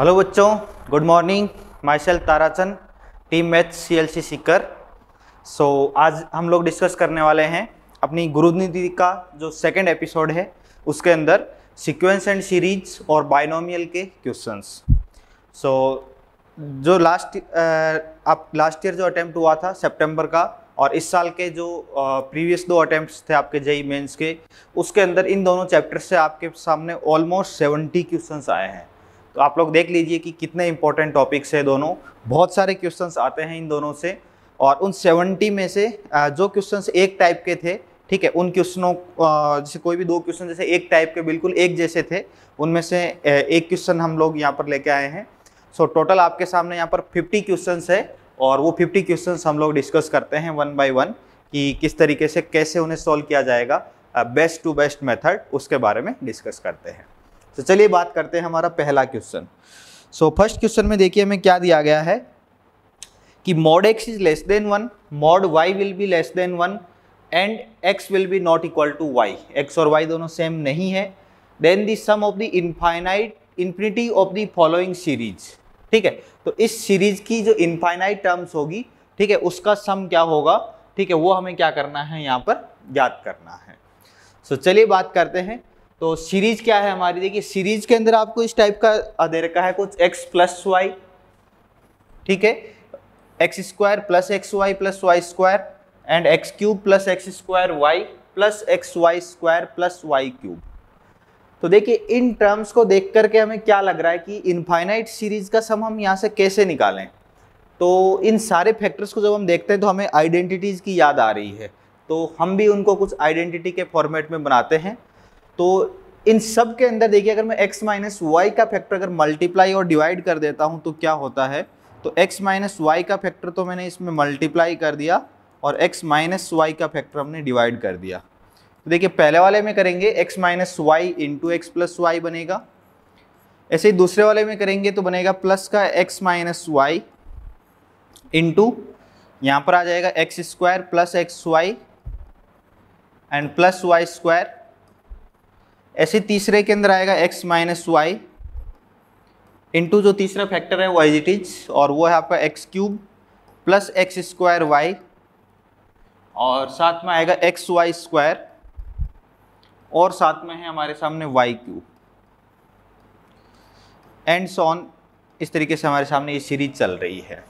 hello बच्चों good morning myself Tarachand team math C L C Sikar so आज हम लोग डिस्कस करने वाले हैं अपनी गुरुनिधि का जो सेकेंड एपिसोड है उसके अंदर सिक्वेंस एंड सीरीज और बाइनोमियल के क्वेश्चंस सो so, जो लास्ट आप लास्ट ईयर जो अटैम्प्ट हुआ था सितंबर का और इस साल के जो प्रीवियस दो अटैम्प्ट थे आपके जेई मेंस e के उसके अंदर इन दोनों चैप्टर से आपके सामने ऑलमोस्ट सेवेंटी क्वेश्चंस आए हैं तो आप लोग देख लीजिए कि कितने इंपॉर्टेंट टॉपिक्स है दोनों बहुत सारे क्वेश्चंस आते हैं इन दोनों से और उन 70 में से जो क्वेश्चंस एक टाइप के थे ठीक है उन क्वेश्चनों जैसे कोई भी दो क्वेश्चन जैसे एक टाइप के बिल्कुल एक जैसे थे उनमें से एक क्वेश्चन हम लोग यहाँ पर लेके आए हैं सो so, टोटल आपके सामने यहाँ पर फिफ्टी क्वेश्चन है और वो फिफ्टी क्वेश्चन हम लोग डिस्कस करते हैं वन बाई वन कि किस तरीके से कैसे उन्हें सॉल्व किया जाएगा बेस्ट टू बेस्ट मेथड उसके बारे में डिस्कस करते हैं तो चलिए बात करते हैं हमारा पहला क्वेश्चन सो फर्स्ट क्वेश्चन में देखिए हमें क्या दिया गया है कि mod x is less than one mod y will be less than one and x will be not equal to y x और वाई दोनों सेम नहीं है then the sum of the infinite infinity of the following series ठीक है तो इस series की जो इनफाइनाइट टर्म्स होगी ठीक है उसका सम क्या होगा ठीक है वो हमें क्या करना है यहाँ पर याद करना है सो so, चलिए बात करते हैं तो सीरीज क्या है हमारी देखिए सीरीज के अंदर आपको इस टाइप का दे रखा है कुछ एक्स प्लस वाई ठीक है x square plus x y plus y square and x cube plus x square y plus x y square plus y cube तो देखिए इन टर्म्स को देख करके हमें क्या लग रहा है कि इनफाइनाइट सीरीज का सम हम यहाँ से कैसे निकालें तो इन सारे फैक्टर्स को जब हम देखते हैं तो हमें आइडेंटिटीज़ की याद आ रही है तो हम भी उनको कुछ आइडेंटिटी के फॉर्मेट में बनाते हैं तो इन सब के अंदर देखिए अगर मैं x माइनस वाई का फैक्टर अगर मल्टीप्लाई और डिवाइड कर देता हूँ तो क्या होता है तो x माइनस वाई का फैक्टर तो मैंने इसमें मल्टीप्लाई कर दिया और x माइनस वाई का फैक्टर हमने डिवाइड कर दिया तो देखिए पहले वाले में करेंगे x minus y into x plus y बनेगा ऐसे ही दूसरे वाले में करेंगे तो बनेगा प्लस का x माइनस वाई इंटू यहाँ पर आ जाएगा x square plus x y and plus y square ऐसे तीसरे के अंदर आएगा एक्स माइनस वाई इंटू जो तीसरा फैक्टर है वो एज इट इज और वो है आपका x cube plus x square y और साथ में आएगा एक्स वाई स्क्वायर और साथ में है हमारे सामने वाई क्यूब एंड सॉन इस तरीके से हमारे सामने ये सीरीज चल रही है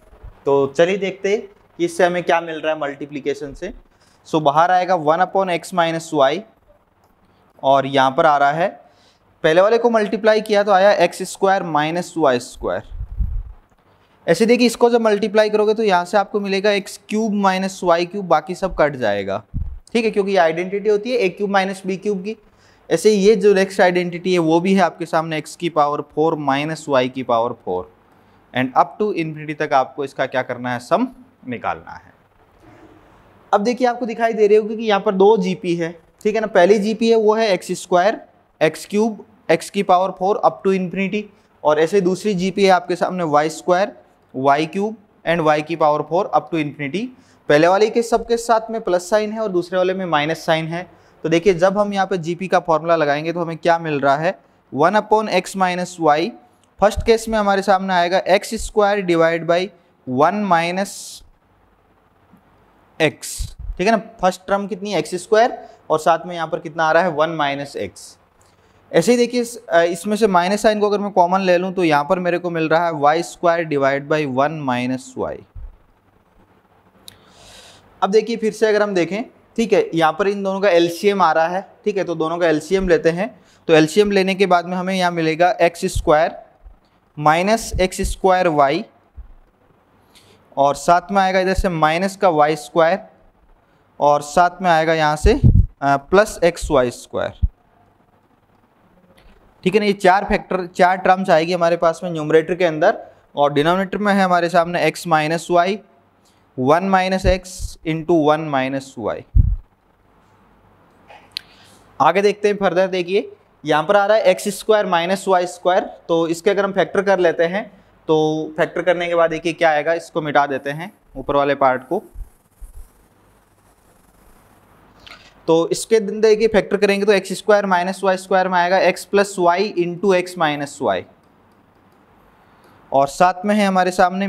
तो चलिए देखते हैं कि इससे हमें क्या मिल रहा है मल्टीप्लीकेशन से सो so, बाहर आएगा one upon x minus y और यहाँ पर आ रहा है पहले वाले को मल्टीप्लाई किया तो आया x square minus y square ऐसे देखिए इसको जब मल्टीप्लाई करोगे तो यहाँ से आपको मिलेगा x cube minus y cube बाकी सब कट जाएगा ठीक है क्योंकि ये आइडेंटिटी होती है a cube minus b cube की ऐसे ये जो नेक्स्ट आइडेंटिटी है वो भी है आपके सामने एक्स की पावर फोर माइनस वाई की power four and up to infinity तक आपको इसका क्या करना है सम निकालना है अब देखिए आपको दिखाई दे रही होगी कि यहाँ पर दो पी है ठीक है ना पहली जीपी है वो है x square x cube x की power four up to infinity और ऐसे दूसरी जीपी है आपके सामने y square y cube and y की power four up to infinity पहले वाले के सबके साथ में प्लस साइन है और दूसरे वाले में माइनस साइन है तो देखिए जब हम यहाँ पे जीपी का फॉर्मूला लगाएंगे तो हमें क्या मिल रहा है one upon x minus y first case में हमारे सामने आएगा x square divide by one minus x ठीक है ना फर्स्ट टर्म कितनी एक्स स्क्वायर और साथ में यहाँ पर कितना आ रहा है वन माइनस एक्स ऐसे ही देखिए इसमें से माइनस साइन को अगर मैं कॉमन ले लूँ तो यहाँ पर मेरे को मिल रहा है y square divide by one minus y अब देखिए फिर से अगर हम देखें ठीक है यहाँ पर इन दोनों का एलसीएम आ रहा है ठीक है तो दोनों का एलसीएम लेते हैं तो एम लेने के बाद में हमें यहाँ मिलेगा x square minus x square y और साथ में आएगा इधर से माइनस का वाई स्क्वायर और साथ में आएगा यहाँ से प्लस एक्स वाई स्क्वायर ठीक है ना ये चार फैक्टर चार टर्म्स आएगी हमारे पास में न्यूमरेटर के अंदर और डिनोमिनेटर में है हमारे सामने x minus y one minus x into one minus y आगे देखते हैं फर्दर देखिए यहाँ पर आ रहा है x square minus y square तो इसके अगर हम फैक्टर कर लेते हैं तो फैक्टर करने के बाद देखिए क्या आएगा इसको मिटा देते हैं ऊपर वाले पार्ट को तो इसके दिन देखिए फैक्टर करेंगे तो x square minus y square में आएगा x plus y into x minus y और साथ में है हमारे सामने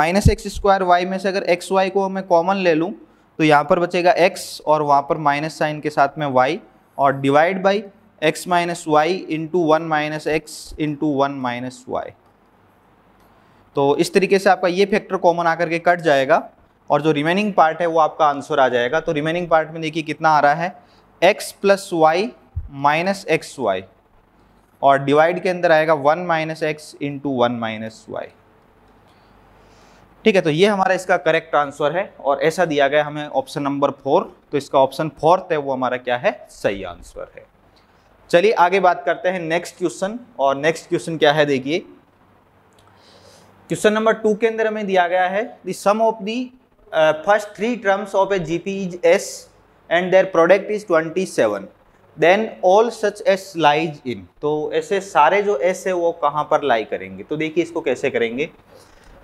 माइनस एक्स स्क्वायर वाई में से अगर एक्स वाई को मैं कॉमन ले लूँ तो यहाँ पर बचेगा एक्स और वहाँ पर माइनस साइन के साथ में वाई और divide by x minus y into one minus x into one minus y तो इस तरीके से आपका ये फैक्टर कॉमन आकर के कट जाएगा और जो रिमेनिंग पार्ट है वो आपका आंसर आ जाएगा तो रिमेनिंग पार्ट में देखिए कितना आ रहा है x plus y minus x y और डिवाइड के अंदर आएगा one minus x into one minus y ठीक है तो ये हमारा इसका करेक्ट आंसर है और ऐसा दिया गया हमें ऑप्शन नंबर फोर तो इसका ऑप्शन फोर्थ है वो हमारा क्या है सही आंसर है चलिए आगे बात करते हैं नेक्स्ट क्वेश्चन और नेक्स्ट क्वेश्चन क्या है देखिए क्वेश्चन नंबर टू के अंदर हमें दिया गया है the sum of the uh, first three terms of a GP is S and their product is 27 then all such S lies in तो ऐसे सारे जो एस है वो कहाँ पर लाई करेंगे तो देखिए इसको कैसे करेंगे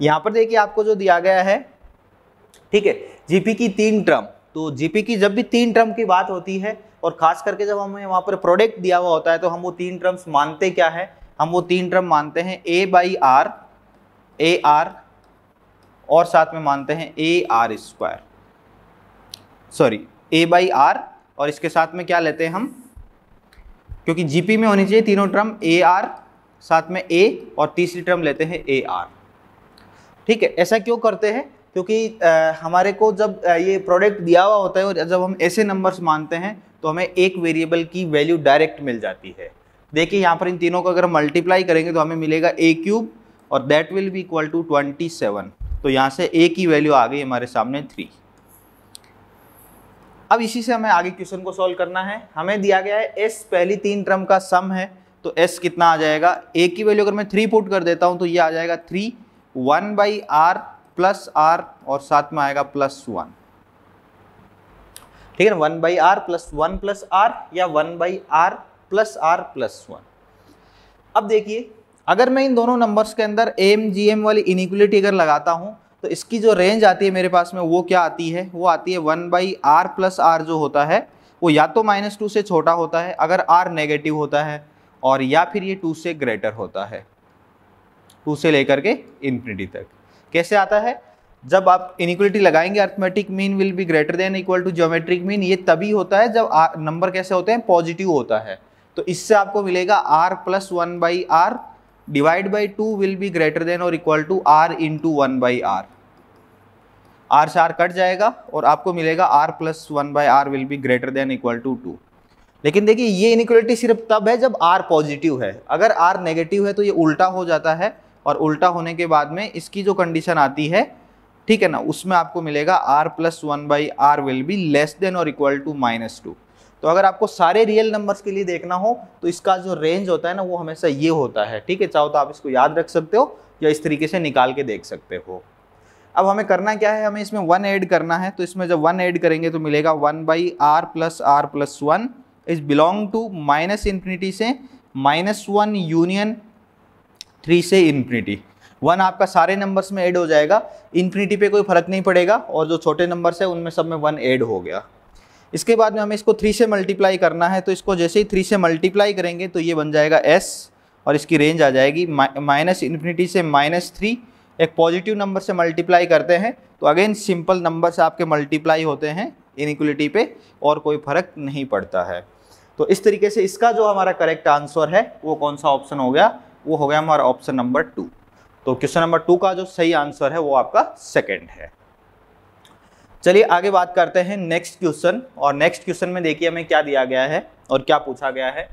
यहाँ पर देखिए आपको जो दिया गया है ठीक है जीपी की तीन टर्म तो जीपी की जब भी तीन टर्म की बात होती है और खास करके जब हमें वहाँ पर प्रोडक्ट दिया हुआ होता है तो हम वो तीन टर्म्स मानते क्या है हम वो तीन टर्म मानते हैं a by r a r और साथ में मानते हैं a are square sorry a by are और इसके साथ में क्या लेते हैं हम क्योंकि जीपी में होनी चाहिए तीनों टर्म ए आर साथ में ए और तीसरी टर्म लेते हैं ए आर ठीक है ऐसा क्यों करते हैं क्योंकि आ, हमारे को जब आ, ये प्रोडक्ट दिया हुआ होता है और जब हम ऐसे नंबर्स मानते हैं तो हमें एक वेरिएबल की वैल्यू डायरेक्ट मिल जाती है देखिए यहाँ पर इन तीनों को अगर मल्टीप्लाई करेंगे तो हमें मिलेगा ए क्यूब और that will be equal to twenty seven तो यहाँ से ए की वैल्यू आ गई हमारे सामने थ्री अब इसी से हमें आगे क्वेश्चन को सॉल्व करना है हमें दिया गया है एस पहली तीन टर्म का सम है तो एस कितना आ जाएगा ए की वैल्यू अगर मैं थ्री पुट कर देता हूँ तो ये आ जाएगा three one by are plus r और साथ में आएगा प्लस वन ठीक है ना one by are plus one plus r या one by are plus are plus one अब देखिए अगर मैं इन दोनों नंबर्स के अंदर एम जी एम वाली इनिक्वलिटी अगर लगाता हूँ तो इसकी जो रेंज आती है मेरे पास में वो क्या आती है वो आती है one by are plus r जो होता है वो या तो माइनस टू से छोटा होता है अगर आर नेगेटिव होता है और या फिर ये टू से ग्रेटर होता है टू से लेकर के इन्फिनिटी तक कैसे आता है जब आप इनिक्वलिटी लगाएंगे arithmetic mean will be greater than equal to geometric mean ये तभी होता है जब नंबर कैसे होते हैं पॉजिटिव होता है तो इससे आपको मिलेगा r plus one by r divide by two will be greater than और equal to r into one by r r से आर कट जाएगा और आपको मिलेगा r plus one by r will be greater than equal to two लेकिन देखिए ये inequality सिर्फ तब है जब आर पॉजिटिव है अगर आर नेगेटिव है तो ये उल्टा हो जाता है और उल्टा होने के बाद में इसकी जो कंडीशन आती है ठीक है ना उसमें आपको मिलेगा r plus one by r will be less than और इक्वल टू माइनस टू तो अगर आपको सारे रियल नंबर्स के लिए देखना हो तो इसका जो रेंज होता है ना वो हमेशा ये होता है ठीक है चाहो तो आप इसको याद रख सकते हो या इस तरीके से निकाल के देख सकते हो अब हमें करना क्या है हमें इसमें वन ऐड करना है तो इसमें जब वन ऐड करेंगे तो मिलेगा one by are plus are plus one is belong to minus infinity से माइनस वन यूनियन थ्री से इन्फिनिटी वन आपका सारे नंबर्स में ऐड हो जाएगा इन्फिनिटी पे कोई फर्क नहीं पड़ेगा और जो छोटे नंबर्स है उनमें सब में वन ऐड हो गया इसके बाद में हमें इसको थ्री से मल्टीप्लाई करना है तो इसको जैसे ही थ्री से मल्टीप्लाई करेंगे तो ये बन जाएगा एस और इसकी रेंज आ जाएगी माइनस इन्फिनिटी से माइनस थ्री एक पॉजिटिव नंबर से मल्टीप्लाई करते हैं तो अगेन सिंपल नंबर से आपके मल्टीप्लाई होते हैं इनिक्वलिटी पे और कोई फ़र्क नहीं पड़ता है तो इस तरीके से इसका जो हमारा करेक्ट आंसर है वो कौन सा ऑप्शन हो गया वो हो गया हमारा ऑप्शन नंबर टू तो क्वेश्चन नंबर टू का जो सही आंसर है वो आपका सेकेंड है चलिए आगे बात करते हैं नेक्स्ट क्वेश्चन और नेक्स्ट क्वेश्चन में देखिए हमें क्या दिया गया है और क्या पूछा गया है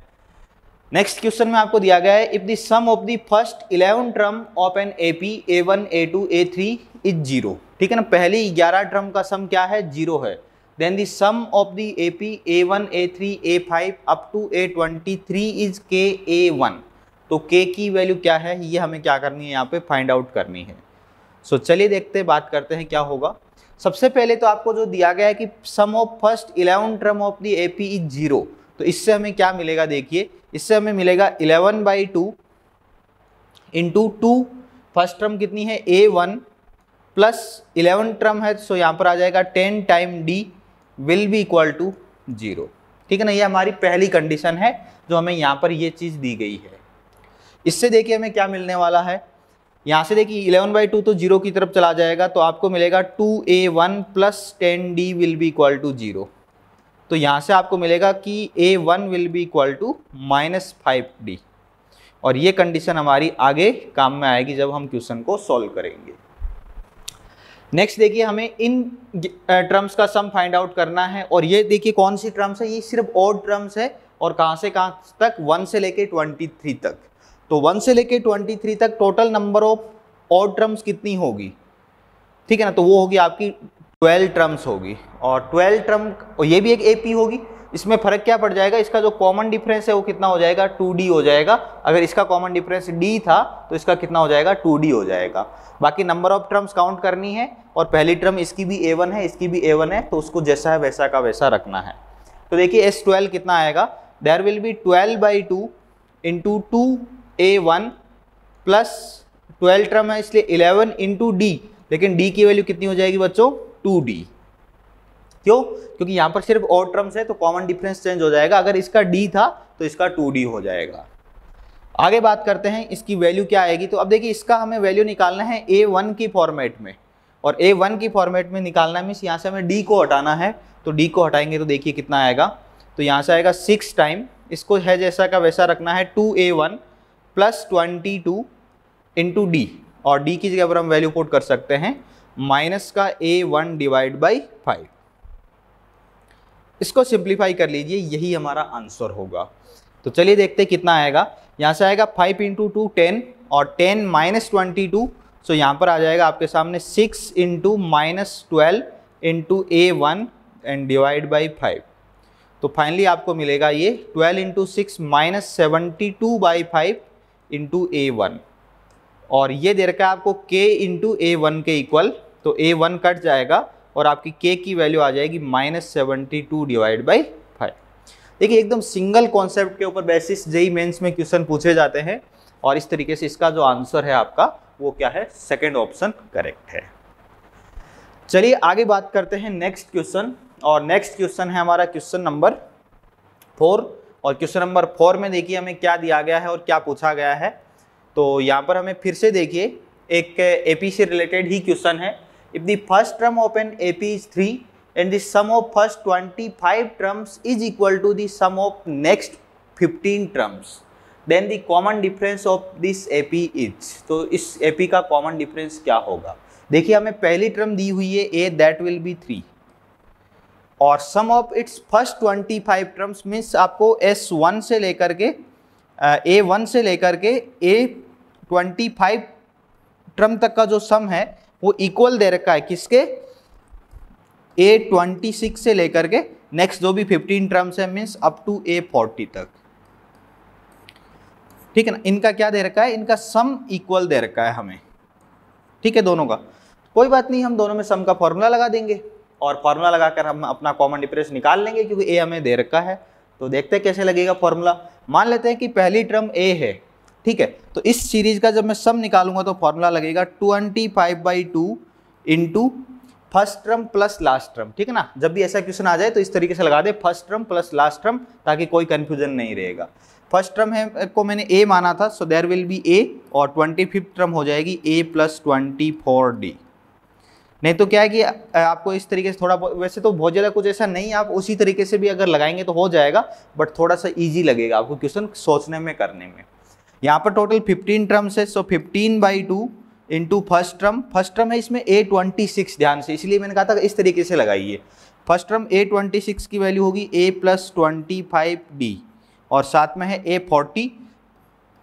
नेक्स्ट क्वेश्चन में आपको दिया गया है if the sum of the first eleven term of an A P a one a two a three is zero ठीक है ना पहले ग्यारह ट्रम का सम क्या है जीरो है then the sum of the A P a one a three a five up to a twenty three is k a one तो के की वैल्यू क्या है ये हमें क्या करनी है यहाँ पे फाइंड आउट करनी है सो so, चलिए देखते बात करते हैं क्या होगा सबसे पहले तो आपको जो दिया गया है कि sum of first eleven term of the A P is zero तो इससे हमें क्या मिलेगा देखिए इससे हमें मिलेगा eleven by two into two first term कितनी है a one plus eleven term है सो यहाँ पर आ जाएगा ten time d will be equal to zero ठीक है ना ये हमारी पहली कंडीशन है जो हमें यहाँ पर ये चीज़ दी गई है इससे देखिए हमें क्या मिलने वाला है यहाँ से देखिए इलेवन बाई टू तो जीरो की तरफ चला जाएगा तो आपको मिलेगा two a one plus ten d will be equal to zero तो यहाँ से आपको मिलेगा कि a one will be equal to minus five d और ये कंडीशन हमारी आगे काम में आएगी जब हम क्वेश्चन को सॉल्व करेंगे नेक्स्ट देखिए हमें इन टर्म्स का सम फाइंड आउट करना है और ये देखिए कौन सी टर्म्स है ये सिर्फ और टर्म्स है और कहाँ से कहाँ तक वन से लेके ट्वेंटी थ्री तक तो वन से लेके ट्वेंटी थ्री तक टोटल नंबर ऑफ और ट्रम्स कितनी होगी ठीक है ना तो वो होगी आपकी ट्वेल्व ट्रम्स होगी और ट्वेल्व ट्रम और ये भी एक ए होगी इसमें फर्क क्या पड़ जाएगा इसका जो कॉमन डिफरेंस है वो कितना हो जाएगा 2d हो जाएगा अगर इसका कॉमन डिफरेंस d था तो इसका कितना हो जाएगा 2d हो जाएगा बाकी नंबर ऑफ टर्म्स काउंट करनी है और पहली टर्म इसकी भी a1 है इसकी भी a1 है तो उसको जैसा है वैसा का वैसा रखना है तो देखिए s12 कितना आएगा there will be twelve by two into two a one plus twelve term है इसलिए इलेवन इंटू डी लेकिन डी की वैल्यू कितनी हो जाएगी बच्चों टू डी क्यों क्योंकि यहाँ पर सिर्फ और टर्म्स है तो कॉमन डिफरेंस चेंज हो जाएगा अगर इसका डी था तो इसका टू डी हो जाएगा आगे बात करते हैं इसकी वैल्यू क्या आएगी तो अब देखिए इसका हमें वैल्यू निकालना है ए वन की फॉर्मेट में और ए वन की फॉर्मेट में निकालना मीन्स यहाँ से हमें डी को हटाना है तो डी को हटाएंगे तो देखिए कितना आएगा तो यहाँ से आएगा सिक्स टाइम इसको है जैसा का वैसा रखना है two a one plus twenty two into d और डी की जगह पर हम वैल्यू पुट कर सकते हैं माइनस का a one divide by five इसको सिंप्लीफाई कर लीजिए यही हमारा आंसर होगा तो चलिए देखते कितना आएगा यहाँ से आएगा फाइव इंटू टू टेन और ten minus twenty two so यहाँ पर आ जाएगा आपके सामने six into minus twelve into a one and divide by five तो फाइनली आपको मिलेगा ये twelve into six minus seventy two by five into a one और ये दे रखा है आपको k इंटू ए वन के इक्वल तो ए वन कट जाएगा और आपकी k की वैल्यू आ जाएगी minus seventy two divide by five देखिए एकदम सिंगल कॉन्सेप्ट के ऊपर बेसिस जेई मेन्स में क्वेश्चन पूछे जाते हैं और इस तरीके से इसका जो आंसर है आपका वो क्या है सेकेंड ऑप्शन करेक्ट है चलिए आगे बात करते हैं नेक्स्ट क्वेश्चन और नेक्स्ट क्वेश्चन है हमारा क्वेश्चन नंबर फोर और क्वेश्चन नंबर फोर में देखिए हमें क्या दिया गया है और क्या पूछा गया है तो यहाँ पर हमें फिर से देखिए एक एपी से रिलेटेड ही क्वेश्चन है if the first term of N P is three and the sum of first twenty five terms is equal to the sum of next fifteen terms then the common difference of this A P is तो इस P का common difference क्या होगा देखिए हमें पहली term दी हुई है a that will be three और sum of its first twenty five terms means आपको एस वन से लेकर के ए वन से लेकर के ए ट्वेंटी फाइव टर्म तक का जो सम है वो इक्वल दे रखा है किसके ए ट्वेंटी सिक्स से लेकर के नेक्स्ट जो भी फिफ्टीन टर्म्स है means up to a forty तक ठीक है ना इनका क्या दे रखा है इनका सम इक्वल दे रखा है हमें ठीक है दोनों का कोई बात नहीं हम दोनों में सम का फॉर्मूला लगा देंगे और फार्मूला लगाकर हम अपना कॉमन डिफरेंस निकाल लेंगे क्योंकि ए हमें दे रखा है तो देखते हैं कैसे लगेगा फॉर्मूला मान लेते हैं कि पहली टर्म ए है ठीक है तो इस सीरीज का जब मैं सम निकालूंगा तो फॉर्मूला लगेगा twenty five by two into first term plus last term ठीक है ना जब भी ऐसा क्वेश्चन आ जाए तो इस तरीके से लगा दे first term plus last term ताकि कोई कन्फ्यूजन नहीं रहेगा फर्स्ट टर्म है को मैंने ए माना था सो देर विल बी ए और ट्वेंटी फिफ्थ टर्म हो जाएगी a plus twenty four d नहीं तो क्या है कि आपको इस तरीके से थोड़ा वैसे तो बहुत ज़्यादा कुछ ऐसा नहीं आप उसी तरीके से भी अगर लगाएंगे तो हो जाएगा बट थोड़ा सा ईजी लगेगा आपको क्वेश्चन सोचने में करने में यहाँ पर टोटल फिफ्टीन टर्म्स है so fifteen by two into first term first term है इसमें ए ट्वेंटी सिक्स ध्यान से इसलिए मैंने कहा था इस तरीके से लगाइए first term a twenty six की वैल्यू होगी a plus twenty five d और साथ में है ए फोर्टी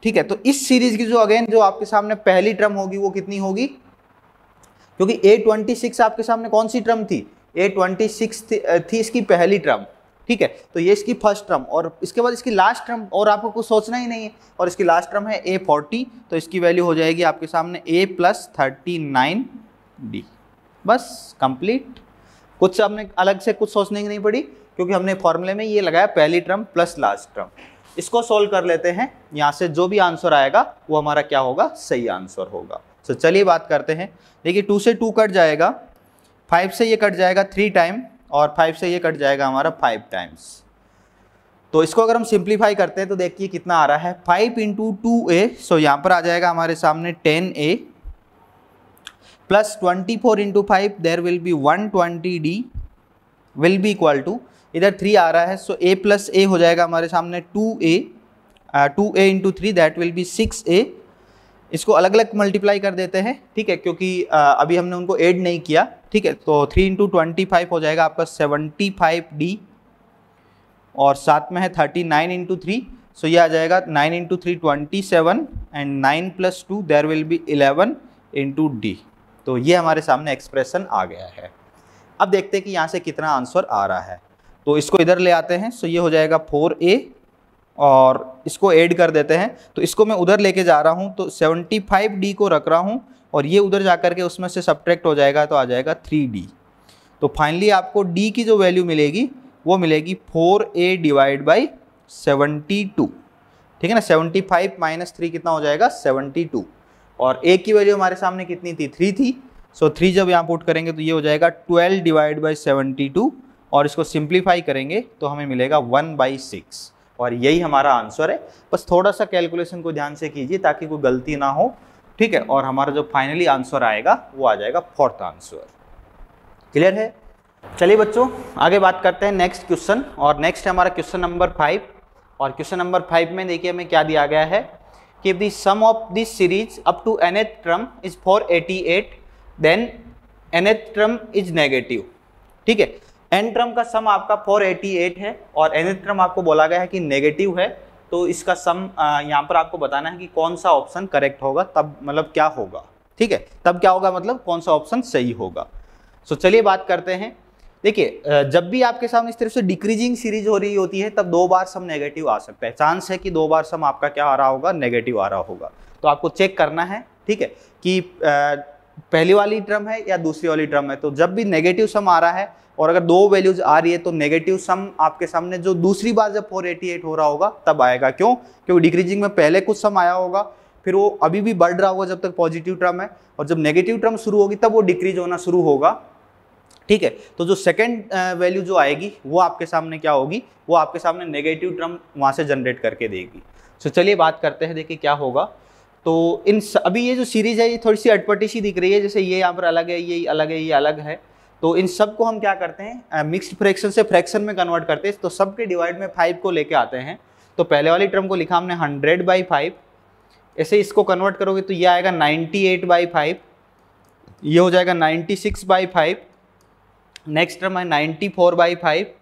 ठीक है तो इस सीरीज की जो अगेन जो आपके सामने पहली टर्म होगी वो कितनी होगी क्योंकि ए ट्वेंटी सिक्स आपके सामने कौन सी टर्म थी ए ट्वेंटी सिक्स थी इसकी पहली टर्म ठीक है तो ये इसकी फर्स्ट टर्म और इसके बाद इसकी लास्ट टर्म और आपको कुछ सोचना ही नहीं है और इसकी लास्ट टर्म है ए फोर्टी तो इसकी वैल्यू हो जाएगी आपके सामने a plus thirty nine d बस कंप्लीट कुछ हमने अलग से कुछ सोचने की नहीं पड़ी क्योंकि हमने फॉर्मूले में ये लगाया पहली टर्म प्लस लास्ट टर्म इसको सोल्व कर लेते हैं यहाँ से जो भी आंसर आएगा वो हमारा क्या होगा सही आंसर होगा तो चलिए बात करते हैं देखिए टू से टू कट जाएगा फाइव से ये कट जाएगा थ्री टाइम और फाइव से ये कट जाएगा हमारा फाइव टाइम्स तो इसको अगर हम सिंप्लीफाई करते हैं तो देखिए कितना आ रहा है five into two a so यहाँ पर आ जाएगा हमारे सामने ten a plus twenty four into five there will be one twenty d will be equal to इधर थ्री आ रहा है सो ए प्लस ए हो जाएगा हमारे सामने two a two A into three that will be six a इसको अलग अलग मल्टीप्लाई कर देते हैं ठीक है क्योंकि अभी हमने उनको ऐड नहीं किया ठीक है तो थ्री इंटू ट्वेंटी फाइव हो जाएगा आपका सेवेंटी फाइव डी और साथ में है thirty nine into three so ये आ जाएगा nine into three twenty seven and nine plus two there will be eleven into D तो ये हमारे सामने एक्सप्रेशन आ गया है अब देखते हैं कि यहाँ से कितना आंसर आ रहा है तो इसको इधर ले आते हैं सो ये हो जाएगा फोर ए और इसको ऐड कर देते हैं तो इसको मैं उधर लेके जा रहा हूँ तो 75d को रख रहा हूँ और ये उधर जा कर के उसमें से सब्ट्रैक्ट हो जाएगा तो आ जाएगा 3d तो फाइनली आपको d की जो वैल्यू मिलेगी वो मिलेगी 4a डिवाइड बाई सेवेंटी ठीक है ना 75 फाइव माइनस थ्री कितना हो जाएगा 72 और a की वैल्यू हमारे सामने कितनी थी थ्री थी सो so, थ्री जब यहाँ पुट करेंगे तो ये हो जाएगा ट्वेल्व डिवाइड बाई सेवेंटी और इसको सिंप्लीफाई करेंगे तो हमें मिलेगा वन बाई सिक्स और यही हमारा आंसर है बस थोड़ा सा कैलकुलेशन को ध्यान से कीजिए ताकि कोई गलती ना हो ठीक है और हमारा जो फाइनली आंसर आएगा वो आ जाएगा फोर्थ आंसर क्लियर है चलिए बच्चों आगे बात करते हैं नेक्स्ट क्वेश्चन और नेक्स्ट है हमारा क्वेश्चन नंबर फाइव और क्वेश्चन नंबर फाइव में देखिए हमें क्या दिया गया है कि the sum of this series up to nth term is eight then nth term is negative ठीक है एन ट्रम का सम आपका 488 है और एन ट्रम आपको बोला गया है कि नेगेटिव है तो इसका सम यहाँ पर आपको बताना है कि कौन सा ऑप्शन करेक्ट होगा तब मतलब क्या होगा ठीक है तब क्या होगा मतलब कौन सा ऑप्शन सही होगा सो so, चलिए बात करते हैं देखिए जब भी आपके सामने इस तरह से डिक्रीजिंग सीरीज हो रही होती है तब दो बार सम नेगेटिव आ सकता है चांस है कि दो बार सम आपका क्या आ रहा होगा नेगेटिव आ रहा होगा तो आपको चेक करना है ठीक है कि पहली वाली ट्रम है या दूसरी वाली ट्रम है तो जब भी नेगेटिव सम आ रहा है और अगर दो वैल्यूज आ रही है तो नेगेटिव सम आपके सामने जो दूसरी बार जब 488 हो रहा होगा तब आएगा क्यों क्योंकि डिक्रीजिंग में पहले कुछ सम आया होगा फिर वो अभी भी बढ़ रहा होगा जब तक पॉजिटिव टर्म है और जब नेगेटिव टर्म शुरू होगी तब वो डिक्रीज होना शुरू होगा ठीक है तो जो सेकेंड वैल्यू जो आएगी वो आपके सामने क्या होगी वो आपके सामने नेगेटिव टर्म वहाँ से जनरेट करके देगी सो चलिए बात करते हैं देखिए क्या होगा तो इन अभी ये जो सीरीज़ है ये थोड़ी सी अटपटी सी दिख रही है जैसे ये यहाँ पर अलग है ये अलग है ये अलग है तो इन सब को हम क्या करते हैं मिक्स्ड फ्रैक्शन से फ्रैक्शन में कन्वर्ट करते हैं तो सब के डिवाइड में फाइव को लेके आते हैं तो पहले वाली टर्म को लिखा हमने हंड्रेड बाई फाइव ऐसे इसको कन्वर्ट करोगे तो ये आएगा नाइन्टी एट बाई फाइव ये हो जाएगा ninety six by five next term है ninety four by five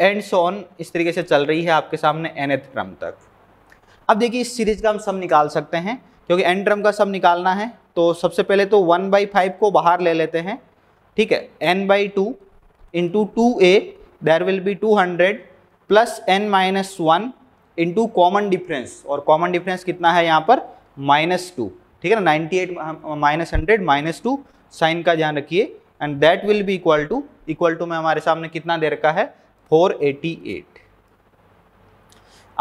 and so on इस तरीके से चल रही है आपके सामने एन एथ टर्म तक अब देखिए इस सीरीज का हम सब निकाल सकते हैं क्योंकि एन टर्म का सब निकालना है तो सबसे पहले तो वन बाई फाइव को बाहर ले लेते हैं ठीक है n by two into two a there will be two hundred plus n minus one into common difference और कॉमन डिफरेंस कितना है यहाँ पर माइनस टू ठीक है ना ninety eight minus hundred minus two sign का ध्यान रखिए and that will be equal to equal to में हमारे सामने कितना दे रखा है फोर एटी एट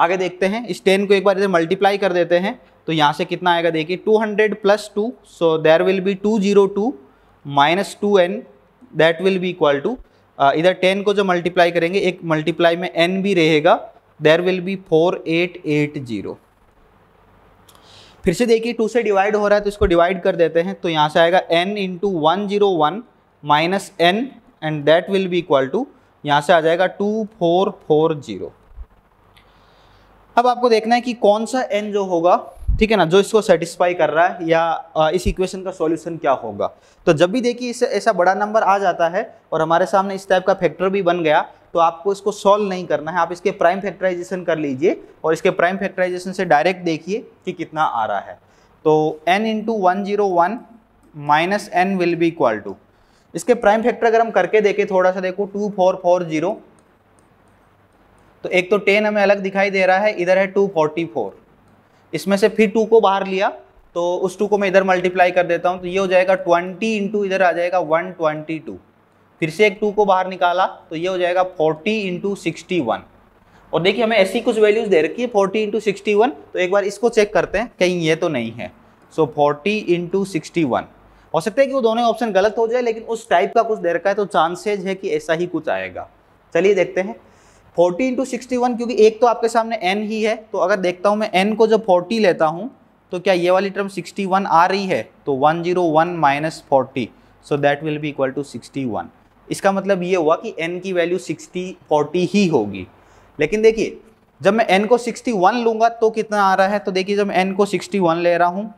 आगे देखते हैं इस टेन को एक बार इधर मल्टीप्लाई कर देते हैं तो यहाँ से कितना आएगा देखिए two hundred plus two so there will be two zero two minus two n that will be equal to इधर टेन को जो मल्टीप्लाई करेंगे एक मल्टीप्लाई में एन भी रहेगा there will be four eight eight zero फिर से देखिए टू से डिवाइड हो रहा है तो इसको डिवाइड कर देते हैं तो यहाँ से आएगा n into one zero one minus n and that will be equal to यहाँ से आ जाएगा टू फोर फोर जीरो अब आपको देखना है कि कौन सा एन जो होगा ठीक है ना जो इसको सेटिस्फाई कर रहा है या इस इक्वेशन का सॉल्यूशन क्या होगा तो जब भी देखिए इस ऐसा बड़ा नंबर आ जाता है और हमारे सामने इस टाइप का फैक्टर भी बन गया तो आपको इसको सॉल्व नहीं करना है आप इसके प्राइम फैक्टराइजेशन कर लीजिए और इसके प्राइम फैक्टराइजेशन से डायरेक्ट देखिए कि कितना आ रहा है तो n into one zero one minus n will be equal to इसके प्राइम फैक्टर अगर हम करके देखें थोड़ा सा देखो टू फोर फोर जीरो तो एक तो टेन हमें अलग दिखाई दे रहा है इधर है टू फोर्टी फोर इसमें से फिर टू को बाहर लिया तो उस टू को मैं इधर मल्टीप्लाई कर देता हूँ तो ये हो जाएगा ट्वेंटी इंटू इधर आ जाएगा वन ट्वेंटी टू फिर से एक टू को बाहर निकाला तो ये हो जाएगा फोर्टी इंटू सिक्सटी वन और देखिए हमें ऐसी कुछ वैल्यूज़ दे रखी है फोर्टी इंटू सिक्सटी वन तो एक बार इसको चेक करते हैं कहीं ये तो नहीं है so forty into sixty one हो सकता है कि वो दोनों ऑप्शन गलत हो जाए लेकिन उस टाइप का कुछ दे रखा है तो चांसेज है कि ऐसा ही कुछ आएगा चलिए देखते हैं फोर्टी इंटू सिक्सटी वन क्योंकि एक तो आपके सामने एन ही है तो अगर देखता हूँ मैं एन को जब फोर्टी लेता हूँ तो क्या ये वाली टर्म सिक्सटी वन आ रही है तो one zero one minus forty so that will be equal to sixty one इसका मतलब ये हुआ कि एन की वैल्यू सिक्सटी फोर्टी ही होगी लेकिन देखिए जब मैं एन को सिक्सटी वन लूँगा तो कितना आ रहा है तो देखिए जब एन को सिक्सटी वन ले रहा हूँ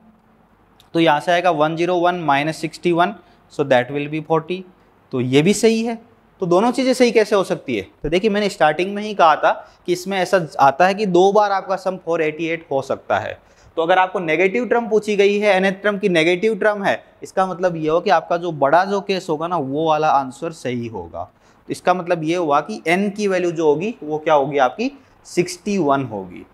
तो यहाँ से आएगा one zero one minus sixty one so that will be forty तो ये भी सही है तो दोनों चीज़ें सही कैसे हो सकती है तो देखिए मैंने स्टार्टिंग में ही कहा था कि इसमें ऐसा आता है कि दो बार आपका सम 488 हो सकता है तो अगर आपको नेगेटिव ट्रम पूछी गई है एनएथ ट्रम की नेगेटिव ट्रम है इसका मतलब ये हो कि आपका जो बड़ा जो केस होगा ना वो वाला आंसर सही होगा तो इसका मतलब ये हुआ कि एन की वैल्यू जो होगी वो क्या होगी आपकी सिक्सटी होगी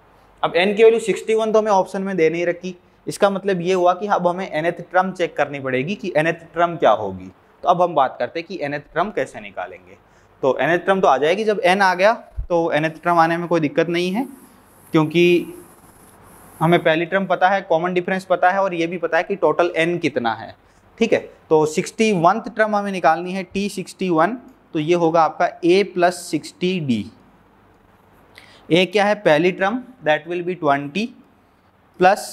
अब एन की वैल्यू सिक्सटी तो हमें ऑप्शन में दे नहीं रखी इसका मतलब ये हुआ कि अब हमें एनएथ ट्रम चेक करनी पड़ेगी कि एनएथ ट्रम क्या होगी तो अब हम बात करते हैं कि एनएथ क्रम कैसे निकालेंगे तो एनएथ क्रम तो आ जाएगी जब एन आ गया तो एनएथ क्रम आने में कोई दिक्कत नहीं है क्योंकि हमें पहली ट्रम पता है कॉमन डिफरेंस पता है और ये भी पता है कि टोटल एन कितना है ठीक है तो सिक्सटी वंथ ट्रम हमें निकालनी है टी सिक्सटी वन तो ये होगा आपका a plus sixty d a क्या है पहली term that will be twenty plus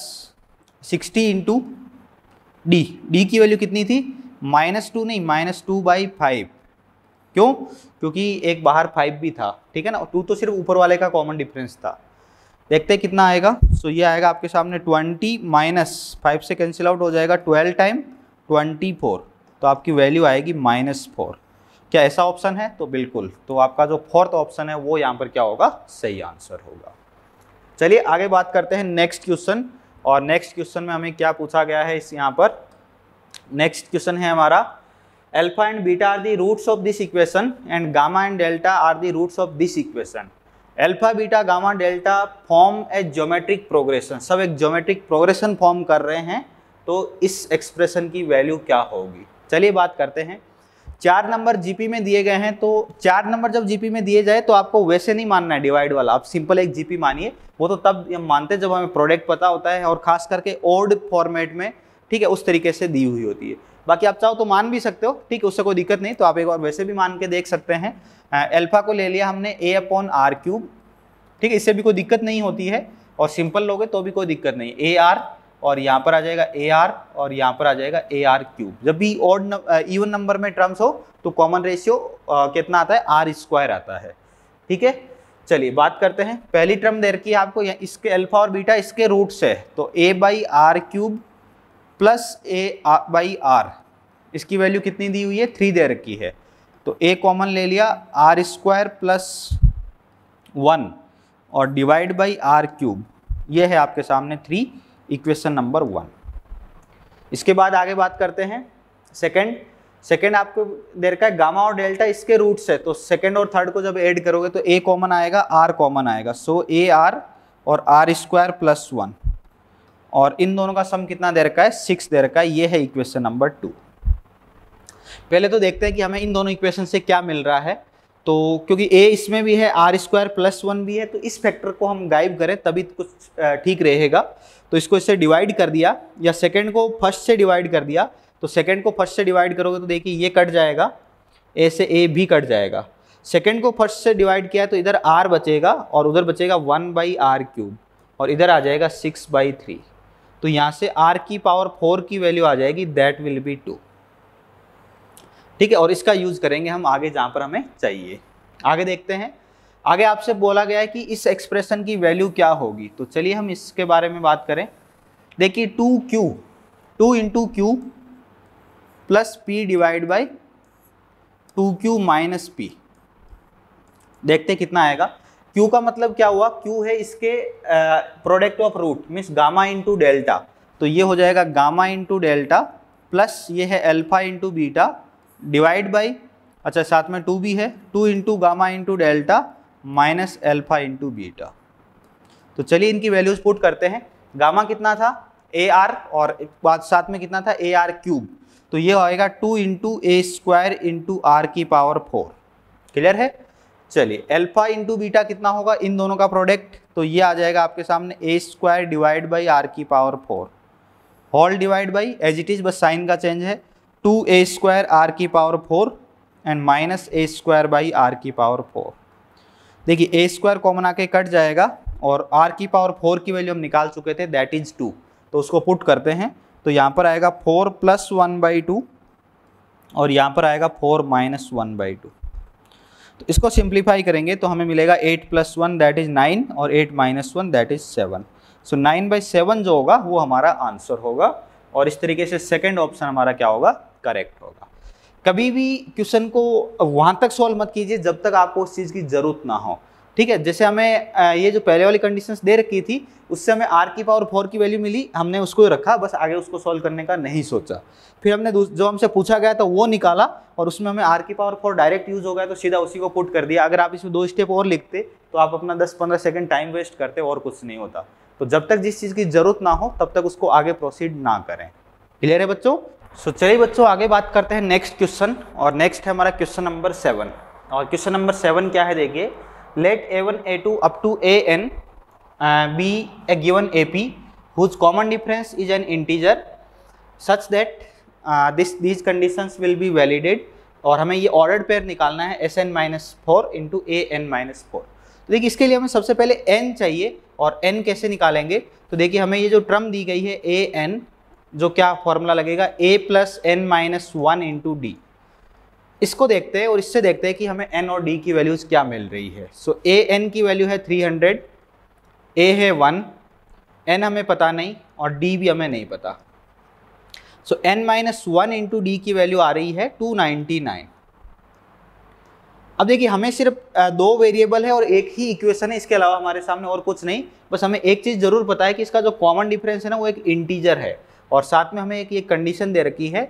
sixty into d d की वैल्यू कितनी थी माइनस टू नहीं माइनस टू बाई फाइव क्यों क्योंकि एक बाहर फाइव भी था ठीक है ना टू तो सिर्फ ऊपर वाले का कॉमन डिफरेंस था देखते हैं कितना आएगा सो so, ये आएगा आपके सामने ट्वेंटी माइनस फाइव से कैंसिल आउट हो जाएगा ट्वेल्व टाइम ट्वेंटी फोर तो आपकी वैल्यू आएगी माइनस फोर क्या ऐसा ऑप्शन है तो बिल्कुल तो आपका जो फोर्थ ऑप्शन है वो यहाँ पर क्या होगा सही आंसर होगा चलिए आगे बात करते हैं नेक्स्ट क्वेश्चन और नेक्स्ट क्वेश्चन में हमें क्या पूछा गया है इस यहाँ पर नेक्स्ट क्वेश्चन है हमारा alpha and beta are the roots of this equation and gamma and delta are the roots of this equation alpha beta gamma delta form a geometric progression सब एक ज्योमेट्रिक प्रोग्रेशन फॉर्म कर रहे हैं तो इस expression की value क्या होगी चलिए बात करते हैं चार नंबर जीपी में दिए गए हैं तो चार नंबर जब जीपी में दिए जाए तो आपको वैसे नहीं मानना है डिवाइड वाला आप सिंपल एक जीपी मानिए वो तो तब हम मानते हैं जब हमें प्रोडक्ट पता होता है और खास करके ओल्ड फॉर्मेट में ठीक है उस तरीके से दी हुई होती है बाकी आप चाहो तो मान भी सकते हो ठीक है उससे कोई दिक्कत नहीं तो आप एक बार वैसे भी मान के देख सकते हैं एल्फा को ले लिया हमने ए अपॉन आर क्यूब ठीक है इससे भी कोई दिक्कत नहीं होती है और सिंपल लोगे तो भी कोई दिक्कत नहीं ए आर और यहाँ पर आ जाएगा ए आर और यहाँ पर आ जाएगा ए आर क्यूब जब भी ऑड इवन नंबर में टर्म्स हो तो कॉमन रेशियो कितना आता है आर स्क्वायर आता है ठीक है चलिए बात करते हैं पहली टर्म दे रखी है आपको इसके अल्फा और बीटा इसके रूट से तो a by r cube plus a by r इसकी वैल्यू कितनी दी हुई है थ्री दे रखी है तो ए कॉमन ले लिया आर स्क्वायर प्लस वन और डिवाइड बाई आर क्यूब यह है आपके सामने थ्री इक्वेशन नंबर वन इसके बाद आगे बात करते हैं सेकंड सेकंड आपको दे रखा है गामा और डेल्टा इसके रूट्स है तो सेकंड और थर्ड को जब ऐड करोगे तो ए कॉमन आएगा आर कॉमन आएगा सो ए आर और आर स्क्वायर प्लस वन और इन दोनों का सम कितना दे रखा है सिक्स दे रखा है ये है इक्वेशन नंबर टू पहले तो देखते हैं कि हमें इन दोनों इक्वेशन से क्या मिल रहा है तो क्योंकि ए इसमें भी है आर स्क्वायर प्लस वन भी है तो इस फैक्टर को हम गायब करें तभी कुछ ठीक रहेगा तो इसको इससे डिवाइड कर दिया या सेकेंड को फर्स्ट से डिवाइड कर दिया तो सेकेंड को फर्स्ट से डिवाइड करोगे तो देखिए ये कट जाएगा ए से ए भी कट जाएगा सेकेंड को फर्स्ट से डिवाइड किया तो इधर आर बचेगा और उधर बचेगा वन बाई आर क्यूब और इधर आ जाएगा सिक्स बाई थ्री तो यहाँ से आर की पावर फोर की वैल्यू आ जाएगी दैट विल बी टू ठीक है और इसका यूज करेंगे हम आगे जहाँ पर हमें चाहिए आगे देखते हैं आगे आपसे बोला गया है कि इस एक्सप्रेशन की वैल्यू क्या होगी तो चलिए हम इसके बारे में बात करें देखिए two q two into q plus p divide by two q minus p देखते कितना आएगा क्यू का मतलब क्या हुआ क्यू है इसके product of root means gamma into delta तो ये हो जाएगा गामा इंटू डेल्टा प्लस ये है alpha into beta divide by अच्छा साथ में टू भी है two into gamma into delta minus alpha into beta तो चलिए इनकी वैल्यूज पुट करते हैं गामा कितना था ए आर और साथ में कितना था ए आर क्यूब तो ये होएगा two into a square into r की पावर फोर क्लियर है चलिए अल्फा इंटू बीटा कितना होगा इन दोनों का प्रोडक्ट तो ये आ जाएगा आपके सामने a square divide by r की power four whole divide by as it is बस साइन का चेंज है टू ए स्क्वायर आर की power four and minus A square by r की पावर फोर देखिए ए स्क्वायर कॉमन आके cut जाएगा और आर की पावर फोर की वैल्यू हम निकाल चुके थे दैट इज़ टू तो उसको पुट करते हैं तो यहाँ पर आएगा four plus one by two और यहाँ पर आएगा four minus one by two तो इसको सिंप्लीफाई करेंगे तो हमें मिलेगा eight plus one that is nine और eight minus one that is seven so nine by seven जो होगा वो हमारा आंसर होगा और इस तरीके से सेकेंड ऑप्शन हमारा क्या होगा करेक्ट होगा कभी भी क्वेश्चन को वहाँ तक सॉल्व मत कीजिए जब तक आपको उस चीज़ की ज़रूरत ना हो ठीक है जैसे हमें ये जो पहले वाली कंडीशंस दे रखी थी उससे हमें आर की पावर फोर की वैल्यू मिली हमने उसको रखा बस आगे उसको सॉल्व करने का नहीं सोचा फिर हमने जो हमसे पूछा गया था वो निकाला और उसमें हमें आर की पावर फोर डायरेक्ट यूज हो गया तो सीधा उसी को पुट कर दिया अगर आप इसमें दो स्टेप और लिखते तो आप अपना दस पंद्रह सेकेंड टाइम वेस्ट करते और कुछ नहीं होता तो जब तक जिस चीज़ की जरूरत ना हो तब तक उसको आगे प्रोसीड ना करें क्लियर है बच्चों सो चलिए बच्चों आगे बात करते हैं नेक्स्ट क्वेश्चन और नेक्स्ट है हमारा क्वेश्चन नंबर सेवन और क्वेश्चन नंबर सेवन क्या है देखिए let a1 a2 up to an uh, be a given ap whose common difference is an integer such that uh, this these conditions will be validated और हमें ये order pair निकालना है S n minus four into a n minus four तो देखिए इसके लिए हमें सबसे पहले एन चाहिए और एन कैसे निकालेंगे तो देखिए हमें ये जो ट्रम दी गई है ए एन जो क्या फॉर्मूला लगेगा a plus n minus one into d इसको देखते हैं और इससे देखते हैं कि हमें एन और डी की वैल्यूज़ क्या मिल रही है सो ए एन की वैल्यू है 300, ए है वन एन हमें पता नहीं और डी भी हमें नहीं पता so n minus one into D की वैल्यू आ रही है 299 अब देखिए हमें सिर्फ दो वेरिएबल है और एक ही इक्वेशन है इसके अलावा हमारे सामने और कुछ नहीं बस हमें एक चीज़ ज़रूर पता है कि इसका जो कॉमन डिफरेंस है ना वो एक इंटीजर है और साथ में हमें एक ये कंडीशन दे रखी है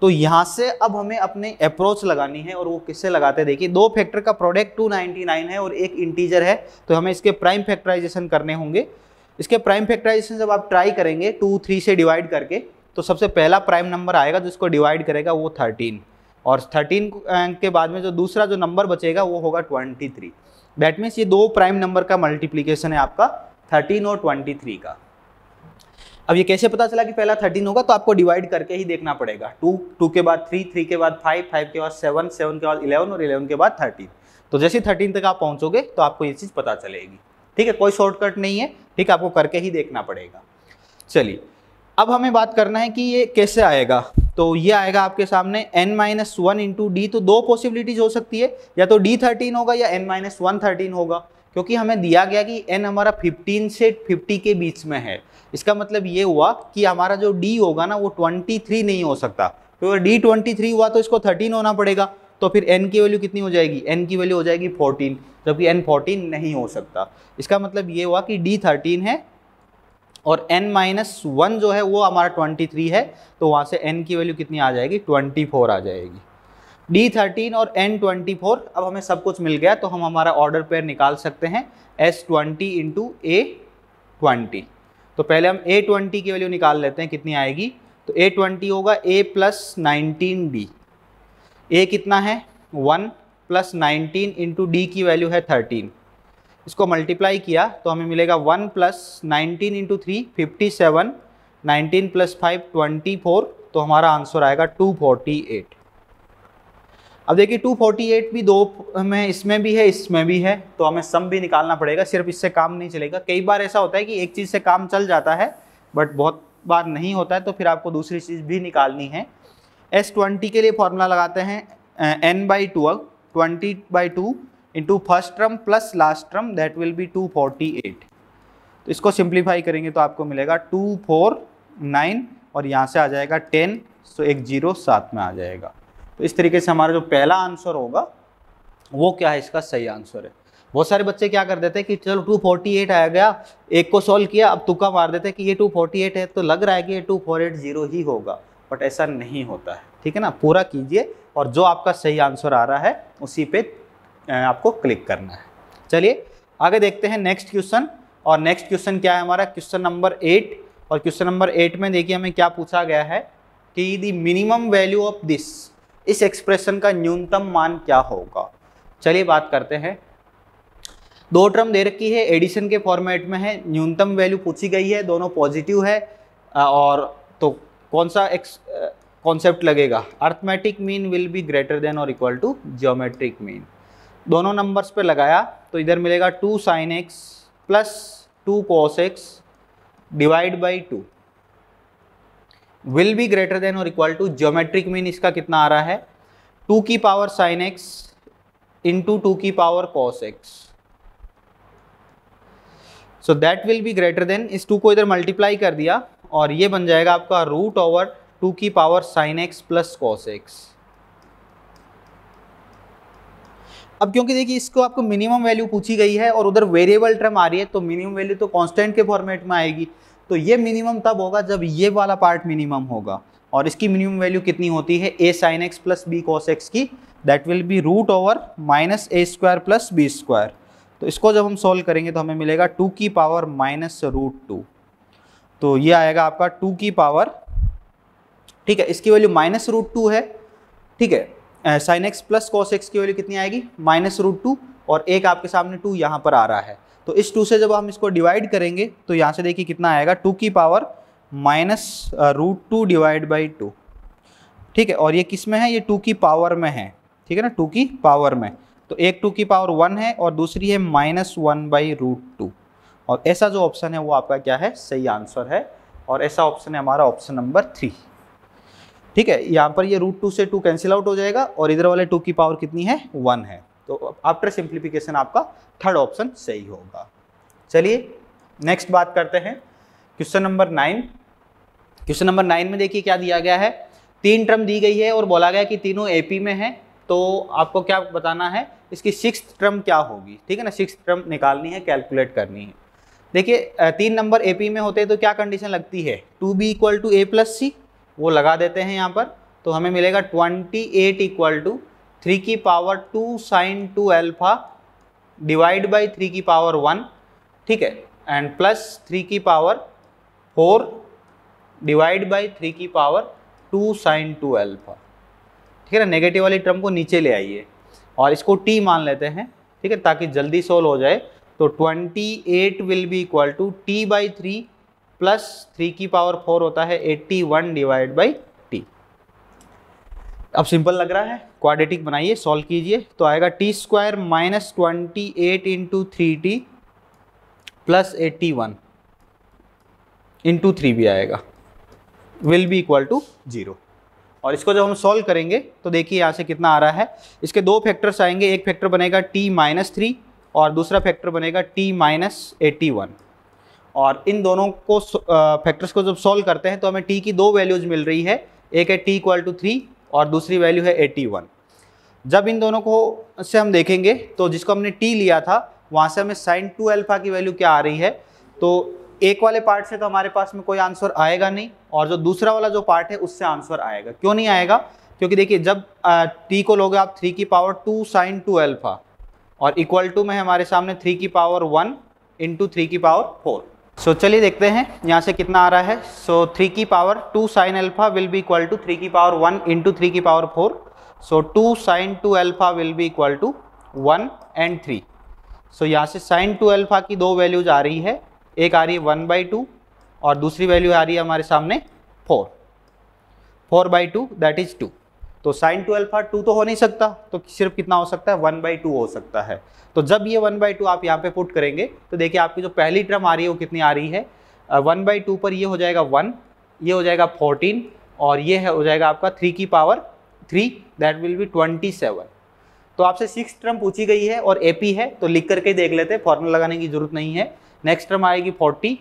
तो यहाँ से अब हमें अपने अप्रोच लगानी है और वो किससे लगाते हैं देखिए दो फैक्टर का प्रोडक्ट 299 है और एक इंटीजर है तो हमें इसके प्राइम फैक्टराइजेशन करने होंगे इसके प्राइम फैक्टराइजेशन जब आप ट्राई करेंगे टू थ्री से डिवाइड करके तो सबसे पहला प्राइम नंबर आएगा जिसको डिवाइड करेगा वो थर्टीन और थर्टीन के बाद में जो दूसरा जो नंबर बचेगा वो होगा ट्वेंटी थ्री दैट मीन्स ये दो प्राइम नंबर का मल्टीप्लीकेशन है आपका थर्टीन और ट्वेंटी थ्री का अब ये कैसे पता चला कि पहला थर्टीन होगा तो आपको डिवाइड करके ही देखना पड़ेगा टू टू के बाद थ्री थ्री के बाद फाइव फाइव के बाद सेवन सेवन के बाद इलेवन और इलेवन के बाद थर्टीन तो जैसे थर्टीन तक आप पहुंचोगे तो आपको ये चीज़ पता चलेगी ठीक है कोई शॉर्टकट नहीं है ठीक है आपको करके ही देखना पड़ेगा चलिए अब हमें बात करना है कि ये कैसे आएगा तो ये आएगा आपके सामने n minus one into D तो दो पॉसिबिलिटीज हो सकती है या तो d थर्टीन होगा या n माइनस वन थर्टीन होगा क्योंकि हमें दिया गया कि n हमारा 15 से 50 के बीच में है इसका मतलब ये हुआ कि हमारा जो डी होगा ना वो ट्वेंटी थ्री नहीं हो सकता क्योंकि डी ट्वेंटी थ्री हुआ तो इसको थर्टीन होना पड़ेगा तो फिर एन की वैल्यू कितनी हो जाएगी एन की वैल्यू हो जाएगी फोर्टीन जबकि एन फोर्टीन नहीं हो सकता इसका मतलब ये हुआ कि डी थर्टीन है और एन माइनस वन जो है वो हमारा ट्वेंटी थ्री है तो वहाँ से एन की वैल्यू कितनी आ जाएगी ट्वेंटी फोर आ जाएगी डी थर्टीन और एन ट्वेंटी फोर अब हमें सब कुछ मिल गया तो हम हमारा ऑर्डर पेयर निकाल सकते हैं S twenty into A twenty तो पहले हम ए ट्वेंटी की वैल्यू निकाल लेते हैं कितनी आएगी तो ए ट्वेंटी होगा A plus nineteen D A कितना है one plus nineteen into D की वैल्यू है थर्टीन इसको मल्टीप्लाई किया तो हमें मिलेगा one plus nineteen into three fifty seven nineteen plus five twenty four तो हमारा आंसर आएगा टू फोर्टी एट अब देखिए 248 भी दो में इसमें भी है इसमें भी है तो हमें सम भी निकालना पड़ेगा सिर्फ इससे काम नहीं चलेगा कई बार ऐसा होता है कि एक चीज़ से काम चल जाता है बट बहुत बार नहीं होता है तो फिर आपको दूसरी चीज़ भी निकालनी है एस ट्वेंटी के लिए फॉर्मूला लगाते हैं N by twelve twenty by two into first term plus last term that will be two forty eight तो इसको सिंप्लीफाई करेंगे तो आपको मिलेगा टू फोर नाइन और यहाँ से आ जाएगा टेन सो एक जीरो साथ में आ जाएगा तो इस तरीके से हमारा जो पहला आंसर होगा वो क्या है इसका सही आंसर है बहुत सारे बच्चे क्या कर देते हैं कि चलो 248 आया गया एक को सॉल्व किया अब तुक्का मार देते हैं कि ये 248 है तो लग रहा है कि ये 248 जीरो ही होगा बट ऐसा नहीं होता है ठीक है ना पूरा कीजिए और जो आपका सही आंसर आ रहा है उसी पे आपको क्लिक करना है चलिए आगे देखते हैं नेक्स्ट क्वेश्चन और नेक्स्ट क्वेश्चन क्या है हमारा क्वेश्चन नंबर एट और क्वेश्चन नंबर एट में देखिए हमें क्या पूछा गया है कि the minimum value of this इस एक्सप्रेशन का न्यूनतम मान क्या होगा चलिए बात करते हैं दो टर्म दे रखी है एडिशन के फॉर्मेट में है न्यूनतम वैल्यू पूछी गई है दोनों पॉजिटिव है और तो कौन सा एक्स कॉन्सेप्ट लगेगा arithmetic mean will be greater than और इक्वल टू जियोमेट्रिक मीन दोनों नंबर्स पे लगाया तो इधर मिलेगा two sine X plus two cos X divide by two will be greater than और इक्वल टू ज्योमेट्रिक मीन इसका कितना आ रहा है टू की power sine X into two की power cos X so that will be greater than इस two को इधर मल्टीप्लाई कर दिया और ये बन जाएगा आपका रूट ओवर टू की power sine X plus cos X अब क्योंकि देखिए इसको आपको मिनिमम वैल्यू पूछी गई है और उधर वेरिएबल टर्म आ रही है तो मिनिमम वैल्यू तो कांस्टेंट के फॉर्मेट में आएगी तो ये मिनिमम तब होगा जब ये वाला पार्ट मिनिमम होगा और इसकी मिनिमम वैल्यू कितनी होती है A sine X plus B cos X की that will be root over minus A square plus B square तो इसको जब हम सॉल्व करेंगे तो हमें मिलेगा टू की पावर माइनस रूट टू तो ये आएगा आपका टू की पावर ठीक है इसकी वैल्यू माइनस रूट टू है ठीक है sine X plus cos X की वैल्यू कितनी आएगी माइनस रूट टू और एक आपके सामने टू यहाँ पर आ रहा है तो इस टू से जब हम इसको डिवाइड करेंगे तो यहाँ से देखिए कितना आएगा टू की power minus root two divide by two ठीक है और ये किस में है ये टू की पावर में है ठीक है ना टू की पावर में तो एक टू की पावर वन है और दूसरी है minus one by root two और ऐसा जो ऑप्शन है वो आपका क्या है सही आंसर है और ऐसा ऑप्शन है हमारा ऑप्शन नंबर थ्री ठीक है यहाँ पर ये रूट टू से टू कैंसिल आउट हो जाएगा और इधर वाले टू की पावर कितनी है वन है तो आफ्टर सिंप्लीफिकेशन आपका थर्ड ऑप्शन सही होगा चलिए नेक्स्ट बात करते हैं question number nine question number nine में देखिए क्या दिया गया है तीन टर्म दी गई है और बोला गया कि तीनों एपी में है तो आपको क्या बताना है इसकी सिक्स टर्म क्या होगी ठीक है ना सिक्स टर्म निकालनी है कैलकुलेट करनी है देखिए तीन नंबर एपी में होते हैं तो क्या कंडीशन लगती है to be equal to A plus C वो लगा देते हैं यहाँ पर तो हमें मिलेगा twenty eight equal to three की power two sine two alpha divide by three की पावर वन ठीक है एंड प्लस थ्री की power four divide by three की power two sine two alpha ठीक है ना नेगेटिव वाली टर्म को नीचे ले आइए और इसको टी मान लेते हैं ठीक है ताकि जल्दी सोल्व हो जाए तो twenty eight will be equal to T by three plus three की पावर फोर होता है एट्टी वन डिवाइड बाई अब सिंपल लग रहा है क्वाड्रेटिक बनाइए सॉल्व कीजिए तो आएगा T square minus twenty eight into three T plus eighty one into three भी आएगा will be equal to zero और इसको जब हम सॉल्व करेंगे तो देखिए यहाँ से कितना आ रहा है इसके दो फैक्टर्स आएंगे एक फैक्टर बनेगा टी माइनस थ्री और दूसरा फैक्टर बनेगा टी माइनस एट्टी वन और इन दोनों को फैक्टर्स को जब सॉल्व करते हैं तो हमें टी की दो वैल्यूज मिल रही है एक है टी इक्वल टू थ्री और दूसरी वैल्यू है एटी वन जब इन दोनों को से हम देखेंगे तो जिसको हमने टी लिया था वहाँ से हमें साइन टू एल्फ़ा की वैल्यू क्या आ रही है तो एक वाले पार्ट से तो हमारे पास में कोई आंसर आएगा नहीं और जो दूसरा वाला जो पार्ट है उससे आंसर आएगा क्यों नहीं आएगा क्योंकि देखिए जब टी को लोगे आप थ्री की power two sine two alpha और इक्वल टू में हमारे सामने थ्री की पावर वन इंटू थ्री की पावर फोर सो so, चलिए देखते हैं यहाँ से कितना आ रहा है सो थ्री की power two sine alpha will be equal to three की पावर वन इंटू थ्री की power four so two sine two alpha will be equal to one and three so यहाँ से साइन टू अल्फा की दो values आ रही है एक आ रही है वन बाई टू और दूसरी वैल्यू आ रही है हमारे सामने four four by two that is two तो साइन टू अल्फा टू तो हो नहीं सकता तो सिर्फ कितना हो सकता है वन बाई टू हो सकता है तो जब ये वन बाई टू आप यहाँ पे पुट करेंगे तो देखिए आपकी जो पहली टर्म आ रही है वो कितनी आ रही है वन बाई टू पर ये हो जाएगा वन ये हो जाएगा फोर्टीन और ये हो जाएगा आपका थ्री की power three that will be twenty seven तो आपसे सिक्स टर्म पूछी गई है और ए पी है तो लिख करके देख लेते हैं फॉर्मूला लगाने की जरूरत नहीं है नेक्स्ट टर्म आएगी फोर्टी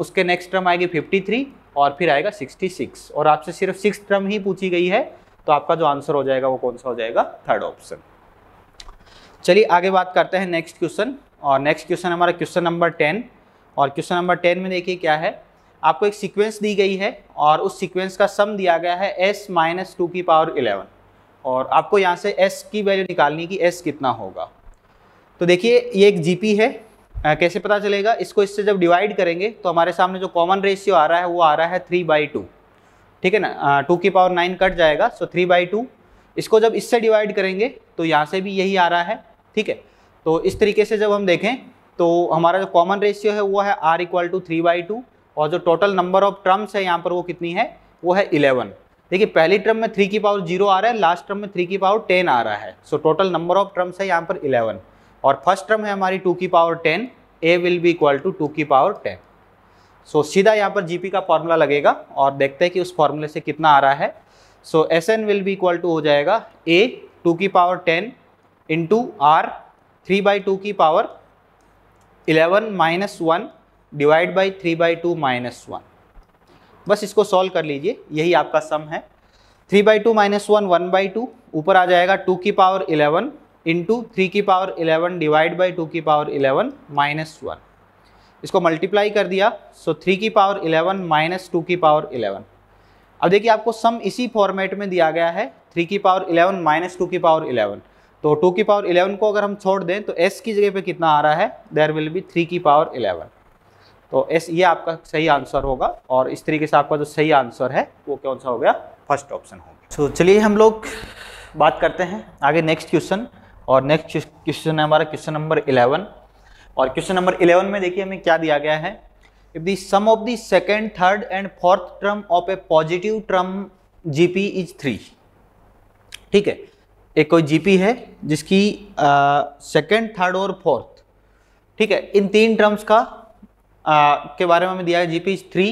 उसके नेक्स्ट टर्म आएगी फिफ्टी थ्री और फिर आएगा सिक्सटी सिक्स और आपसे सिर्फ सिक्स टर्म ही पूछी गई है तो आपका जो आंसर हो जाएगा वो कौन सा हो जाएगा थर्ड ऑप्शन चलिए आगे बात करते हैं नेक्स्ट क्वेश्चन और नेक्स्ट क्वेश्चन हमारा क्वेश्चन नंबर टेन और क्वेश्चन नंबर टेन में देखिए क्या है आपको एक सीक्वेंस दी गई है और उस सीक्वेंस का सम दिया गया है एस माइनस टू की पावर इलेवन और आपको यहाँ से एस की वैल्यू निकालनी कि एस कितना होगा तो देखिए ये एक जीपी है आ, कैसे पता चलेगा इसको इससे जब डिवाइड करेंगे तो हमारे सामने जो कॉमन रेशियो आ रहा है वो आ रहा है थ्री बाई टू ठीक है ना टू की पावर नाइन कट जाएगा सो थ्री बाई टू इसको जब इससे डिवाइड करेंगे तो यहाँ से भी यही आ रहा है ठीक है तो इस तरीके से जब हम देखें तो हमारा जो कॉमन रेशियो है वो है R equal to three by two और जो टोटल नंबर ऑफ टर्म्स है यहाँ पर वो कितनी है वो है इलेवन देखिए पहली टर्म में थ्री की पावर जीरो आ रहा है लास्ट टर्म में थ्री की पावर टेन आ रहा है so total number of terms है यहाँ पर इलेवन और फर्स्ट टर्म है हमारी टू की power ten A will be equal to two की पावर टेन सो so, सीधा यहाँ पर जीपी का फॉर्मूला लगेगा और देखते हैं कि उस फॉर्मूले से कितना आ रहा है so S N will be equal to हो जाएगा ए टू की power ten into R three by two की power eleven minus one divide by three by two minus one बस इसको सॉल्व कर लीजिए यही आपका सम है three by two minus one one by two ऊपर आ जाएगा टू की पावर इलेवन इंटू थ्री की power eleven divide by two की पावर इलेवन माइनस वन इसको मल्टीप्लाई कर दिया सो थ्री की पावर इलेवन माइनस टू की पावर इलेवन अब देखिए आपको सम इसी फॉर्मेट में दिया गया है थ्री की पावर इलेवन माइनस टू की पावर इलेवन तो टू की पावर इलेवन को अगर हम छोड़ दें तो एस की जगह पे कितना आ रहा है देर विल बी थ्री की पावर इलेवन तो एस ये आपका सही आंसर होगा और इस तरीके से आपका जो सही आंसर है वो कौन सा हो गया फर्स्ट ऑप्शन हो गया सो so, चलिए हम लोग बात करते हैं आगे नेक्स्ट क्वेश्चन और नेक्स्ट क्वेश्चन है हमारा क्वेश्चन नंबर इलेवन और क्वेश्चन नंबर 11 में देखिए हमें क्या दिया गया है if the sum of the second third and fourth term of a positive term GP is three ठीक है एक कोई जीपी है जिसकी सेकेंड थर्ड और फोर्थ ठीक है इन तीन टर्म्स का आ, के बारे में हमें दिया है GP is three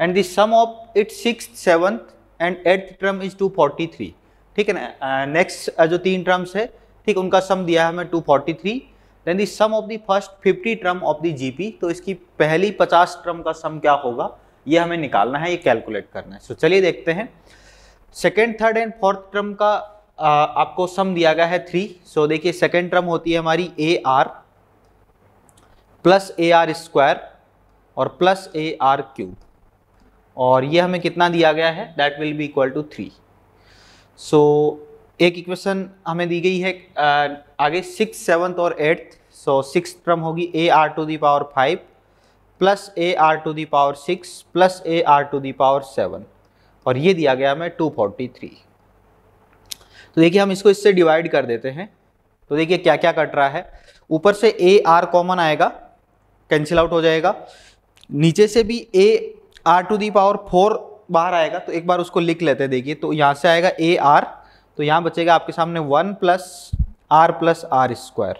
and the sum of it six seventh and eighth term is two forty three ठीक है ना नेक्स्ट जो तीन टर्म्स है ठीक उनका सम दिया है हमें two forty three then the sum of the first fifty term of the GP तो इसकी पहली पचास ट्रम का सम क्या होगा ये हमें निकालना है ये कैलकुलेट करना है सो so, चलिए देखते हैं second third and fourth term का आ, आपको सम दिया गया है थ्री सो so, देखिए सेकेंड ट्रम होती है हमारी A R plus A are square और प्लस ए आर क्यूब और ये हमें कितना दिया गया है that will be equal to three so एक इक्वेशन हमें दी गई है आगे सिक्स सेवन्थ और एट्थ सो सिक्स टर्म होगी A R to the power five plus A R to the power six plus A R to the power seven और ये दिया गया हमें टू फोर्टी थ्री तो देखिए हम इसको इससे डिवाइड कर देते हैं तो देखिए क्या क्या कट रहा है ऊपर से ए आर कॉमन आएगा कैंसिल आउट हो जाएगा नीचे से भी A R to the power four बाहर आएगा तो एक बार उसको लिख लेते हैं देखिए तो यहाँ से आएगा ए आर तो यहां बचेगा आपके सामने one plus are plus R square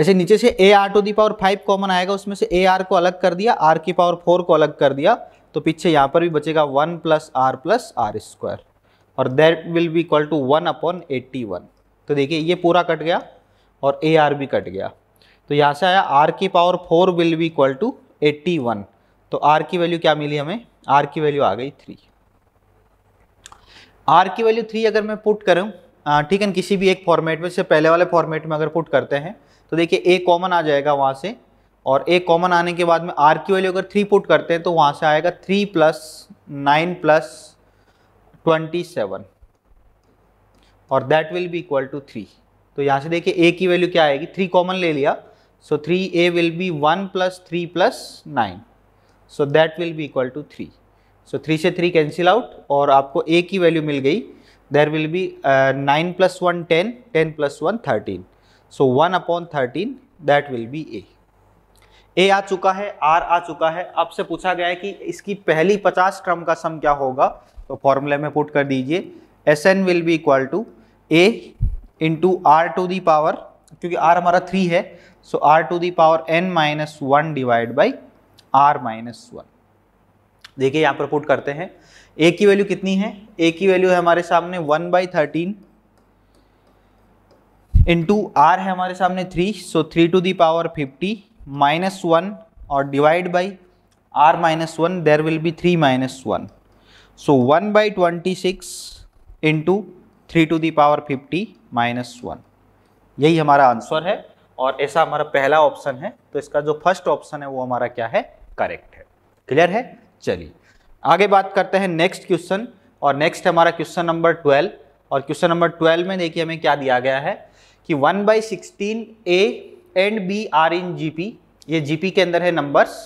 ऐसे नीचे से A R to the power five common आएगा उसमें से ए आर को अलग कर दिया आर की पावर फोर को अलग कर दिया तो पीछे यहाँ पर भी बचेगा one plus are plus R square और that will be equal to one upon eighty one तो देखिए ये पूरा कट गया और ए आर भी कट गया तो यहाँ से आया आर की power four will be equal to eighty one तो आर की वैल्यू क्या मिली हमें आर की वैल्यू आ गई थ्री आर की वैल्यू थ्री अगर मैं पुट करूँ ठीक है किसी भी एक फॉर्मेट में से पहले वाले फॉर्मेट में अगर पुट करते हैं तो देखिए ए कॉमन आ जाएगा वहाँ से और ए कॉमन आने के बाद में आर की वैल्यू अगर थ्री पुट करते हैं तो वहाँ से आएगा three plus nine plus twenty seven और that will be equal to three तो यहाँ से देखिए ए की वैल्यू क्या आएगी थ्री कॉमन ले लिया so three A will be one plus three plus nine so that will be equal to three so three से थ्री कैंसिल आउट और आपको ए की वैल्यू मिल गई there will be nine plus one ten ten plus one thirteen so one upon thirteen that will be A A आ चुका है are आ चुका है आपसे पूछा गया है कि इसकी पहली पचास क्रम का सम क्या होगा तो फॉर्मूले में पुट कर दीजिए S N will be equal to A into R to the power क्योंकि आर हमारा थ्री है so R to the power N minus one divide by are minus one देखिए यहाँ पर पुट करते हैं ए की वैल्यू कितनी है ए की वैल्यू है हमारे सामने one by thirteen into r है हमारे सामने three so three to the power fifty minus one और divide by are minus one there will be three minus one so one by twenty six into three to the power fifty minus one यही हमारा answer है और ऐसा हमारा पहला option है तो इसका जो फर्स्ट ऑप्शन है वो हमारा क्या है करेक्ट है क्लियर है चलिए आगे बात करते हैं नेक्स्ट क्वेश्चन और नेक्स्ट हमारा क्वेश्चन नंबर ट्वेल्व और क्वेश्चन नंबर ट्वेल्व में देखिए हमें क्या दिया गया है कि one by sixteen a and b are in G P ये जी पी के अंदर है numbers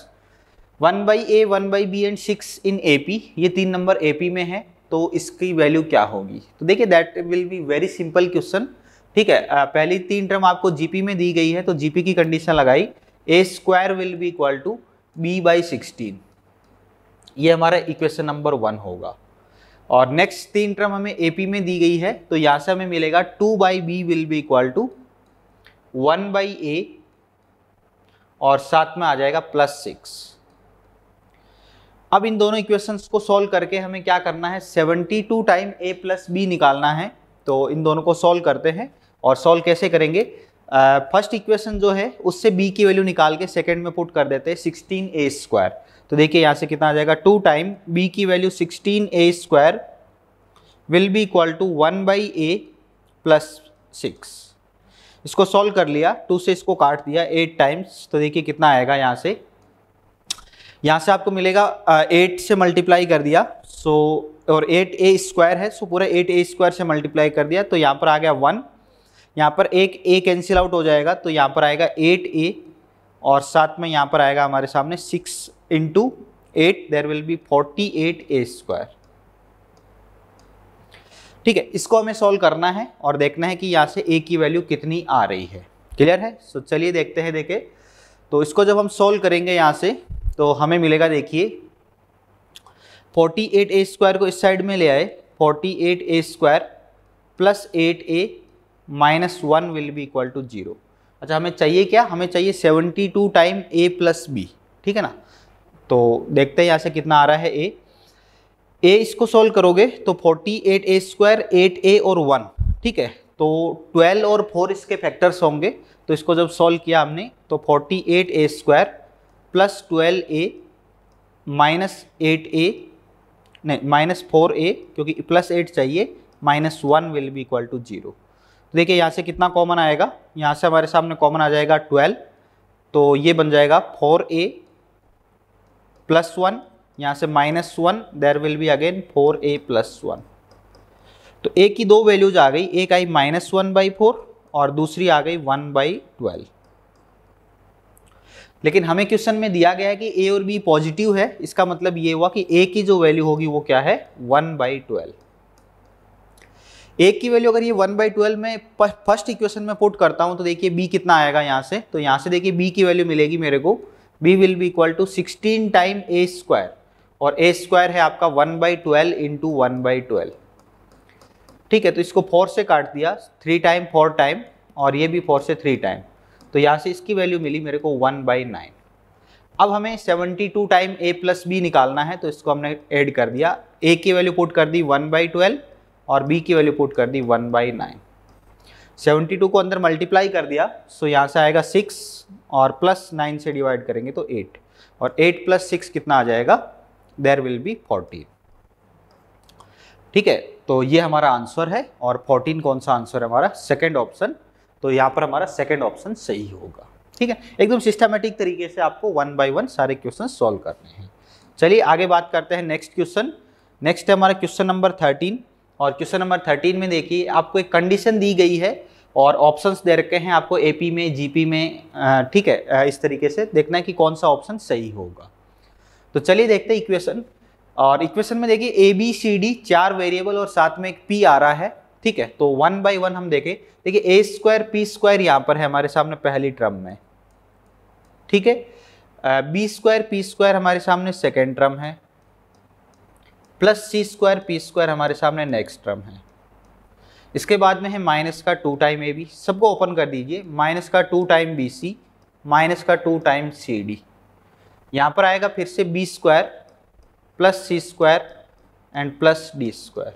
one by a one by b and six in A P ये तीन नंबर ए पी में है तो इसकी वैल्यू क्या होगी तो देखिए that will be very simple question ठीक है पहली तीन टर्म आपको जीपी में दी गई है तो जी की कंडीशन लगाई a square will be equal to b by sixteen ये हमारा इक्वेशन नंबर वन होगा और नेक्स्ट तीन टर्म हमें एपी में दी गई है तो यहाँ से हमें मिलेगा two by b will be equal to one by a और साथ में आ जाएगा प्लस सिक्स अब इन दोनों इक्वेशंस को सॉल्व करके हमें क्या करना है 72 टाइम ए प्लस बी निकालना है तो इन दोनों को सॉल्व करते हैं और सॉल्व कैसे करेंगे फर्स्ट uh, इक्वेशन जो है उससे b की वैल्यू निकाल के सेकेंड में पुट कर देते हैं सिक्सटीन ए स्क्वायर तो देखिए यहाँ से कितना आ जाएगा टू टाइम बी की value sixteen a square will be equal to one by a plus six इसको सॉल्व कर लिया टू से इसको काट दिया एट टाइम्स तो देखिए कितना आएगा यहाँ से यहाँ से आपको मिलेगा एट से मल्टीप्लाई कर दिया सो और एट ए स्क्वायर है सो पूरा एट ए स्क्वायर से मल्टीप्लाई कर दिया तो यहाँ पर आ गया वन यहाँ पर एक ए कैंसिल आउट हो जाएगा तो यहाँ पर आएगा एट ए और साथ में यहाँ पर आएगा हमारे सामने six into eight there will be forty eight a square ठीक है इसको हमें सॉल्व करना है और देखना है कि यहाँ से ए की वैल्यू कितनी आ रही है क्लियर है सो so, चलिए देखते हैं देखे तो इसको जब हम सॉल्व करेंगे यहाँ से तो हमें मिलेगा देखिए 48 ए स्क्वायर को इस साइड में ले आए 48 a square plus eight a minus one will be equal to zero अच्छा हमें चाहिए क्या हमें चाहिए seventy two time a plus b ठीक है ना तो देखते हैं यहाँ से कितना आ रहा है ए ए इसको सोल्व करोगे तो forty eight a square eight a और वन ठीक है तो ट्वेल्व और फोर इसके फैक्टर्स होंगे तो इसको जब सॉल्व किया हमने तो forty eight a square plus twelve a minus eight a नहीं माइनस फोर ए क्योंकि प्लस एट चाहिए minus one will be equal to zero देखिए यहाँ से कितना कॉमन आएगा यहाँ से हमारे सामने कॉमन आ जाएगा ट्वेल्व तो ये बन जाएगा फोर ए प्लस वन यहाँ से minus one there will be again four a plus one तो ए की दो वैल्यूज आ गई एक आई माइनस वन बाई फोर और दूसरी आ गई वन बाई ट्वेल्व लेकिन हमें क्वेश्चन में दिया गया है कि ए और बी पॉजिटिव है इसका मतलब ये हुआ कि ए की जो वैल्यू होगी वो क्या है वन बाई ट्वेल्व ए की वैल्यू अगर ये वन बाई ट्वेल्व में फर्स्ट इक्वेशन में पुट करता हूँ तो देखिए बी कितना आएगा यहाँ से तो यहाँ से देखिए बी की वैल्यू मिलेगी मेरे को b will be equal to sixteen time a square और ए स्क्वायर है आपका one by twelve into one by twelve ठीक है तो इसको फोर से काट दिया थ्री टाइम फोर टाइम और ये भी फोर से थ्री टाइम तो यहाँ से इसकी वैल्यू मिली मेरे को वन बाई नाइन अब हमें seventy two time a plus b निकालना है तो इसको हमने ऐड कर दिया ए की वैल्यू पुट कर दी वन बाई ट्वेल्व और बी की वैल्यू पुट कर दी one by nine seventy two को अंदर मल्टीप्लाई कर दिया सो यहाँ से आएगा सिक्स और प्लस नाइन से डिवाइड करेंगे तो एट और एट प्लस सिक्स कितना आ जाएगा देर विल बी फोर्टीन ठीक है तो ये हमारा आंसर है और फोर्टीन कौन सा आंसर है हमारा सेकेंड ऑप्शन तो यहाँ पर हमारा सेकेंड ऑप्शन सही होगा ठीक है एकदम सिस्टमेटिक तरीके से आपको वन बाई वन सारे क्वेश्चन सॉल्व करने हैं चलिए आगे बात करते हैं नेक्स्ट क्वेश्चन नेक्स्ट है हमारा क्वेश्चन नंबर थर्टीन और क्वेश्चन नंबर थर्टीन में देखिए आपको एक कंडीशन दी गई है और ऑप्शंस दे रखे हैं आपको एपी में जीपी में ठीक है इस तरीके से देखना है कि कौन सा ऑप्शन सही होगा तो चलिए देखते हैं इक्वेशन और इक्वेशन में देखिए ए बी सी डी चार वेरिएबल और साथ में एक पी आ रहा है ठीक है तो वन बाई वन हम देखें देखिए ए स्क्वायर पी स्क्वायर यहाँ पर है हमारे सामने पहली ट्रम में ठीक है बी स्क्वायर पी स्क्वायर हमारे सामने सेकेंड ट्रम है plus c square p square हमारे सामने नेक्स्ट टर्म है इसके बाद में है माइनस का टू टाइम ए बी सबको ओपन कर दीजिए माइनस का two time b c minus का टू टाइम सी डी यहाँ पर आएगा फिर से b square plus c square and plus d square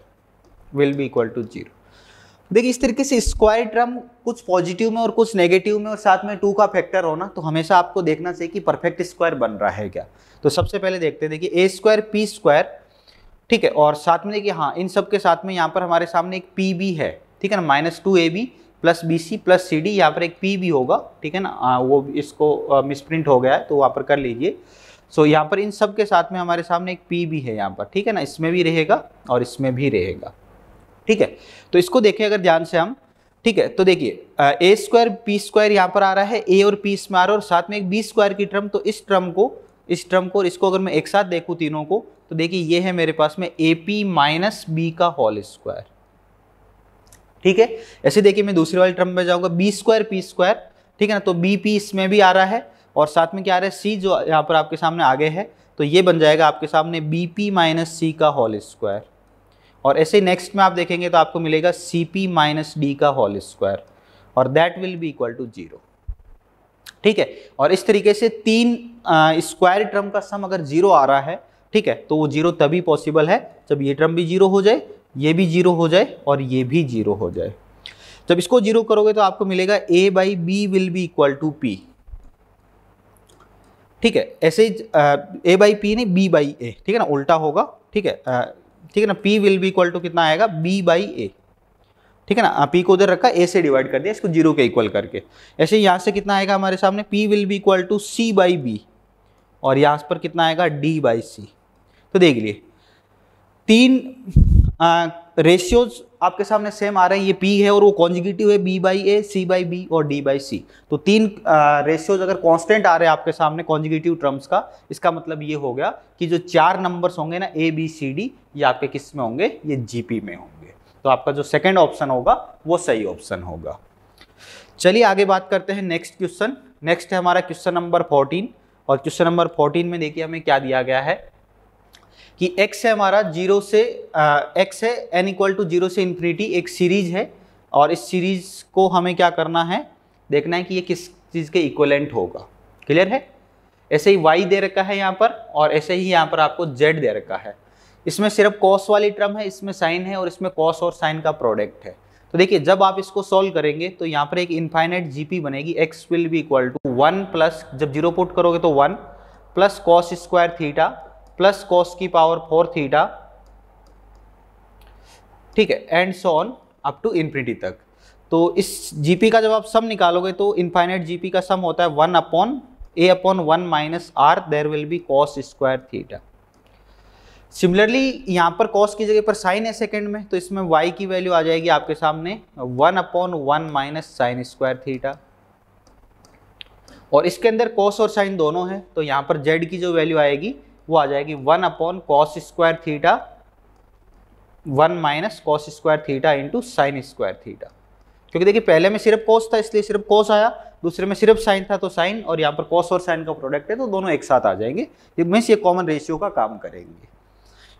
will be equal to zero देखिए इस तरीके से स्क्वायर टर्म कुछ पॉजिटिव में और कुछ नेगेटिव में और साथ में टू का फैक्टर होना तो हमेशा आपको देखना चाहिए कि परफेक्ट स्क्वायर बन रहा है क्या तो सबसे पहले देखते हैं देखिए ए स्क्वायर पी स्क्वायर ठीक है और साथ में देखिए हाँ इन सब के साथ में यहाँ पर हमारे सामने एक पी भी है ठीक है ना minus two a b plus b c plus c d यहाँ पर एक पी भी होगा ठीक है ना आ, वो इसको मिसप्रिंट हो गया है तो वहाँ पर कर लीजिए सो so, यहाँ पर इन सब के साथ में हमारे सामने एक पी भी है यहाँ पर ठीक है ना इसमें भी रहेगा और इसमें भी रहेगा ठीक है तो इसको देखें अगर ध्यान से हम ठीक है तो देखिए ए स्क्वायर पी स्क्वायर यहाँ पर आ रहा है ए और पी इसमें आ रहा है और साथ में एक बी स्क्वायर की टर्म तो इस टर्म को इस टर्म को और इसको अगर मैं एक साथ देखूँ तीनों को तो देखिए ये है मेरे पास में ए पी माइनस बी का होल स्क्वायर ठीक है ऐसे देखिए मैं दूसरी वाली टर्म में जाऊंगा बी स्क्वायर पी स्क्वायर ठीक है ना तो बी पी इसमें भी आ रहा है और साथ में क्या आ रहा है सी जो यहाँ पर आपके सामने आगे है तो ये बन जाएगा आपके सामने बी पी माइनस सी का होल स्क्वायर और ऐसे नेक्स्ट में आप देखेंगे तो आपको मिलेगा सी पी माइनस डी का होल स्क्वायर और that will be equal to zero ठीक है और इस तरीके से तीन स्क्वायर टर्म का सम अगर जीरो आ रहा है ठीक है तो वो जीरो तभी पॉसिबल है जब ये टर्म भी जीरो हो जाए ये भी जीरो हो जाए और ये भी जीरो हो जाए जब इसको जीरो करोगे तो आपको मिलेगा a by b will be equal to p ठीक है ऐसे ही ए बाई पी नहीं बी बाई ए ठीक है ना उल्टा होगा ठीक है ठीक है ना p will be equal to कितना आएगा बी बाई ए ठीक है ना पी को उधर रखा ए से डिवाइड कर दिया इसको जीरो के इक्वल करके ऐसे यहाँ से कितना आएगा हमारे सामने p will be equal to c by b और यहाँ पर कितना आएगा डी बाई सी तो देख लिए तीन रेशियोज आपके सामने सेम आ रहे हैं ये पी है और वो कॉन्जिगेटिव है b by a c by b और डी बाई सी तो तीन रेशियोज अगर कांस्टेंट आ रहे हैं आपके सामने कॉन्जिगेटिव टर्म्स का इसका मतलब ये हो गया कि जो चार नंबर्स होंगे ना ए बी सी डी ये आपके किस में होंगे ये जीपी में होंगे तो आपका जो सेकेंड ऑप्शन होगा वो सही ऑप्शन होगा चलिए आगे बात करते हैं नेक्स्ट क्वेश्चन नेक्स्ट है हमारा क्वेश्चन नंबर फोर्टीन और क्वेश्चन नंबर फोर्टीन में देखिए हमें क्या दिया गया है कि x है हमारा जीरो से आ, x है n इक्वल टू जीरो से इन्फिनिटी एक सीरीज है और इस सीरीज को हमें क्या करना है देखना है कि ये किस चीज़ के इक्वलेंट होगा क्लियर है ऐसे ही y दे रखा है यहाँ पर और ऐसे ही यहाँ पर आपको z दे रखा है इसमें सिर्फ कॉस वाली टर्म है इसमें साइन है और इसमें कॉस और साइन का प्रोडक्ट है तो देखिए जब आप इसको सॉल्व करेंगे तो यहाँ पर एक इन्फाइनाइट जीपी बनेगी x will be equal to one plus जब जीरो पुट करोगे तो one plus cos square theta plus cos की पावर फोर थीटा ठीक है and on up to infinity तक तो इस जीपी का जब आप सम निकालोगे तो इनफाइनाइट जीपी का सम होता है one upon a upon one minus r there will be cos square theta similarly यहाँ पर कॉस की जगह पर साइन है सेकेंड में तो इसमें वाई की वैल्यू आ जाएगी आपके सामने one upon one minus sine square theta और इसके अंदर कॉस और साइन दोनों है तो यहाँ पर जेड की जो वैल्यू आएगी वो आ जाएगी one upon cos square theta one minus cos square theta into sine square theta क्योंकि देखिए पहले में सिर्फ कॉस था इसलिए सिर्फ कॉस आया दूसरे में सिर्फ साइन था तो साइन और यहाँ पर कॉस और साइन का प्रोडक्ट है तो दोनों एक साथ आ जाएंगे ये मीन्स ये कॉमन रेशियो का काम करेंगे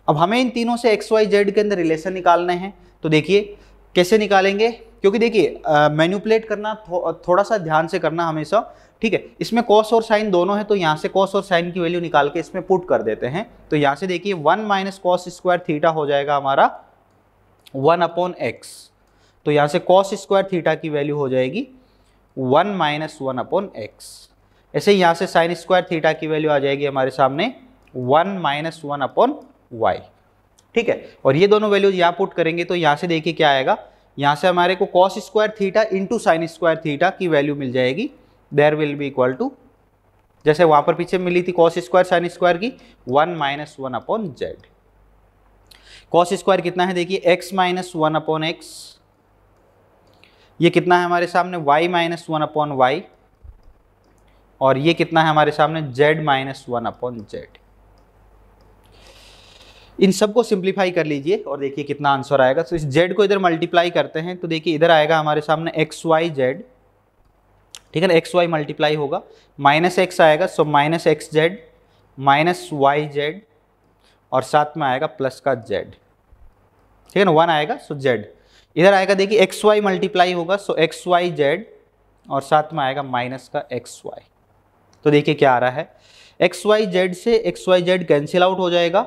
अब हमें इन तीनों से एक्स वाई जेड के अंदर रिलेशन निकालने हैं तो देखिए कैसे निकालेंगे क्योंकि देखिए मैन्यूपलेट करना थो, थोड़ा सा ध्यान से करना हमेशा ठीक है इसमें कॉस और साइन दोनों है तो यहाँ से कॉस और साइन की वैल्यू निकाल के इसमें पुट कर देते हैं तो यहाँ से देखिए one minus cos square theta हो जाएगा हमारा वन अपॉन एक्स तो यहाँ से कॉस स्क्वायर थीटा की वैल्यू हो जाएगी one minus one upon x ऐसे यहाँ से साइन स्क्वायर थीटा की वैल्यू आ जाएगी हमारे सामने one minus one upon y ठीक है और ये दोनों वैल्यूज यहाँ पुट करेंगे तो यहाँ से देखिए क्या आएगा यहाँ से हमारे को cos square theta into sine square theta की वैल्यू मिल जाएगी there will be equal to जैसे वहां पर पीछे मिली थी कॉस स्क्वायर साइन स्क्वायर की one minus one upon z cos square कितना है देखिए x minus one upon x ये कितना है हमारे सामने y minus one upon y और ये कितना है हमारे सामने z minus one upon z इन सबको सिंप्लीफाई कर लीजिए और देखिए कितना आंसर आएगा तो इस जेड को इधर मल्टीप्लाई करते हैं तो देखिए इधर आएगा हमारे सामने एक्स वाई जेड ठीक है ना एक्स वाई मल्टीप्लाई होगा माइनस एक्स आएगा so minus x z minus y z और साथ में आएगा प्लस का जेड ठीक है ना वन आएगा सो जेड इधर आएगा देखिए एक्स वाई मल्टीप्लाई होगा सो एक्स वाई जेड और साथ में आएगा माइनस का एक्स वाई तो देखिए क्या आ रहा है एक्स वाई जेड से x y z cancel out हो जाएगा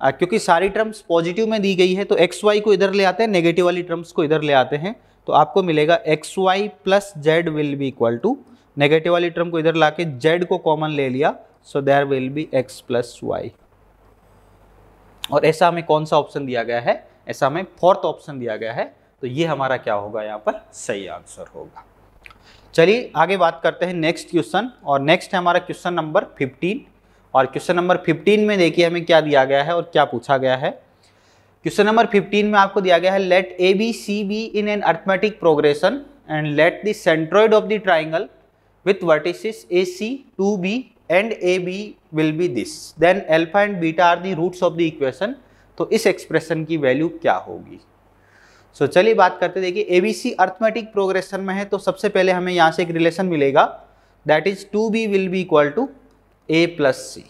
आ, क्योंकि सारी टर्म्स पॉजिटिव में दी गई है तो एक्स वाई को इधर ले आते हैं नेगेटिव वाली टर्म्स को इधर ले आते हैं तो आपको मिलेगा x y plus z will be equal to negative वाली टर्म को इधर लाके जेड को कॉमन ले लिया so there will be x plus y और ऐसा हमें कौन सा ऑप्शन दिया गया है ऐसा हमें फोर्थ ऑप्शन दिया गया है तो ये हमारा क्या होगा यहाँ पर सही आंसर होगा चलिए आगे बात करते हैं नेक्स्ट क्वेश्चन और नेक्स्ट है हमारा क्वेश्चन नंबर 15 और क्वेश्चन नंबर 15 में देखिए हमें क्या दिया गया है और क्या पूछा गया है क्वेश्चन नंबर 15 में आपको दिया गया है let a b c be in an arithmetic progression and let the of the triangle c to b and a b will be this then alpha and beta are the roots of the equation तो इस expression की value क्या होगी सो so, चलिए बात करते देखिए a b c arithmetic progression में है तो सबसे पहले हमें यहाँ से एक रिलेशन मिलेगा that is two b will be equal to A plus c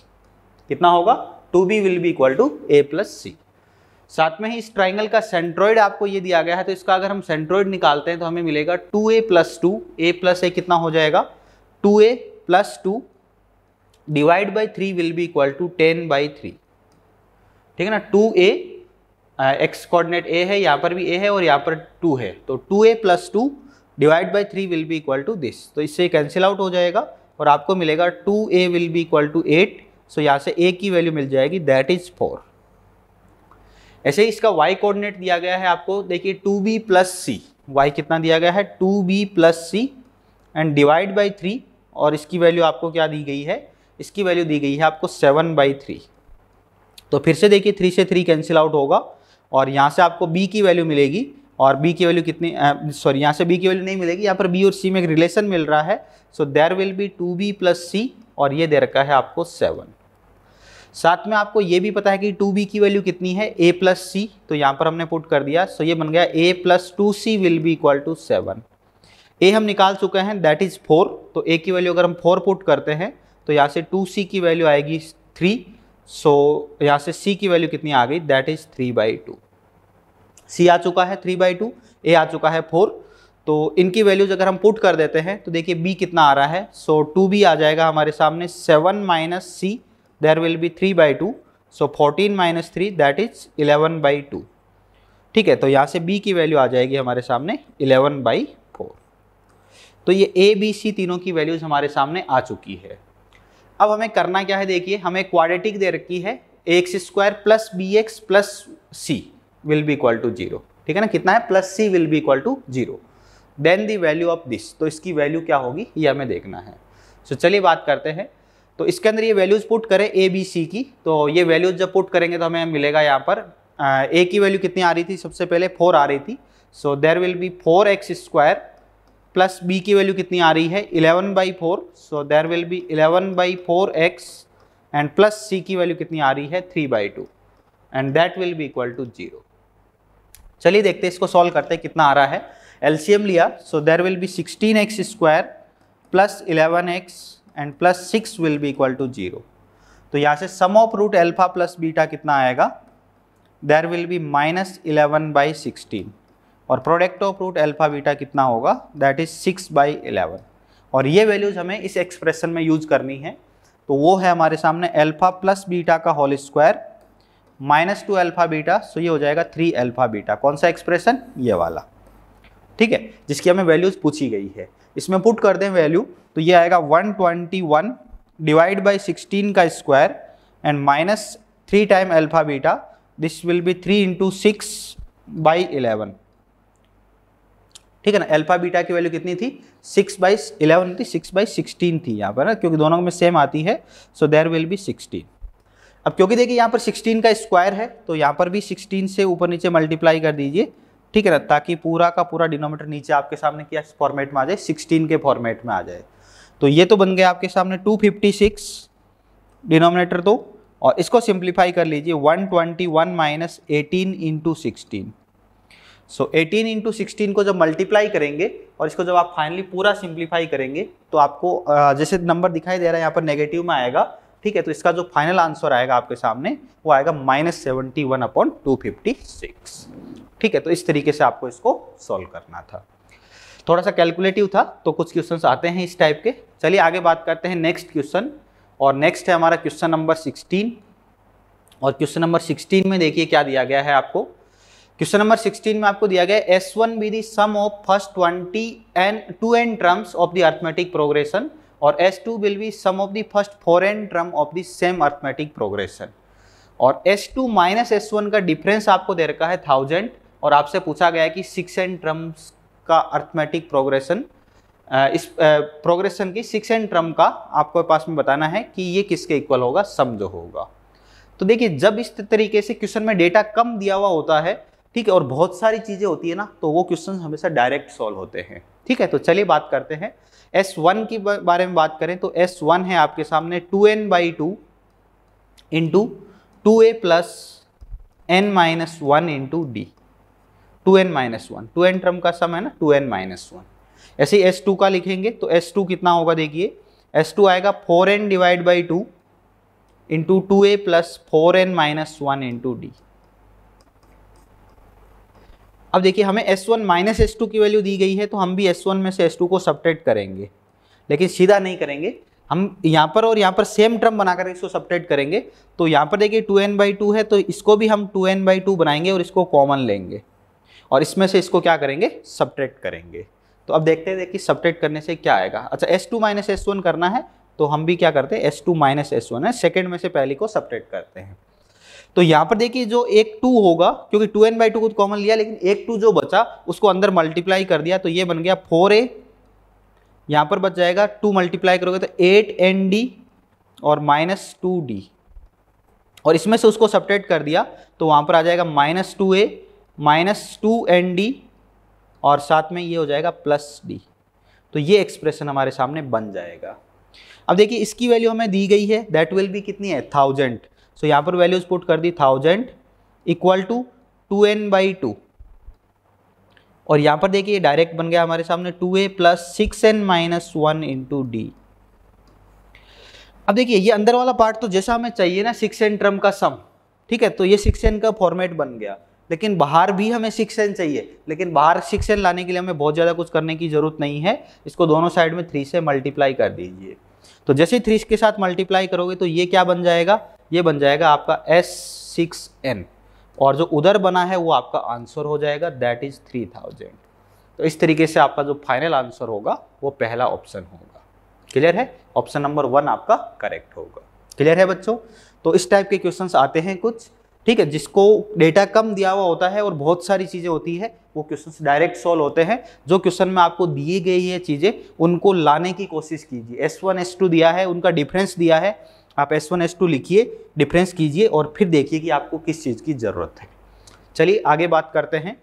कितना होगा two b will be equal to A plus c साथ में ही इस ट्राइंगल का सेंट्रोइड आपको ये दिया गया है तो इसका अगर हम सेंट्रोइड निकालते हैं तो हमें मिलेगा two A plus two A plus a कितना हो जाएगा two A plus two divide by three will be equal to ten by three ठीक है ना two a x coordinate a है यहाँ पर भी ए है और यहाँ पर टू है तो two A plus two divide by three will be equal to this तो इससे कैंसिल आउट हो जाएगा और आपको मिलेगा two a will be equal to eight so यहाँ से ए की वैल्यू मिल जाएगी दैट इज़ फोर ऐसे ही इसका वाई कोऑर्डिनेट दिया गया है आपको देखिए two b plus c y कितना दिया गया है to b plus c and divide by three और इसकी वैल्यू आपको क्या दी गई है इसकी वैल्यू दी गई है आपको सेवन बाई थ्री तो फिर से देखिए थ्री से थ्री कैंसिल आउट होगा और यहाँ से आपको बी की वैल्यू मिलेगी और बी की वैल्यू कितनी सॉरी यहाँ से बी की वैल्यू नहीं मिलेगी यहाँ पर बी और सी में एक रिलेशन मिल रहा है so there will be two b plus c और ये दे रखा है आपको सेवन साथ में आपको ये भी पता है कि टू बी की वैल्यू कितनी है ए प्लस सी तो यहाँ पर हमने पुट कर दिया सो ये बन गया a plus two c will be equal to seven a हम निकाल चुके हैं दैट इज़ फोर तो ए की वैल्यू अगर हम फोर पुट करते हैं तो यहाँ से टू सी की वैल्यू आएगी थ्री सो यहाँ से सी की वैल्यू कितनी आ गई that is three by two c आ चुका है थ्री बाई टू ए आ चुका है फोर तो इनकी वैल्यूज अगर हम पुट कर देते हैं तो देखिए बी कितना आ रहा है सो टू बी आ जाएगा हमारे सामने seven minus c there will be three by two so fourteen minus three that is eleven by two ठीक है तो यहाँ से b की वैल्यू आ जाएगी हमारे सामने इलेवन बाई फोर तो ये a b c तीनों की वैल्यूज़ हमारे सामने आ चुकी है अब हमें करना क्या है देखिए हमें क्वाड्रेटिक दे रखी है x square plus b x plus c will be equal to zero ठीक है ना कितना है plus c will be equal to zero then the value of this तो इसकी वैल्यू क्या होगी ये हमें देखना है सो so, चलिए बात करते हैं तो इसके अंदर ये वैल्यूज पुट करें ए बी सी की तो ये वैल्यूज जब पुट करेंगे तो हमें मिलेगा यहाँ पर ए की वैल्यू कितनी आ रही थी सबसे पहले फोर आ रही थी so there will be four x square plus b की वैल्यू कितनी आ रही है eleven by four so there will be eleven by four x and plus c की वैल्यू कितनी आ रही है three by two and that will be equal to zero चलिए देखते हैं इसको सॉल्व करते हैं कितना आ रहा है एलसीएम लिया so there will be sixteen x square plus eleven x and plus six will be equal to zero तो यहाँ से sum of root alpha plus beta कितना आएगा there will be minus eleven by sixteen और product of root alpha beta कितना होगा that is six by eleven और ये वैल्यूज हमें इस एक्सप्रेशन में यूज करनी है तो वो है हमारे सामने एल्फा प्लस बीटा का whole square minus two alpha beta so ये हो जाएगा थ्री एल्फा बीटा कौन सा एक्सप्रेशन ये वाला ठीक है जिसकी हमें वैल्यूज पूछी गई है इसमें पुट कर दें वैल्यू तो ये आएगा 121 डिवाइड बाई सिक्सटीन का square and minus three time alpha beta this will be three into six by eleven ठीक है ना एल्फा बीटा की वैल्यू कितनी थी सिक्स बाई इलेवन थी सिक्स बाई सिक्सटीन थी यहाँ पर ना क्योंकि दोनों में सेम आती है so there will be sixteen अब क्योंकि देखिए यहाँ पर सिक्सटीन का स्क्वायर है तो यहाँ पर भी सिक्सटीन से ऊपर नीचे मल्टीप्लाई कर दीजिए ठीक है ना ताकि पूरा का पूरा डिनोमीटर नीचे आपके सामने किया फॉर्मेट में आ जाए सिक्सटीन के फॉर्मेट में आ जाए तो ये तो बन गया आपके सामने 256 डिनोमिनेटर तो और इसको सिंप्लीफाई कर लीजिए 121 twenty one minus eighteen into so eighteen into sixteen को जब मल्टीप्लाई करेंगे और इसको जब आप फाइनली पूरा सिंप्लीफाई करेंगे तो आपको जैसे नंबर दिखाई दे रहा है यहाँ पर नेगेटिव में आएगा ठीक है तो इसका जो फाइनल आंसर आएगा आपके सामने वो आएगा minus seventy one upon two fifty six ठीक है तो इस तरीके से आपको इसको सॉल्व करना था थोड़ा सा कैलकुलेटिव था तो कुछ क्वेश्चन आते हैं इस टाइप के चलिए आगे बात करते हैं नेक्स्ट क्वेश्चन और नेक्स्ट है हमारा क्वेश्चन नंबर सिक्सटीन और क्वेश्चन नंबर सिक्सटीन में देखिए क्या दिया गया है आपको क्वेश्चन नंबर सिक्सटीन में आपको दिया गया है S one be the sum of first twenty n two n terms of the arithmetic progression और S two will be sum of the first four n term of the same arithmetic progression और S two minus S one का difference आपको दे रखा है thousand और आपसे पूछा गया है कि सिक्स एन ट्रम्स का अर्थमेटिक प्रोग्रेशन इस प्रोग्रेशन की सिक्स एंड ट्रम का आपको पास में बताना है कि ये किसके इक्वल होगा सम जो होगा तो देखिए जब इस तरीके से क्वेश्चन में डेटा कम दिया हुआ होता है ठीक है और बहुत सारी चीज़ें होती है ना तो वो क्वेश्चन हमेशा डायरेक्ट सॉल्व होते हैं ठीक है तो चलिए बात करते हैं एस वन की बारे में बात करें तो एस वन है आपके सामने two n by two into two A plus n minus one into d two n minus one two n term का सम है ना टू एन माइनस वन ऐसे ही एस टू का लिखेंगे तो एस टू कितना होगा देखिए एस टू आएगा four n divide by two into two A plus four n minus one into d अब देखिए हमें S one minus S two की वैल्यू दी गई है तो हम भी एस वन में से एस टू को सब्ट्रैक्ट करेंगे लेकिन सीधा नहीं करेंगे हम यहाँ पर और यहाँ पर सेम टर्म बनाकर इसको सब्ट्रैक्ट करेंगे तो यहाँ पर देखिए टू एन बाई टू है तो इसको भी हम टू एन बाई टू बनाएंगे और इसको कॉमन लेंगे और इसमें से इसको क्या करेंगे सब्ट्रैक्ट करेंगे तो अब देखते हैं देखिए सब्ट्रैक्ट करने से क्या आएगा अच्छा S two minus S one करना है तो हम भी क्या करते हैं S two minus S one है सेकेंड में से पहली को सब्ट्रैक्ट करते हैं तो यहाँ पर देखिए जो एक टू होगा क्योंकि टू एन बाई टू को कॉमन तो लिया लेकिन एक टू जो बचा उसको अंदर मल्टीप्लाई कर दिया तो ये बन गया फोर ए यहाँ पर बच जाएगा टू मल्टीप्लाई करोगे तो एट एन डी और माइनस टू डी और इसमें से उसको सपरेट कर दिया तो वहाँ पर आ जाएगा minus two a minus two n d और साथ में ये हो जाएगा प्लस डी तो ये एक्सप्रेशन हमारे सामने बन जाएगा अब देखिए इसकी वैल्यू हमें दी गई है दैट विल बी कितनी है थाउजेंड सो यहाँ पर वैल्यूज पुट कर दी thousand equal to two n by two और यहाँ पर देखिए डायरेक्ट बन गया हमारे सामने टू ए plus six n minus one into d अब देखिए ये अंदर वाला पार्ट तो जैसा हमें चाहिए ना सिक्स एन ट्रम का सम ठीक है तो ये सिक्स एन का फॉर्मेट बन गया लेकिन बाहर भी हमें सिक्स सिक्सन चाहिए लेकिन बाहर सिक्सन लाने के लिए हमें बहुत ज़्यादा कुछ करने की ज़रूरत नहीं है इसको दोनों साइड में थ्री से मल्टीप्लाई कर दीजिए तो जैसे थ्री के साथ मल्टीप्लाई करोगे तो ये क्या बन जाएगा ये बन जाएगा आपका एस सिक्स एन और जो उधर बना है वो आपका आंसर हो जाएगा दैट इज़ थ्री थाउजेंड तो इस तरीके से आपका जो फाइनल आंसर होगा वो पहला ऑप्शन होगा क्लियर है ऑप्शन नंबर वन आपका करेक्ट होगा क्लियर है बच्चों तो इस टाइप के क्वेश्चंस आते हैं कुछ ठीक है जिसको डेटा कम दिया हुआ होता है और बहुत सारी चीज़ें होती है वो क्वेश्चन डायरेक्ट सॉल्व होते हैं जो क्वेश्चन में आपको दी गई है चीज़ें उनको लाने की कोशिश कीजिए एस वन एस टू दिया है उनका डिफरेंस दिया है आप एस वन एस टू लिखिए डिफरेंस कीजिए और फिर देखिए कि आपको किस चीज़ की ज़रूरत है चलिए आगे बात करते हैं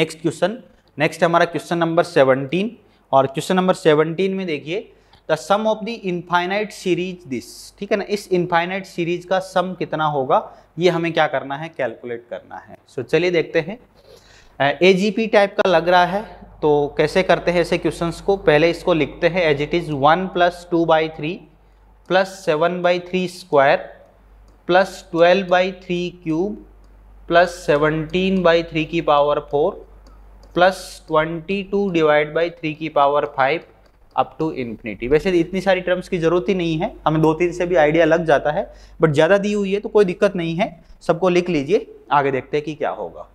नेक्स्ट क्वेश्चन नेक्स्ट हमारा क्वेश्चन नंबर सेवनटीन और क्वेश्चन नंबर सेवनटीन में देखिए the sum of the infinite series this ठीक है ना इस इनफाइनाइट सीरीज का सम कितना होगा ये हमें क्या करना है कैलकुलेट करना है सो so, चलिए देखते हैं ए टाइप का लग रहा है तो कैसे करते हैं ऐसे क्वेश्चंस को पहले इसको लिखते हैं as it is one plus two by three plus seven by three square plus twelve by three cube plus seventeen by three की power four plus twenty two divide by three की power five up to infinity वैसे इतनी सारी terms की जरूरत ही नहीं है हमें दो तीन से भी आइडिया लग जाता है बट ज़्यादा दी हुई है तो कोई दिक्कत नहीं है सबको लिख लीजिए आगे देखते हैं कि क्या होगा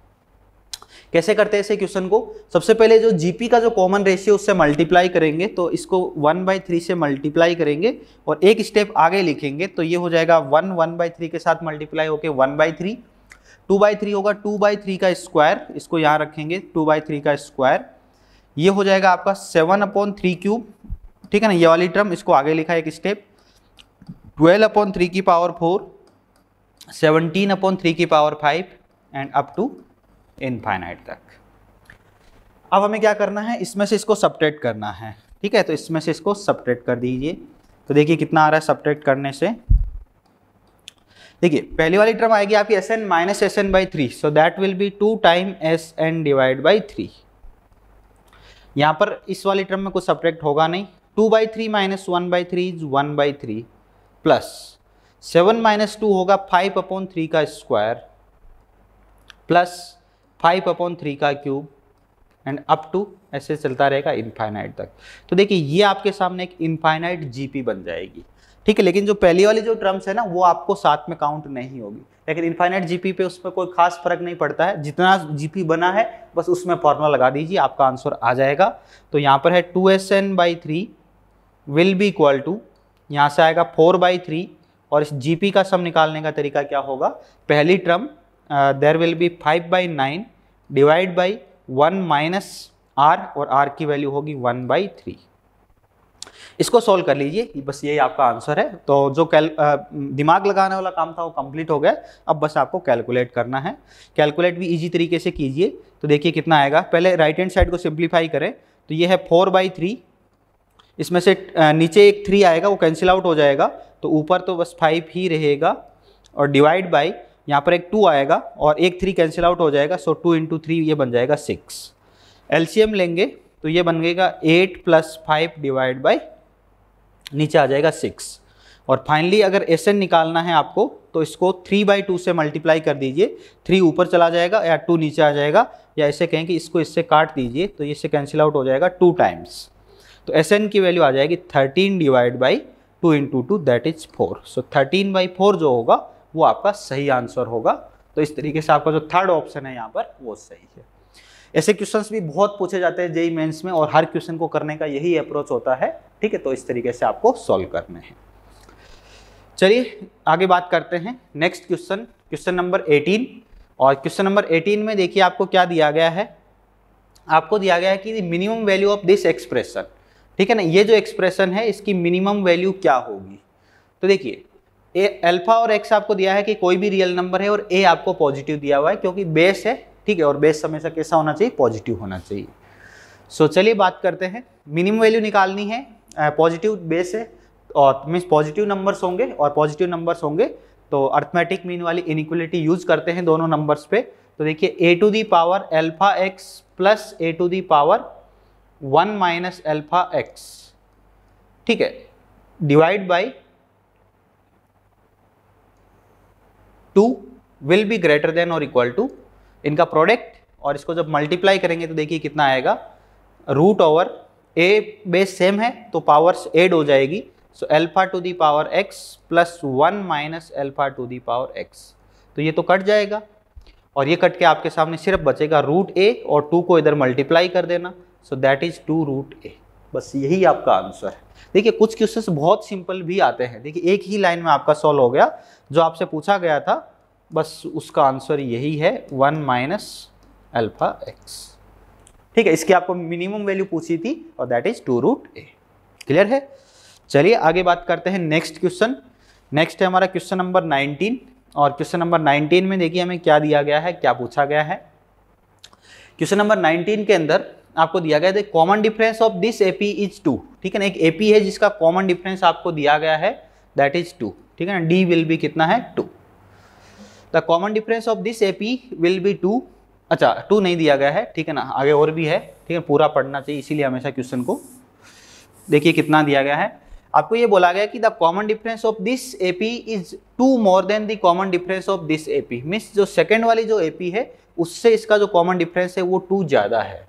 कैसे करते हैं इसे क्वेश्चन को सबसे पहले जो जीपी का जो कॉमन रेशियो उससे मल्टीप्लाई करेंगे तो इसको वन बाई थ्री से मल्टीप्लाई करेंगे और एक स्टेप आगे लिखेंगे तो ये हो जाएगा वन वन बाई थ्री के साथ मल्टीप्लाई होके one by three two by three होगा टू बाई थ्री का स्क्वायर इसको यहाँ रखेंगे टू बाई थ्री का स्क्वायर ये हो जाएगा आपका सेवन अपॉन थ्री क्यूब ठीक है ना ये वाली टर्म इसको आगे लिखा है एक स्टेप ट्वेल्व अपॉन थ्री की power four seventeen upon three की power five and up to infinite तक अब हमें क्या करना है इसमें से इसको सब्ट्रैक्ट करना है ठीक है तो इसमें से इसको सपरेट कर दीजिए तो देखिए कितना आ रहा है सब्ट्रैक्ट करने से देखिए पहली वाली टर्म आएगी आपकी S n minus S n by three so that will be two time S n divide by three यहाँ पर इस वाले टर्म में कुछ सब्ट्रैक्ट होगा नहीं two by three minus one by three is one by three plus seven minus two होगा five upon three का square plus five upon three का क्यूब एंड अप टू ऐसे चलता रहेगा इनफाइनाइट तक तो देखिए ये आपके सामने एक इनफाइनाइट जीपी बन जाएगी ठीक है लेकिन जो पहली वाली जो टर्म्स है ना वो आपको साथ में काउंट नहीं होगी लेकिन इन्फाइनाइट जीपी पे उसमें कोई खास फर्क नहीं पड़ता है जितना जीपी बना है बस उसमें फॉर्मूला लगा दीजिए आपका आंसर आ जाएगा तो यहाँ पर है two S n by three will be equal to यहाँ से आएगा फोर बाई थ्री और इस पी का सम निकालने का तरीका क्या होगा पहली term there will be five by nine divide by one minus r और आर की वैल्यू होगी वन बाई थ्री इसको सॉल्व कर लीजिए बस यही आपका आंसर है तो जो कैल दिमाग लगाने वाला काम था वो कंप्लीट हो गया अब बस आपको कैलकुलेट करना है कैलकुलेट भी ईजी तरीके से कीजिए तो देखिए कितना आएगा पहले राइट हैंड साइड को सिंप्लीफाई करें तो ये है फोर बाई थ्री इसमें से नीचे एक थ्री आएगा वो कैंसिल आउट हो जाएगा तो ऊपर तो बस फाइव ही रहेगा और डिवाइड बाई यहाँ पर एक टू आएगा और एक थ्री कैंसिल आउट हो जाएगा सो टू इंटू थ्री ये बन जाएगा सिक्स एल लेंगे तो ये बन गएगा eight plus five divide by नीचे आ जाएगा सिक्स और फाइनली अगर एस एन निकालना है आपको तो इसको थ्री बाई टू से मल्टीप्लाई कर दीजिए थ्री ऊपर चला जाएगा या टू नीचे आ जाएगा या ऐसे कहें कि इसको इससे काट दीजिए तो इससे कैंसिल आउट हो जाएगा टू टाइम्स तो एस एन की वैल्यू आ जाएगी thirteen divide by two into two that is four so thirteen by four जो होगा वो आपका सही आंसर होगा तो इस तरीके से आपका जो थर्ड ऑप्शन है यहाँ पर वो सही है ऐसे क्वेश्चन भी बहुत पूछे जाते हैं जेई मेन्स में और हर क्वेश्चन को करने का यही अप्रोच होता है ठीक है तो इस तरीके से आपको सॉल्व करने हैं चलिए आगे बात करते हैं नेक्स्ट क्वेश्चन क्वेश्चन नंबर 18 और क्वेश्चन नंबर 18 में देखिए आपको क्या दिया गया है आपको दिया गया है कि minimum value of this expression ठीक है ना ये जो एक्सप्रेशन है इसकी मिनिमम वैल्यू क्या होगी तो देखिए ए अल्फा और एक्स आपको दिया है कि कोई भी रियल नंबर है और ए आपको पॉजिटिव दिया हुआ है क्योंकि बेस है ठीक है और बेस हमेशा कैसा होना चाहिए पॉजिटिव होना चाहिए सो so, चलिए बात करते हैं मिनिमम वैल्यू निकालनी है पॉजिटिव बेस है और मीन्स पॉजिटिव नंबर्स होंगे और पॉजिटिव नंबर्स होंगे तो अर्थमेटिक मीन वाली इनिक्वलिटी यूज करते हैं दोनों नंबर्स पे तो देखिए a to the power alpha x plus a to the power one minus alpha x ठीक है divide by two will be greater than और इक्वल टू इनका प्रोडक्ट और इसको जब मल्टीप्लाई करेंगे तो देखिए कितना आएगा root over a base same है तो पावर्स एड हो जाएगी so alpha to the power x plus one minus alpha to the power x तो ये तो कट जाएगा और ये कट के आपके सामने सिर्फ बचेगा रूट ए और टू को इधर मल्टीप्लाई कर देना so that is two root a बस यही आपका आंसर है देखिए कुछ क्वेश्चन बहुत सिंपल भी आते हैं देखिए एक ही लाइन में आपका सॉल्व हो गया जो आपसे पूछा गया था बस उसका आंसर यही है वन माइनस अल्फा एक्स ठीक है इसकी आपको मिनिमम वैल्यू पूछी थी और that is two root a clear है चलिए आगे बात करते हैं नेक्स्ट क्वेश्चन नेक्स्ट है हमारा क्वेश्चन नंबर 19 और क्वेश्चन नंबर 19 में देखिए हमें क्या दिया गया है क्या पूछा गया है क्वेश्चन नंबर 19 के अंदर आपको दिया गया है common difference of this AP is two ठीक है ना एक एपी है जिसका कॉमन डिफरेंस आपको दिया गया है दैट इज टू ठीक है ना डी विल बी कितना है two the common difference of this A P will be two अच्छा टू नहीं दिया गया है ठीक है ना आगे और भी है ठीक है पूरा पढ़ना चाहिए इसीलिए हमेशा क्वेश्चन को देखिए कितना दिया गया है आपको ये बोला गया कि the common difference of this A P is two more than the common difference of this A P means जो सेकेंड वाली जो ए पी है उससे इसका जो कॉमन डिफरेंस है वो टू ज़्यादा है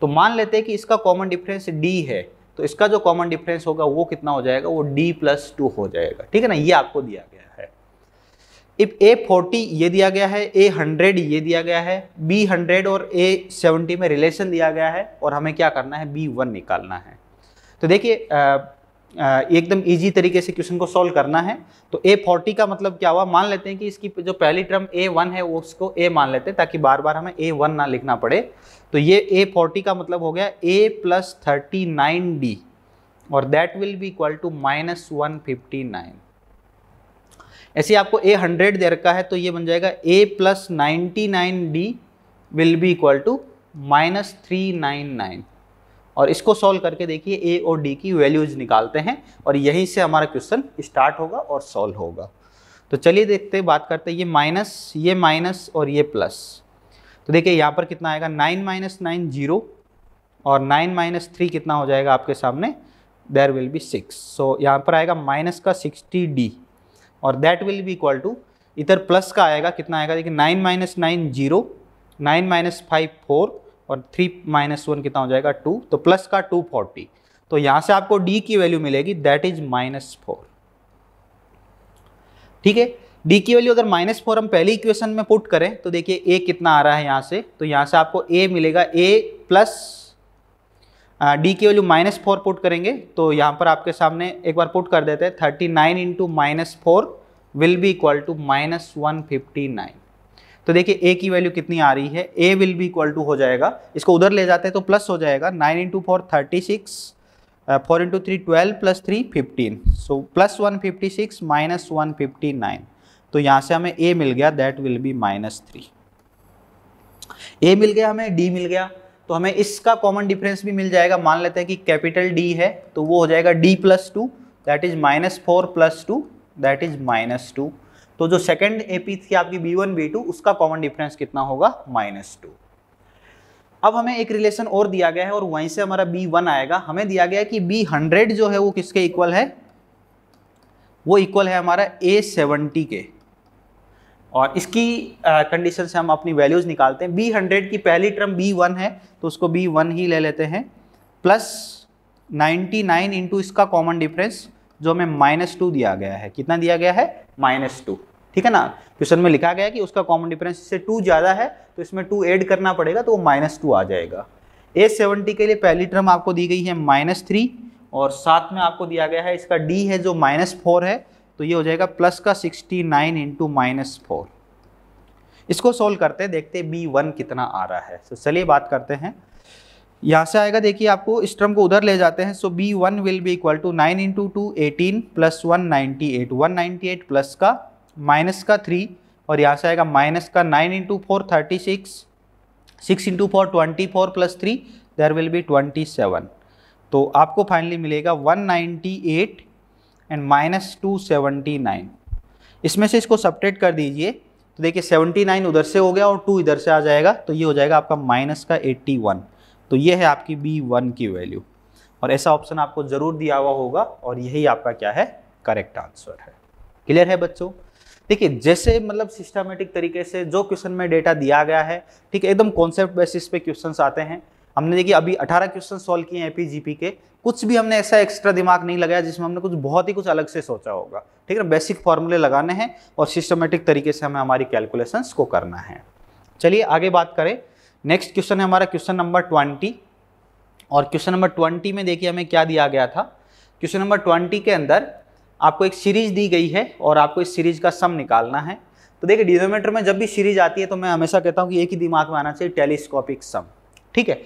तो मान लेते हैं कि इसका कॉमन डिफरेंस डी है तो इसका जो कॉमन डिफरेंस होगा वो कितना हो जाएगा वो डी प्लस टू हो जाएगा ठीक है ना ये आपको दिया गया इफ ए फोर्टी ये दिया गया है ए हंड्रेड ये दिया गया है बी हंड्रेड और ए सेवेंटी में रिलेशन दिया गया है और हमें क्या करना है बी वन निकालना है तो देखिए एकदम इजी तरीके से क्वेश्चन को सॉल्व करना है तो ए फोर्टी का मतलब क्या हुआ मान लेते हैं कि इसकी जो पहली टर्म ए वन है वो उसको ए मान लेते हैं ताकि बार बार हमें ए वन ना लिखना पड़े तो ये ए फोर्टी का मतलब हो गया a plus thirty nine d और that will be equal to minus one fifty nine ऐसे आपको ए हंड्रेड दे रखा है तो ये बन जाएगा a plus ninety nine d will be equal to minus three nine nine और इसको सॉल्व करके देखिए ए और डी की वैल्यूज निकालते हैं और यहीं से हमारा क्वेश्चन स्टार्ट होगा और सॉल्व होगा तो चलिए देखते बात करते ये माइनस ये माइनस और ये प्लस तो देखिए यहाँ पर कितना आएगा नाइन माइनस नाइन जीरो और नाइन माइनस थ्री कितना हो जाएगा आपके सामने there will be six so यहाँ पर आएगा माइनस का सिक्सटी डी और that will be equal to इधर प्लस का आएगा कितना आएगा देखिए nine minus nine zero nine minus five four और थ्री माइनस वन कितना हो जाएगा टू तो प्लस का टू फोर्टी तो यहाँ से आपको डी की वैल्यू मिलेगी दैट इज माइनस फोर ठीक है डी की वैल्यू अगर माइनस फोर हम पहली इक्वेशन में पुट करें तो देखिए ए कितना आ रहा है यहाँ से तो यहाँ से आपको ए मिलेगा ए प्लस डी की वैल्यू माइनस फोर पुट करेंगे तो यहाँ पर आपके सामने एक बार पुट कर देते हैं thirty nine into minus four will be equal to minus one fifty nine तो देखिए ए की वैल्यू कितनी आ रही है a will be equal to हो जाएगा इसको उधर ले जाते हैं तो प्लस हो जाएगा nine into four thirty six four into three twelve plus three fifteen so plus one fifty six minus one fifty nine तो यहाँ से हमें ए मिल गया that will be minus three a मिल गया हमें डी मिल गया तो हमें इसका कॉमन डिफरेंस भी मिल जाएगा मान लेते हैं कि कैपिटल डी है तो वो हो जाएगा d plus two that is minus four plus two that is minus two तो जो सेकेंड एपी थी आपकी बी वन बी टू उसका कॉमन डिफरेंस कितना होगा माइनस टू अब हमें एक रिलेशन और दिया गया है और वहीं से हमारा बी वन आएगा हमें दिया गया है कि बी हंड्रेड जो है वो किसके इक्वल है वो इक्वल है हमारा ए सेवेंटी के और इसकी कंडीशन से हम अपनी वैल्यूज़ निकालते हैं बी हंड्रेड की पहली टर्म बी वन है तो उसको बी वन ही ले लेते हैं प्लस नाइन्टी नाइन इंटू इसका कॉमन डिफरेंस जो हमें माइनस टू दिया गया है कितना दिया गया है माइनस टू ठीक है ना क्वेश्चन तो में लिखा गया कि उसका कॉमन डिफरेंस इससे टू ज़्यादा है तो इसमें टू एड करना पड़ेगा तो वो माइनस टू आ जाएगा ए सेवेंटी के लिए पहली टर्म आपको दी गई है माइनस थ्री और साथ में आपको दिया गया है इसका डी है जो माइनस फोर है तो ये हो जाएगा प्लस का sixty nine into minus four इसको सोल्व करते हैं देखते हैं बी वन कितना आ रहा है तो चलिए बात करते हैं यहाँ से आएगा देखिए आपको इस टर्म को उधर ले जाते हैं so b one will be equal to nine into two eighteen plus one ninety eight one ninety eight plus का माइनस का थ्री और यहाँ से आएगा माइनस का nine into four thirty six six into four twenty four plus three there will be twenty seven तो आपको finally मिलेगा one ninety eight and minus two seventy nine इसमें से इसको सपरेट कर दीजिए तो देखिए सेवेंटी नाइन उधर से हो गया और टू इधर से आ जाएगा तो ये हो जाएगा आपका माइनस का एट्टी वन तो ये है आपकी बी वन की वैल्यू और ऐसा ऑप्शन आपको ज़रूर दिया हुआ होगा और यही आपका क्या है करेक्ट आंसर है क्लियर है बच्चों देखिए जैसे मतलब सिस्टमेटिक तरीके से जो क्वेश्चन में डेटा दिया गया है ठीक है एकदम कॉन्सेप्ट बेसिस पे क्वेश्चंस आते हैं हमने देखिए अभी 18 क्वेश्चन सॉल्व किए हैं एपीजीपी के कुछ भी हमने ऐसा एक्स्ट्रा दिमाग नहीं लगाया जिसमें हमने कुछ बहुत ही कुछ अलग से सोचा होगा ठीक है बेसिक फॉर्मूले लगाने हैं और सिस्टमेटिक तरीके से हमें हमारी कैलकुलेशंस को करना है चलिए आगे बात करें नेक्स्ट क्वेश्चन है हमारा क्वेश्चन नंबर ट्वेंटी और क्वेश्चन नंबर ट्वेंटी में देखिए हमें क्या दिया गया था क्वेश्चन नंबर ट्वेंटी के अंदर आपको एक सीरीज दी गई है और आपको इस सीरीज का सम निकालना है तो देखिए डिनोमीटर में जब भी सीरीज आती है तो मैं हमेशा कहता हूँ कि एक ही दिमाग में आना चाहिए टेलीस्कोपिक सम ठीक है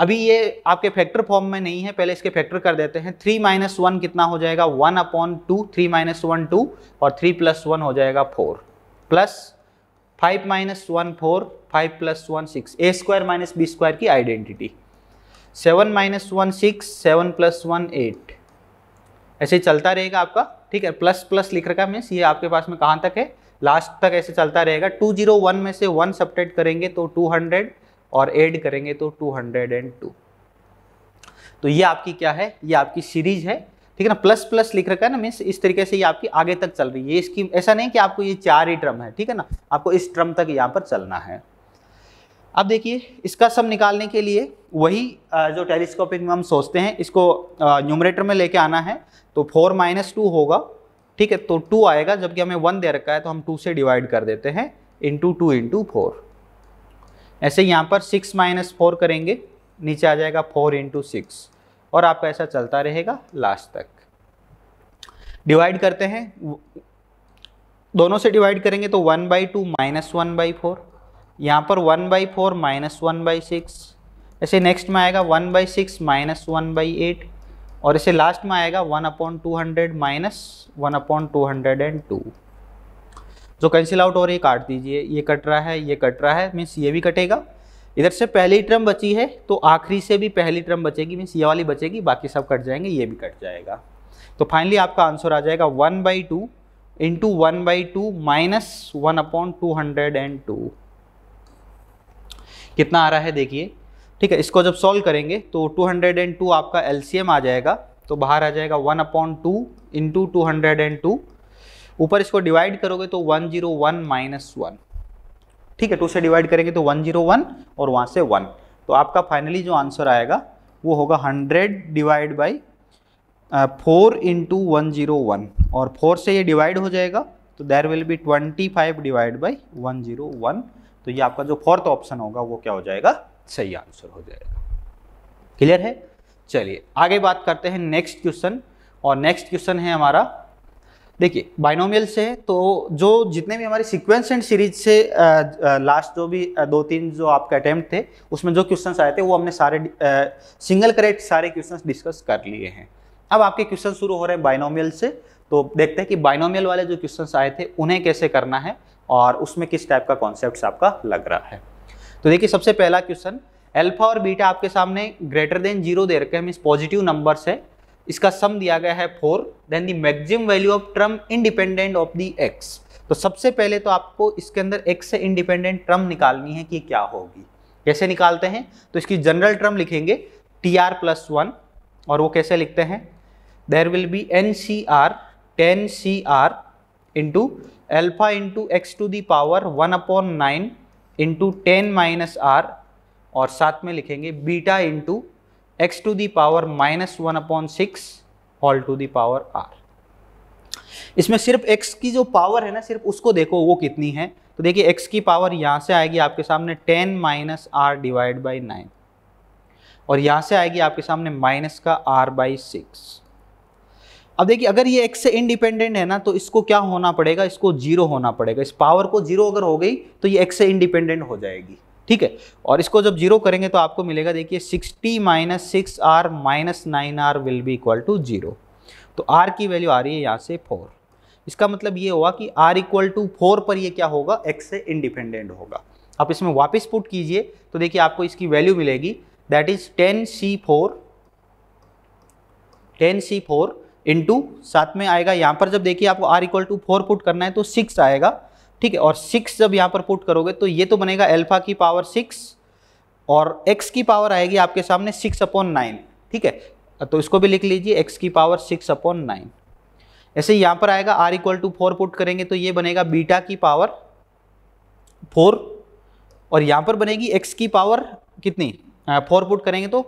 अभी ये आपके फैक्टर फॉर्म में नहीं है पहले इसके फैक्टर कर देते हैं थ्री माइनस वन कितना हो जाएगा one upon two three minus one two और थ्री प्लस वन हो जाएगा four plus five minus one four five plus one six a square minus b square की identity seven minus one six seven plus one eight ऐसे चलता रहेगा आपका ठीक है प्लस प्लस लिख रखा मीन्स ये आपके पास में कहाँ तक है लास्ट तक ऐसे चलता रहेगा टू जीरो वन में से वन सपरेट करेंगे तो टू हंड्रेड और ऐड करेंगे तो 202 तो ये आपकी क्या है ये आपकी सीरीज है ठीक है ना प्लस प्लस लिख रखा है ना मीन्स इस तरीके से ये आपकी आगे तक चल रही है इसकी ऐसा नहीं कि आपको ये चार ही ट्रम है ठीक है ना आपको इस ट्रम तक यहाँ पर चलना है अब देखिए इसका सम निकालने के लिए वही जो टेलीस्कोपिंग में हम सोचते हैं इसको न्यूमरेटर में लेके आना है तो फोर माइनस टू होगा ठीक है तो टू आएगा जबकि हमें वन दे रखा है तो हम टू से डिवाइड कर देते हैं इंटू टू इंटू फोर ऐसे यहाँ पर सिक्स माइनस फोर करेंगे नीचे आ जाएगा फोर इंटू सिक्स और आपका ऐसा चलता रहेगा लास्ट तक डिवाइड करते हैं दोनों से डिवाइड करेंगे तो one by two minus one by four यहाँ पर one by four minus one by six ऐसे नेक्स्ट में आएगा one by six minus one by eight और इसे लास्ट में आएगा one upon two hundred minus one upon two hundred and two जो कैंसिल आउट हो रही है काट दीजिए ये कट रहा है ये कट रहा है मीन्स ये भी कटेगा इधर से पहली ट्रम बची है तो आखिरी से भी पहली ट्रम बचेगी मीन्स ये वाली बचेगी बाकी सब कट जाएंगे ये भी कट जाएगा तो फाइनली आपका आंसर आ जाएगा one by two into one by two minus one upon two hundred and two कितना आ रहा है देखिए ठीक है इसको जब सॉल्व करेंगे तो टू हंड्रेड एंड टू आपका एल आ जाएगा तो बाहर आ जाएगा one upon two into two hundred and two ऊपर इसको डिवाइड करोगे तो one zero one minus one ठीक है टू से डिवाइड करेंगे तो वन जीरो वन और वहाँ से वन तो आपका फाइनली जो आंसर आएगा वो होगा hundred divide by four into one zero one और फोर से ये डिवाइड हो जाएगा तो there will be twenty five divide by one zero one तो ये आपका जो फोर्थ ऑप्शन होगा वो क्या हो जाएगा सही आंसर हो जाएगा क्लियर है चलिए आगे बात करते हैं नेक्स्ट क्वेश्चन और नेक्स्ट क्वेश्चन है हमारा देखिए बाइनोमियल से तो जो जितने भी हमारे सीक्वेंस एंड सीरीज से लास्ट जो भी दो तीन जो आपके अटैम्प्ट थे उसमें जो क्वेश्चंस आए थे वो हमने सारे सिंगल करेक्ट सारे क्वेश्चंस डिस्कस कर लिए हैं अब आपके क्वेश्चन शुरू हो रहे हैं बाइनोमियल से तो देखते हैं कि बाइनोमियल वाले जो क्वेश्चन आए थे उन्हें कैसे करना है और उसमें किस टाइप का कॉन्सेप्ट आपका लग रहा है तो देखिए सबसे पहला क्वेश्चन एल्फा और बीटा आपके सामने ग्रेटर देन जीरो दे रखे हैं मीन्स पॉजिटिव नंबर्स है इसका सम दिया गया है four then the maximum value of term independent of the x तो सबसे पहले तो आपको इसके अंदर एक्स से इंडिपेंडेंट ट्रम निकालनी है कि क्या होगी कैसे निकालते हैं तो इसकी जनरल ट्रम लिखेंगे टी आर प्लस वन और वो कैसे लिखते हैं there will be n C r ten C r into alpha into x to the power one upon nine into ten minus r और साथ में लिखेंगे beta into x to power minus one upon six all to the power r इसमें सिर्फ x की जो power है ना सिर्फ उसको देखो वो कितनी है तो देखिए x की पावर यहाँ से आएगी आपके सामने 10 minus r divide by nine और यहाँ से आएगी आपके सामने माइनस का आर बाई सिक्स अब देखिए अगर ये x से इंडिपेंडेंट है ना तो इसको क्या होना पड़ेगा इसको जीरो होना पड़ेगा इस पावर को जीरो अगर हो गई तो ये x से इंडिपेंडेंट हो जाएगी ठीक है और इसको जब जीरो करेंगे तो आपको मिलेगा देखिए sixty minus six r minus nine r will be equal to zero तो आर की वैल्यू आ रही है यहाँ से फोर इसका मतलब ये हुआ कि आर इक्वल टू फोर पर ये क्या होगा एक्स से इंडिपेंडेंट होगा आप इसमें वापस पुट कीजिए तो देखिए आपको इसकी वैल्यू मिलेगी that is ten C four ten C four into साथ में आएगा यहाँ पर जब देखिए आपको r equal to four put करना है तो सिक्स आएगा ठीक है और सिक्स जब यहाँ पर पुट करोगे तो ये तो बनेगा एल्फा की पावर सिक्स और एक्स की पावर आएगी आपके सामने सिक्स अपॉन नाइन ठीक है तो इसको भी लिख लीजिए एक्स की पावर सिक्स अपॉन नाइन ऐसे यहाँ पर आएगा r equal to four put करेंगे तो ये बनेगा बीटा की पावर फोर और यहाँ पर बनेगी एक्स की पावर कितनी फोर पुट करेंगे तो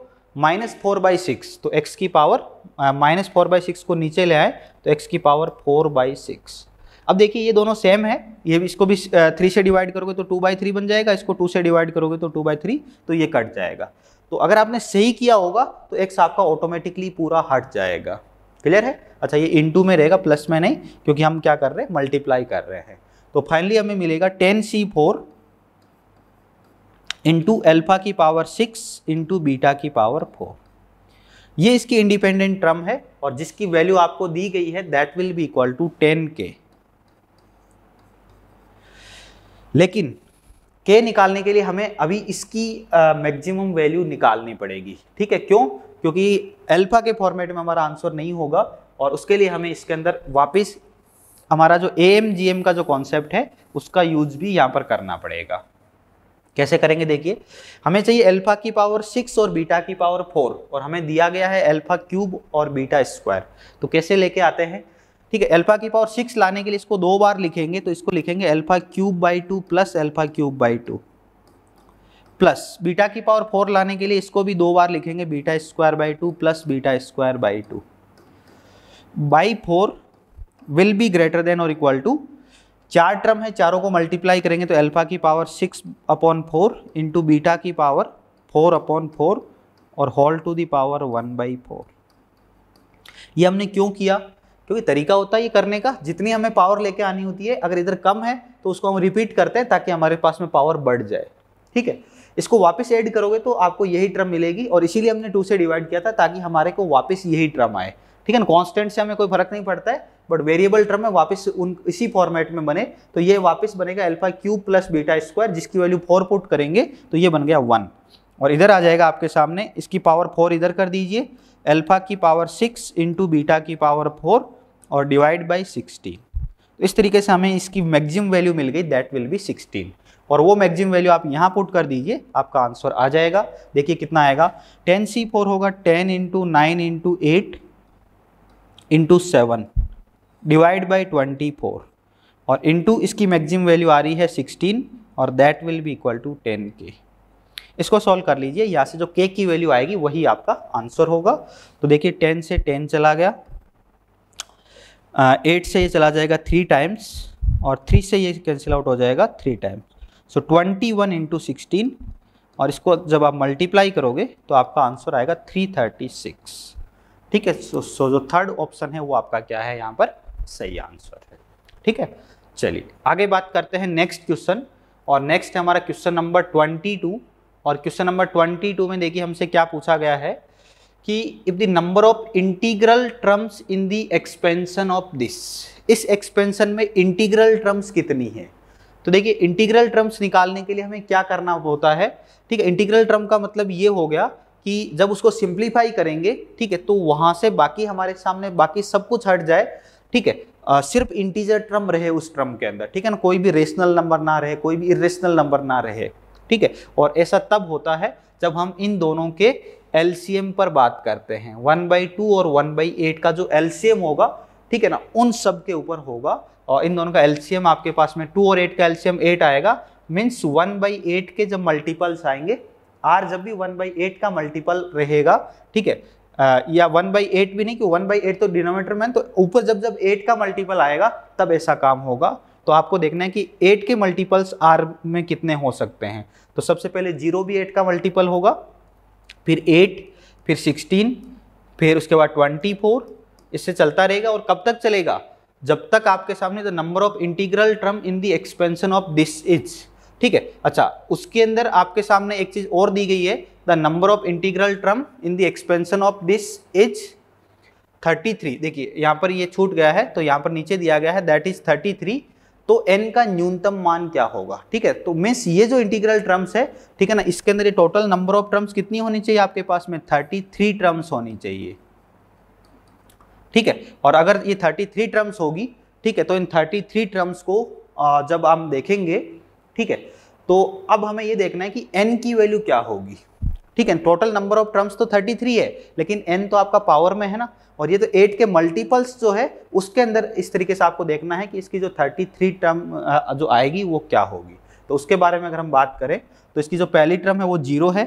माइनस फोर बाई सिक्स तो एक्स की power minus four by six को नीचे ले आए तो एक्स की पावर फोर बाई सिक्स अब देखिए ये दोनों सेम है ये भी इसको भी थ्री से डिवाइड करोगे तो टू बाई थ्री बन जाएगा इसको टू से डिवाइड करोगे तो टू बाई थ्री तो ये कट जाएगा तो अगर आपने सही किया होगा तो एक्स आपका ऑटोमेटिकली पूरा हट जाएगा क्लियर है अच्छा ये इन में रहेगा प्लस में नहीं क्योंकि हम क्या कर रहे हैं मल्टीप्लाई कर रहे हैं तो फाइनली हमें मिलेगा ten C four into alpha की पावर सिक्स इंटू बीटा की पावर फोर ये इसकी इंडिपेंडेंट ट्रम है और जिसकी वैल्यू आपको दी गई है that will be equal to ten k लेकिन के निकालने के लिए हमें अभी इसकी मैक्सिमम वैल्यू निकालनी पड़ेगी ठीक है क्यों क्योंकि अल्फा के फॉर्मेट में हमारा आंसर नहीं होगा और उसके लिए हमें इसके अंदर वापस हमारा जो ए एम जी एम का जो कॉन्सेप्ट है उसका यूज भी यहाँ पर करना पड़ेगा कैसे करेंगे देखिए हमें चाहिए अल्फा की पावर सिक्स और बीटा की पावर फोर और हमें दिया गया है अल्फा क्यूब और बीटा स्क्वायर तो कैसे लेके आते हैं ठीक है एल्फा की पावर सिक्स लाने के लिए इसको दो बार लिखेंगे तो इसको लिखेंगे alpha cube by two plus alpha cube by two plus beta की पावर फोर लाने के लिए इसको भी दो बार लिखेंगे beta square by two plus beta square by two by four will be greater than और इक्वल टू चार टर्म है चारों को मल्टीप्लाई करेंगे तो एल्फा की power six upon four into beta की पावर फोर अपॉन फोर और whole to the power one by four ये हमने क्यों किया क्योंकि तरीका होता है ये करने का जितनी हमें पावर लेके आनी होती है अगर इधर कम है तो उसको हम रिपीट करते हैं ताकि हमारे पास में पावर बढ़ जाए ठीक है इसको वापस ऐड करोगे तो आपको यही ट्रम मिलेगी और इसीलिए हमने टू से डिवाइड किया था ताकि हमारे को वापस यही ट्रम आए ठीक है ना कॉन्स्टेंट से हमें कोई फर्क नहीं पड़ता है बट वेरिएबल ट्रम में वापस उन इसी फॉर्मेट में बने तो ये वापस बनेगा alpha cube plus beta square जिसकी वैल्यू फोर पुट करेंगे तो ये बन गया वन और इधर आ जाएगा आपके सामने इसकी पावर फोर इधर कर दीजिए अल्फ़ा की पावर सिक्स इंटू बीटा की पावर फोर और डिवाइड बाई सिक्सटीन इस तरीके से हमें इसकी मैक्सिमम वैल्यू मिल गई दैट विल बी सिक्सटीन और वो मैक्सिमम वैल्यू आप यहाँ पुट कर दीजिए आपका आंसर आ जाएगा देखिए कितना आएगा टेन सी फोर होगा ten into nine into eight into seven divide by twenty four और इंटू इसकी मैक्सिमम वैल्यू आ रही है सिक्सटीन और that will be equal to ten k इसको सॉल्व कर लीजिए यहाँ से जो के की वैल्यू आएगी वही आपका आंसर होगा तो देखिए टेन से टेन चला गया एट से ये चला जाएगा थ्री टाइम्स और थ्री से ये कैंसिल आउट हो जाएगा three times so twenty one into sixteen और इसको जब आप मल्टीप्लाई करोगे तो आपका आंसर आएगा थ्री थर्टी सिक्स ठीक है सो सो जो थर्ड ऑप्शन है वो आपका क्या है यहाँ पर सही आंसर है ठीक है चलिए आगे बात करते हैं नेक्स्ट क्वेश्चन और नेक्स्ट है हमारा क्वेश्चन नंबर ट्वेंटी टू और क्वेश्चन नंबर ट्वेंटी टू में देखिए हमसे क्या पूछा गया है कि if the number of integral terms in the expansion of this इस एक्सपेंशन में इंटीग्रल टर्म्स कितनी है तो देखिए इंटीग्रल टर्म्स निकालने के लिए हमें क्या करना होता है ठीक है इंटीग्रल टर्म का मतलब ये हो गया कि जब उसको सिंप्लीफाई करेंगे ठीक है तो वहां से बाकी हमारे सामने बाकी सब कुछ हट जाए ठीक है आ, सिर्फ इंटीजर टर्म रहे उस टर्म के अंदर ठीक है ना कोई भी रेशनल नंबर ना रहे कोई भी इरेशनल नंबर ना रहे ठीक है और ऐसा तब होता है जब हम इन दोनों के एल पर बात करते हैं वन बाई टू और वन बाई एट का जो एल होगा ठीक है ना उन सब के ऊपर होगा और इन दोनों का एल आपके पास में टू और एट का एल्शियम एट आएगा मीन्स वन बाई एट के जब मल्टीपल्स आएंगे आर जब भी वन बाई एट का मल्टीपल रहेगा ठीक है या वन बाई एट भी नहीं कि वन बाई एट तो डिनोमीटर में तो ऊपर जब जब एट का मल्टीपल आएगा तब ऐसा काम होगा तो आपको देखना है कि एट के मल्टीपल्स आर में कितने हो सकते हैं तो सबसे पहले जीरो भी एट का मल्टीपल होगा फिर एट फिर सिक्सटीन फिर उसके बाद ट्वेंटी फोर इससे चलता रहेगा और कब तक चलेगा जब तक आपके सामने the number of integral term in the expansion of this is ठीक है अच्छा उसके अंदर आपके सामने एक चीज और दी गई है the number of integral term in the expansion of this is 33 देखिए यहाँ पर ये छूट गया है तो यहाँ पर नीचे दिया गया है दैट इज 33 तो एन का न्यूनतम मान क्या होगा ठीक है तो मीन्स ये जो इंटीग्रल टर्म्स है ठीक है ना इसके अंदर ये टोटल नंबर ऑफ टर्म्स कितनी होनी चाहिए आपके पास में थर्टी थ्री टर्म्स होनी चाहिए ठीक है और अगर ये थर्टी थ्री टर्म्स होगी ठीक है तो इन थर्टी थ्री टर्म्स को जब हम देखेंगे ठीक है तो अब हमें ये देखना है कि एन की वैल्यू क्या होगी ठीक है टोटल नंबर ऑफ टर्म्स तो 33 है लेकिन एन तो आपका पावर में है ना और ये तो एट के मल्टीपल्स जो है उसके अंदर इस तरीके से आपको देखना है कि इसकी जो 33 टर्म जो आएगी वो क्या होगी तो उसके बारे में अगर हम बात करें तो इसकी जो पहली टर्म है वो जीरो है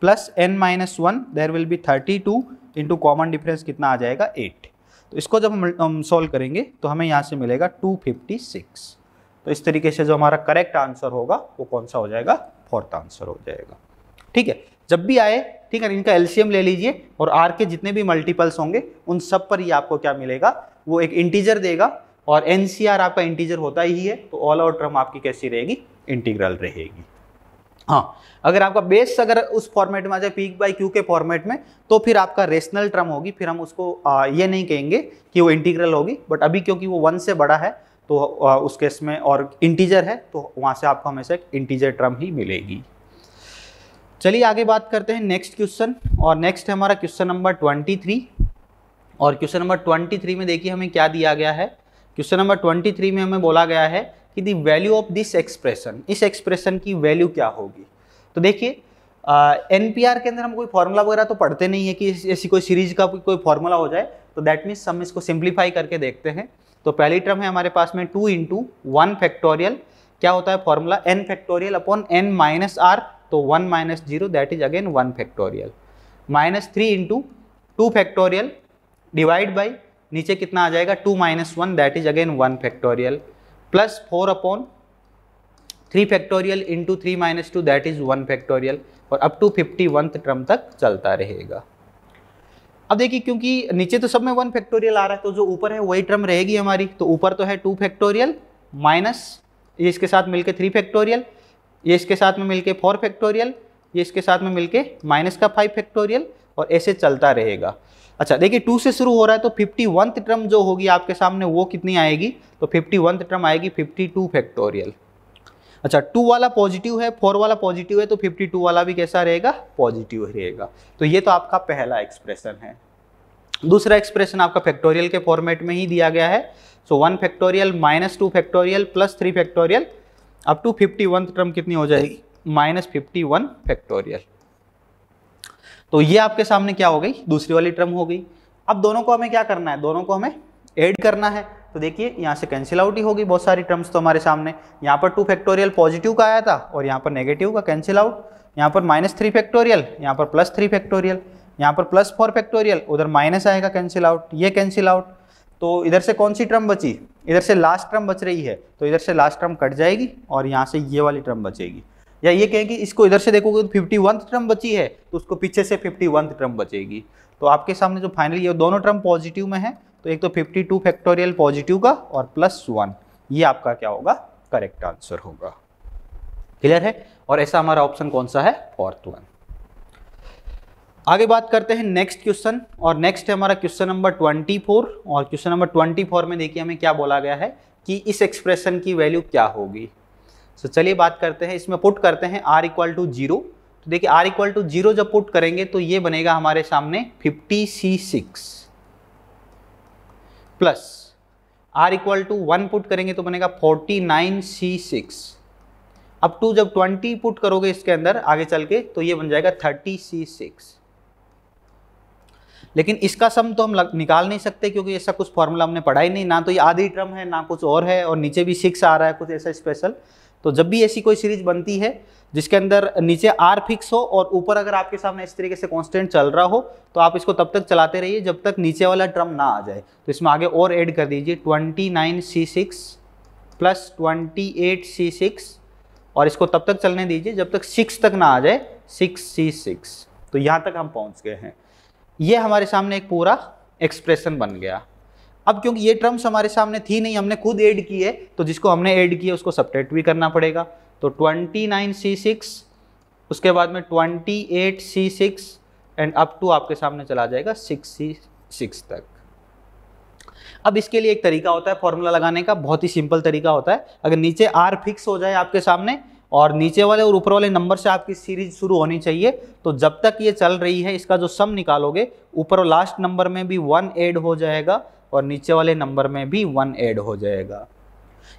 plus n minus one there will be thirty two टू कॉमन डिफरेंस कितना आ जाएगा एट तो इसको जब हम सॉल्व करेंगे तो हमें यहाँ से मिलेगा टू फिफ्टी सिक्स तो इस तरीके से जो हमारा करेक्ट आंसर होगा वो कौन सा हो जाएगा फोर्थ आंसर हो जाएगा ठीक है जब भी आए ठीक है इनका एल्शियम ले लीजिए और आर के जितने भी मल्टीपल्स होंगे उन सब पर ही आपको क्या मिलेगा वो एक इंटीजर देगा और एन आपका इंटीजर होता ही है तो ऑल आउट टर्म आपकी कैसी रहेगी इंटीग्रल रहेगी हाँ अगर आपका बेस अगर उस फॉर्मेट में आ जाए पीक बाई क्यू के फॉर्मेट में तो फिर आपका रेशनल टर्म होगी फिर हम उसको आ, ये नहीं कहेंगे कि वो इंटीग्रल होगी बट अभी क्योंकि वो वन से बड़ा है तो आ, उस केस में और इंटीजर है तो वहाँ से आपको हमेशा एक इंटीजर टर्म ही मिलेगी चलिए आगे बात करते हैं नेक्स्ट क्वेश्चन और नेक्स्ट हमारा क्वेश्चन नंबर ट्वेंटी थ्री और क्वेश्चन नंबर ट्वेंटी थ्री में देखिए हमें क्या दिया गया है क्वेश्चन नंबर ट्वेंटी थ्री में हमें बोला गया है कि the value of this expression इस एक्सप्रेशन की वैल्यू क्या होगी तो देखिए एन पी आर के अंदर हम कोई फॉर्मूला वगैरह तो पढ़ते नहीं है कि ऐसी कोई सीरीज का कोई फॉर्मूला हो जाए तो दैट मीन्स हम इसको सिंप्लीफाई करके देखते हैं तो पहली टर्म है हमारे पास में टू इंटू वन फैक्टोरियल क्या होता है formula n factorial upon n minus r तो one minus zero that is again one factorial minus three into two factorial divide by नीचे कितना आ जाएगा two minus one that is again one factorial plus four upon three factorial into three minus two that is one factorial और up to fifty one term तक चलता रहेगा अब देखिए क्योंकि नीचे तो सब में वन फैक्टोरियल आ रहा है तो जो ऊपर है वही टर्म रहेगी हमारी तो ऊपर तो है टू फैक्टोरियल माइनस इसके साथ मिलकर थ्री फैक्टोरियल ये इसके साथ में मिलके फोर फैक्टोरियल ये इसके साथ में मिलके माइनस का फाइव फैक्टोरियल और ऐसे चलता रहेगा अच्छा देखिए टू से शुरू हो रहा है तो फिफ्टी टर्म जो होगी आपके सामने वो कितनी आएगी तो फिफ्टी टर्म आएगी फिफ्टी टू फैक्टोरियल अच्छा टू वाला पॉजिटिव है फोर वाला पॉजिटिव है तो फिफ्टी टू वाला भी कैसा रहेगा पॉजिटिव रहेगा तो ये तो आपका पहला एक्सप्रेशन है दूसरा एक्सप्रेशन आपका फैक्टोरियल के फॉर्मेट में ही दिया गया है so one factorial minus two factorial plus three factorial up to fifty one term कितनी हो जाएगी माइनस फिफ्टी वन फैक्टोरियल तो ये आपके सामने क्या हो गई दूसरी वाली टर्म हो गई अब दोनों को हमें क्या करना है दोनों को हमें ऐड करना है तो देखिए यहाँ से कैंसिल आउट ही होगी बहुत सारी टर्म्स तो हमारे सामने यहाँ पर टू फैक्टोरियल पॉजिटिव का आया था और यहाँ पर नेगेटिव का कैंसिल आउट यहाँ पर माइनस थ्री फैक्टोरियल यहाँ पर प्लस थ्री फैक्टोरियल यहाँ पर प्लस फोर फैक्टोरियल उधर माइनस आएगा कैंसिल आउट ये कैंसिल आउट तो इधर से कौन सी टर्म बची इधर से लास्ट टर्म बच रही है तो इधर से लास्ट टर्म कट जाएगी और यहाँ से ये वाली टर्म बचेगी या ये कहें कि इसको इधर से देखोगे तो फिफ्टी वन टर्म बची है तो उसको पीछे से फिफ्टी वन टर्म बचेगी तो आपके सामने जो फाइनली ये दोनों टर्म पॉजिटिव में है तो एक तो फिफ्टी टू फैक्टोरियल पॉजिटिव का और प्लस वन ये आपका क्या होगा करेक्ट आंसर होगा क्लियर है और ऐसा हमारा ऑप्शन कौन सा है फोर्थ वन आगे बात करते हैं नेक्स्ट क्वेश्चन और नेक्स्ट है हमारा क्वेश्चन नंबर 24 और क्वेश्चन नंबर 24 में देखिए हमें क्या बोला गया है कि इस एक्सप्रेशन की वैल्यू क्या होगी सो so, चलिए बात करते हैं इसमें पुट करते हैं आर इक्वल टू जीरो तो देखिए आर इक्वल टू जीरो जब पुट करेंगे तो ये बनेगा हमारे सामने fifty C six plus r equal to one put करेंगे तो बनेगा फोर्टी नाइन सी सिक्स अब टू जब ट्वेंटी पुट करोगे इसके अंदर आगे चल के तो ये बन जाएगा थर्टी सी सिक्स लेकिन इसका सम तो हम निकाल नहीं सकते क्योंकि ऐसा कुछ फॉर्मूला हमने पढ़ा ही नहीं ना तो ये आधी टर्म है ना कुछ और है और नीचे भी सिक्स आ रहा है कुछ ऐसा स्पेशल तो जब भी ऐसी कोई सीरीज बनती है जिसके अंदर नीचे आर फिक्स हो और ऊपर अगर आपके सामने इस तरीके से कॉन्स्टेंट चल रहा हो तो आप इसको तब तक चलाते रहिए जब तक नीचे वाला ट्रम ना आ जाए तो इसमें आगे और ऐड कर दीजिए twenty nine C six plus twenty eight C six और इसको तब तक चलने दीजिए जब तक सिक्स तक ना आ जाए सिक्स सी सिक्स तो यहाँ तक हम पहुँच गए हैं ये हमारे सामने एक पूरा एक्सप्रेशन बन गया अब क्योंकि ये टर्म्स हमारे सामने थी नहीं हमने खुद ऐड की है तो जिसको हमने ऐड किया उसको सपरेट भी करना पड़ेगा तो 29C6 उसके बाद में 28C6 एंड अप टू आपके सामने चला जाएगा 6C6 तक अब इसके लिए एक तरीका होता है फॉर्मूला लगाने का बहुत ही सिंपल तरीका होता है अगर नीचे आर फिक्स हो जाए आपके सामने और नीचे वाले और ऊपर वाले नंबर से आपकी सीरीज शुरू होनी चाहिए तो जब तक ये चल रही है इसका जो सम निकालोगे ऊपर लास्ट नंबर में भी वन ऐड हो जाएगा और नीचे वाले नंबर में भी वन ऐड हो जाएगा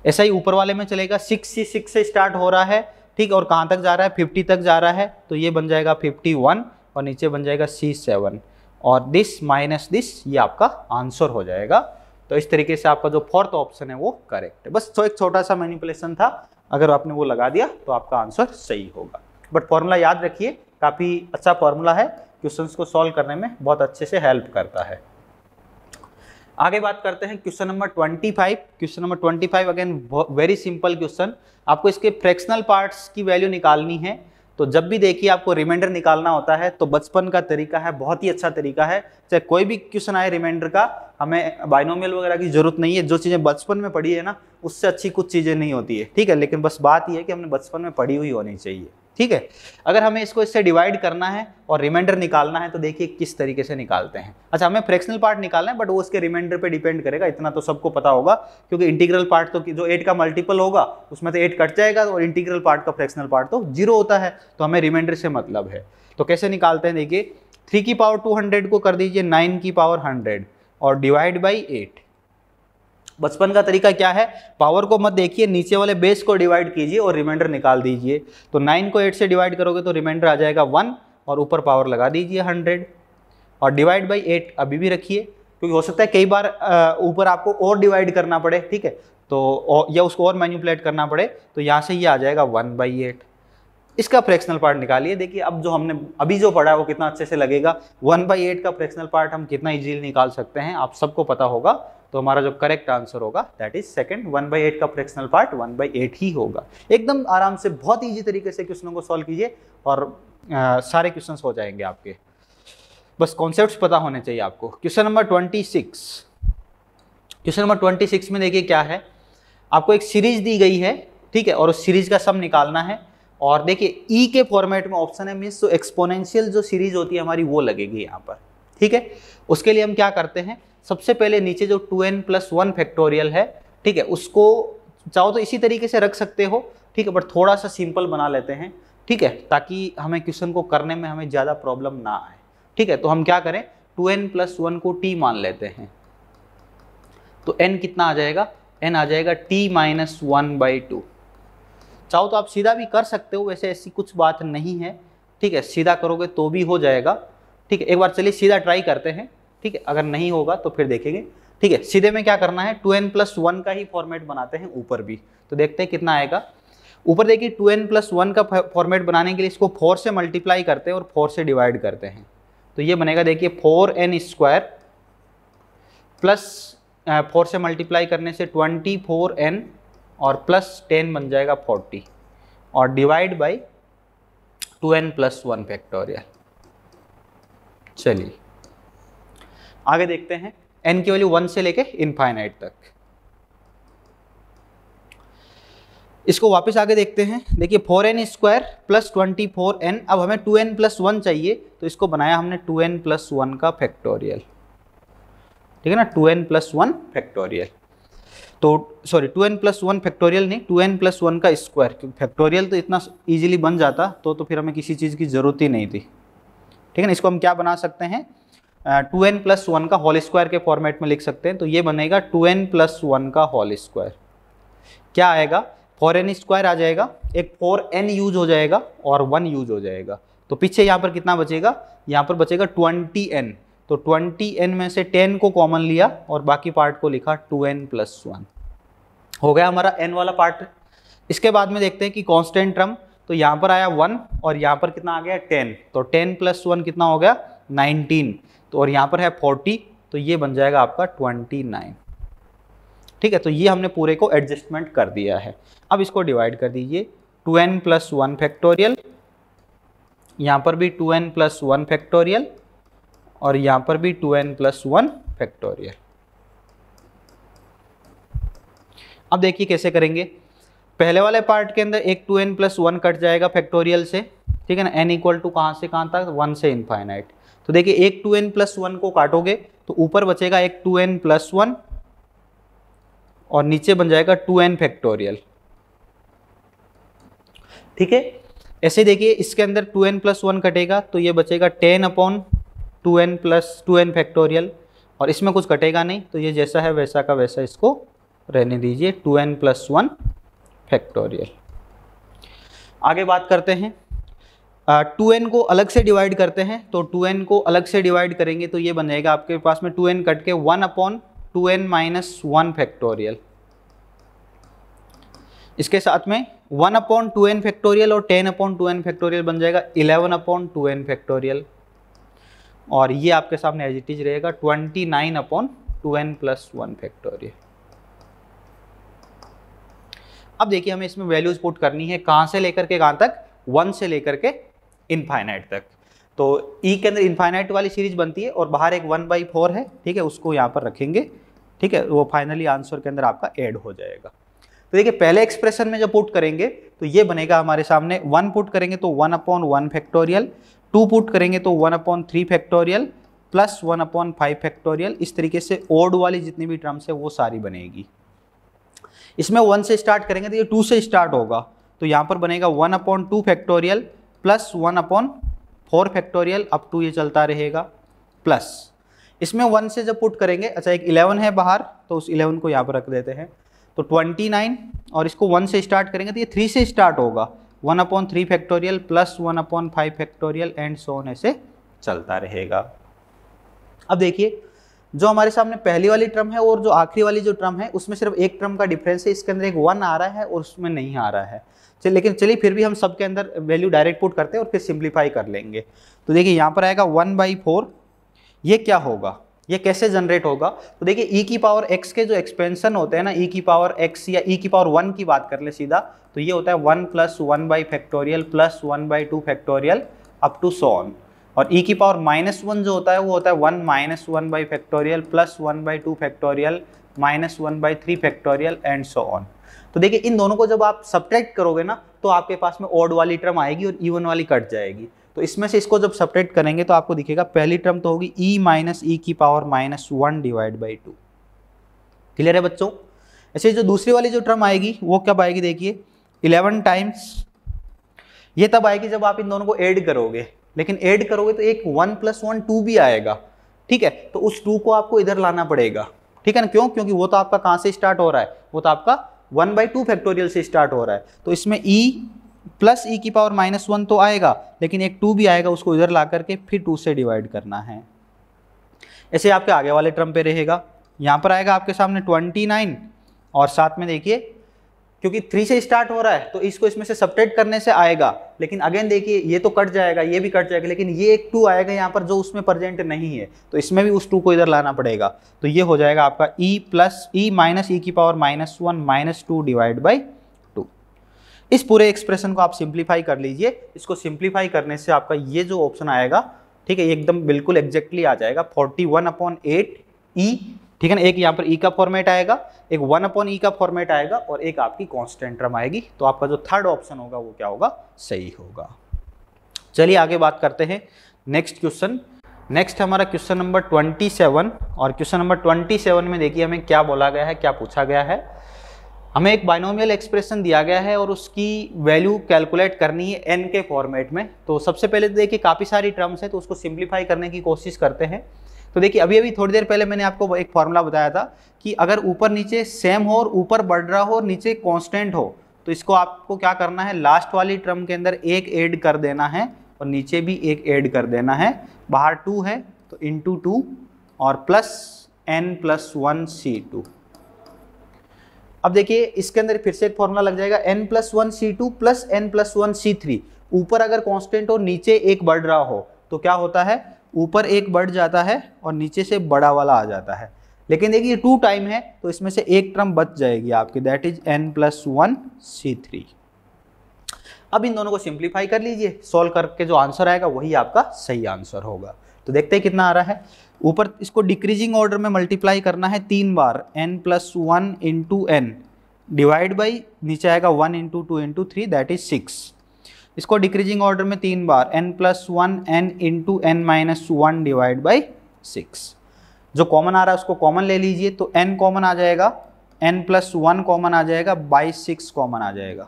ऐसा ही ऊपर वाले में चलेगा सिक्स सी सिक्स से स्टार्ट हो रहा है ठीक और कहाँ तक जा रहा है फिफ्टी तक जा रहा है तो ये बन जाएगा फिफ्टी वन और नीचे बन जाएगा सी सेवन और दिस माइनस दिस ये आपका आंसर हो जाएगा तो इस तरीके से आपका जो फोर्थ ऑप्शन है वो करेक्ट है बस तो एक छोटा सा मैनिपुलेशन था अगर आपने वो लगा दिया तो आपका आंसर सही होगा बट फॉर्मूला याद रखिए काफ़ी अच्छा फॉर्मूला है क्वेश्चंस को सॉल्व करने में बहुत अच्छे से हेल्प करता है आगे बात करते हैं question number 25 question number 25 again very simple question आपको इसके फ्रैक्शनल पार्ट्स की वैल्यू निकालनी है तो जब भी देखिए आपको रिमाइंडर निकालना होता है तो बचपन का तरीका है बहुत ही अच्छा तरीका है चाहे कोई भी क्वेश्चन आए रिमाइंडर का हमें बाइनोमियल वगैरह की जरूरत नहीं है जो चीज़ें बचपन में पढ़ी है ना उससे अच्छी कुछ चीज़ें नहीं होती है ठीक है लेकिन बस बात यह है कि हमने बचपन में पढ़ी हुई होनी चाहिए ठीक है अगर हमें इसको इससे डिवाइड करना है और रिमाइंडर निकालना है तो देखिए किस तरीके से निकालते हैं अच्छा हमें फ्रैक्शनल पार्ट निकालना है बट वो उसके रिमाइंडर पे डिपेंड करेगा इतना तो सबको पता होगा क्योंकि इंटीग्रल पार्ट तो जो एट का मल्टीपल होगा उसमें तो एट कट जाएगा और इंटीग्रल पार्ट का फ्रैक्शनल पार्ट तो जीरो होता है तो हमें रिमाइंडर से मतलब है तो कैसे निकालते हैं देखिए थ्री की पावर टू को कर दीजिए नाइन की पावर हंड्रेड और डिवाइड बाई एट बचपन का तरीका क्या है पावर को मत देखिए नीचे वाले बेस को डिवाइड कीजिए और रिमाइंडर निकाल दीजिए तो नाइन को एट से डिवाइड करोगे तो रिमाइंडर आ जाएगा वन और ऊपर पावर लगा दीजिए हंड्रेड और डिवाइड बाई एट अभी भी रखिए क्योंकि हो सकता है कई बार ऊपर आपको और डिवाइड करना पड़े ठीक है तो या उसको और मैन्यूपुलेट करना पड़े तो यहाँ से ये यह आ जाएगा वन बाई एट इसका फ्रैक्शनल पार्ट निकालिए देखिए अब जो हमने अभी जो पढ़ा है वो कितना अच्छे से लगेगा वन बाई एट का फ्रैक्शनल पार्ट हम कितना इजीली निकाल सकते हैं आप सबको पता होगा तो हमारा जो करेक्ट आंसर होगा that is second one by eight का fractional part one by eight ही होगा एकदम आराम से बहुत ईजी तरीके से क्वेश्चनों को सॉल्व कीजिए और आ, सारे क्वेश्चन हो जाएंगे आपके बस कॉन्सेप्ट पता होने चाहिए आपको question number twenty six question number twenty six में देखिए क्या है आपको एक सीरीज दी गई है ठीक है और उस सीरीज का सम निकालना है और देखिए ई e के फॉर्मेट में ऑप्शन है मीन्स तो एक्सपोनेंशियल जो सीरीज होती है हमारी वो लगेगी यहाँ पर ठीक है उसके लिए हम क्या करते हैं सबसे पहले नीचे जो two n plus one factorial है ठीक है उसको चाहो तो इसी तरीके से रख सकते हो ठीक है बट थोड़ा सा सिंपल बना लेते हैं ठीक है ताकि हमें क्वेश्चन को करने में हमें ज़्यादा प्रॉब्लम ना आए ठीक है तो हम क्या करें टू एन प्लस वन को टी मान लेते हैं तो एन कितना आ जाएगा एन आ जाएगा t minus one by two चाहो तो आप सीधा भी कर सकते हो वैसे ऐसी कुछ बात नहीं है ठीक है सीधा करोगे तो भी हो जाएगा ठीक है एक बार चलिए सीधा ट्राई करते हैं ठीक है अगर नहीं होगा तो फिर देखेंगे ठीक है सीधे में क्या करना है टू एन प्लस वन का ही फॉर्मेट बनाते हैं ऊपर भी तो देखते हैं कितना आएगा ऊपर देखिए टू एन प्लस वन का फॉर्मेट बनाने के लिए इसको फोर से मल्टीप्लाई करते हैं और फोर से डिवाइड करते हैं तो ये बनेगा देखिए four n square plus four से मल्टीप्लाई करने से ट्वेंटी फोर एन और प्लस टेन बन जाएगा फोर्टी और divide by two n plus one factorial चलिए आगे देखते हैं एन की वैल्यू वन से लेके इनफाइनाइट तक इसको वापस आगे देखते हैं देखिए four n square plus twenty four n अब हमें टू एन प्लस वन चाहिए तो इसको बनाया हमने टू एन प्लस वन का फैक्टोरियल ठीक है ना two n plus one factorial तो sorry two n plus one factorial नहीं टू एन प्लस वन का स्क्वायर क्योंकि फैक्टोरियल तो इतना ईजिली बन जाता तो तो फिर हमें किसी चीज़ की ज़रूरत ही नहीं थी ठीक है ना इसको हम क्या बना सकते हैं टू एन प्लस वन का होल स्क्वायर के फॉर्मेट में लिख सकते हैं तो ये बनेगा टू एन प्लस वन का होल स्क्वायर क्या आएगा फोर एन स्क्वायर आ जाएगा एक फोर एन यूज हो जाएगा और वन यूज हो जाएगा तो पीछे यहाँ पर कितना बचेगा यहाँ पर बचेगा ट्वेंटी एन तो ट्वेंटी एन में से टेन को कॉमन लिया और बाकी पार्ट को लिखा टू एन प्लस वन हो गया हमारा एन वाला पार्ट इसके बाद में देखते हैं कि कॉन्स्टेंट टर्म तो यहाँ पर आया वन और यहाँ पर कितना आ गया टेन तो टेन प्लस वन कितना हो गया नाइनटीन तो और यहाँ पर है फोर्टी तो ये बन जाएगा आपका ट्वेंटी नाइन ठीक है तो ये हमने पूरे को एडजस्टमेंट कर दिया है अब इसको डिवाइड कर दीजिए two n plus one factorial यहाँ पर भी two n plus one factorial और यहाँ पर भी two n plus one factorial अब देखिए कैसे करेंगे पहले वाले पार्ट के अंदर एक two n plus one cut जाएगा फैक्टोरियल से ठीक है ना एन इक्वल टू कहाँ से कहाँ तक वन से इनफाइनाइट तो देखिए एक टू एन प्लस वन को काटोगे तो ऊपर बचेगा एक टू एन प्लस वन और नीचे बन जाएगा टू एन फैक्टोरियल ठीक है ऐसे देखिए इसके अंदर टू एन प्लस वन कटेगा तो ये बचेगा ten upon two n plus two n factorial और इसमें कुछ कटेगा नहीं तो ये जैसा है वैसा का वैसा इसको रहने दीजिए two n plus one factorial आगे बात करते हैं टू एन को अलग से डिवाइड करते हैं तो टू एन को अलग से डिवाइड करेंगे तो ये बन जाएगा आपके पास में टू एन कट के one upon two n minus one factorial इसके साथ में one upon two n factorial और ten upon two n factorial बन जाएगा eleven upon two n factorial और ये आपके सामने एज इट इज रहेगा twenty nine upon two n plus one factorial अब देखिए हमें इसमें वैल्यूज पुट करनी है कहाँ से लेकर के कहाँ तक वन से लेकर के इनफाइनाइट तक तो ई e के अंदर इनफाइनाइट वाली सीरीज बनती है और बाहर एक वन बाई फोर है ठीक है उसको यहाँ पर रखेंगे ठीक है वो फाइनली आंसर के अंदर आपका ऐड हो जाएगा तो देखिए पहले एक्सप्रेशन में जब पुट करेंगे तो ये बनेगा हमारे सामने वन पुट करेंगे तो one upon one factorial two put करेंगे तो one upon three factorial plus one upon five factorial इस तरीके से ओड वाली जितनी भी टर्म्स है वो सारी बनेगी इसमें वन से स्टार्ट करेंगे तो ये टू से स्टार्ट होगा तो यहाँ पर बनेगा one upon two factorial plus one upon four factorial up to ये चलता रहेगा प्लस इसमें वन से जब पुट करेंगे अच्छा एक इलेवन है बाहर तो उस इलेवन को यहाँ पर रख देते हैं तो ट्वेंटी नाइन और इसको वन से स्टार्ट करेंगे तो ये थ्री से स्टार्ट होगा one upon three factorial plus one upon five factorial and so on ऐसे चलता रहेगा अब देखिए जो हमारे सामने पहली वाली ट्रम है और जो आखिरी वाली जो ट्रम है उसमें सिर्फ एक ट्रम का डिफरेंस है इसके अंदर एक वन आ रहा है और उसमें नहीं आ रहा है चल लेकिन चलिए फिर भी हम सबके अंदर वैल्यू डायरेक्ट पुट करते हैं और फिर सिंप्लीफाई कर लेंगे तो देखिए यहाँ पर आएगा वन बाई फोर ये क्या होगा ये कैसे जनरेट होगा तो देखिए ई e की पावर एक्स के जो एक्सपेंशन होते हैं ना ई e की पावर एक्स या ई e की पावर वन की बात कर ले सीधा तो ये होता है one plus one by factorial plus one by two factorial up to so on और ई e की पावर माइनस वन जो होता है वो होता है one minus one by factorial plus one by two factorial minus one by three factorial and so on तो देखिए इन दोनों को जब आप सब्ट्रैक्ट करोगे ना तो आपके पास में ऑड वाली टर्म आएगी और ईवन वाली कट जाएगी तो इसमें से इसको जब सपरेट करेंगे तो आपको दिखेगा पहली टर्म तो होगी ई माइनस ई की power minus one divide by two clear है बच्चों ऐसे जो दूसरी वाली जो टर्म आएगी वो कब आएगी देखिए इलेवन टाइम्स ये तब आएगी जब आप इन दोनों को ऐड करोगे लेकिन ऐड करोगे तो एक वन प्लस वन टू भी आएगा ठीक है तो उस टू को आपको इधर लाना पड़ेगा ठीक है ना क्यों क्योंकि वो तो आपका कहाँ से स्टार्ट हो रहा है वो तो आपका वन बाई टू फैक्टोरियल से स्टार्ट हो रहा है तो इसमें ई प्लस ई की पावर माइनस वन तो आएगा लेकिन एक टू भी आएगा उसको इधर ला करके फिर टू से डिवाइड करना है ऐसे आपके आगे वाले टर्म पे रहेगा यहाँ पर आएगा आपके सामने ट्वेंटी नाइन और साथ में देखिए क्योंकि थ्री से स्टार्ट हो रहा है तो इसको इसमें से सपरेट करने से आएगा लेकिन अगेन देखिए ये तो कट जाएगा ये भी कट जाएगा लेकिन ये एक टू आएगा यहाँ पर जो उसमें प्रेजेंट नहीं है तो इसमें भी उस टू को इधर लाना पड़ेगा तो ये हो जाएगा आपका ई प्लस ई माइनस ई की power minus one minus two divide by two इस पूरे एक्सप्रेशन को आप सिंप्लीफाई कर लीजिए इसको सिंप्लीफाई करने से आपका ये जो ऑप्शन आएगा ठीक है एकदम बिल्कुल एग्जैक्टली आ जाएगा forty one upon eight e ठीक है ना एक यहाँ पर ई e का फॉर्मेट आएगा एक वन अपॉन ई का फॉर्मेट आएगा और एक आपकी कॉन्स्टेंट टर्म आएगी तो आपका जो थर्ड ऑप्शन होगा वो क्या होगा सही होगा चलिए आगे बात करते हैं नेक्स्ट क्वेश्चन नेक्स्ट हमारा क्वेश्चन नंबर 27 और क्वेश्चन नंबर 27 में देखिए हमें क्या बोला गया है क्या पूछा गया है हमें एक बाइनोमियल एक्सप्रेशन दिया गया है और उसकी वैल्यू कैलकुलेट करनी है एन के फॉर्मेट में तो सबसे पहले तो देखिए काफ़ी सारी टर्म्स हैं तो उसको सिंप्लीफाई करने की कोशिश करते हैं तो देखिए अभी अभी थोड़ी देर पहले मैंने आपको एक फॉर्मूला बताया था कि अगर ऊपर नीचे सेम हो और ऊपर बढ़ रहा हो और नीचे कॉन्स्टेंट हो तो इसको आपको क्या करना है लास्ट वाली टर्म के अंदर एक एड कर देना है और नीचे भी एक एड कर देना है बाहर टू है तो इंटू टू और plus n plus one C two अब देखिए इसके अंदर फिर से एक फॉर्मूला लग जाएगा n plus one C two plus n plus one C three ऊपर अगर कांस्टेंट हो नीचे एक बढ़ रहा हो तो क्या होता है ऊपर एक बढ़ जाता है और नीचे से बड़ा वाला आ जाता है लेकिन देखिए टू टाइम है तो इसमें से एक टर्म बच जाएगी आपकी that is n plus one C three अब इन दोनों को सिंप्लीफाई कर लीजिए सॉल्व करके जो आंसर आएगा वही आपका सही आंसर होगा तो देखते हैं कितना आ रहा है ऊपर इसको डिक्रीजिंग ऑर्डर में मल्टीप्लाई करना है तीन बार n plus one into n divide by नीचे आएगा one into two into three that is six इसको डिक्रीजिंग ऑर्डर में तीन बार n plus one n into n minus one divide by six जो कॉमन आ रहा है उसको कॉमन ले लीजिए तो एन कॉमन आ जाएगा एन प्लस वन कॉमन आ जाएगा बाई सिक्स कॉमन आ जाएगा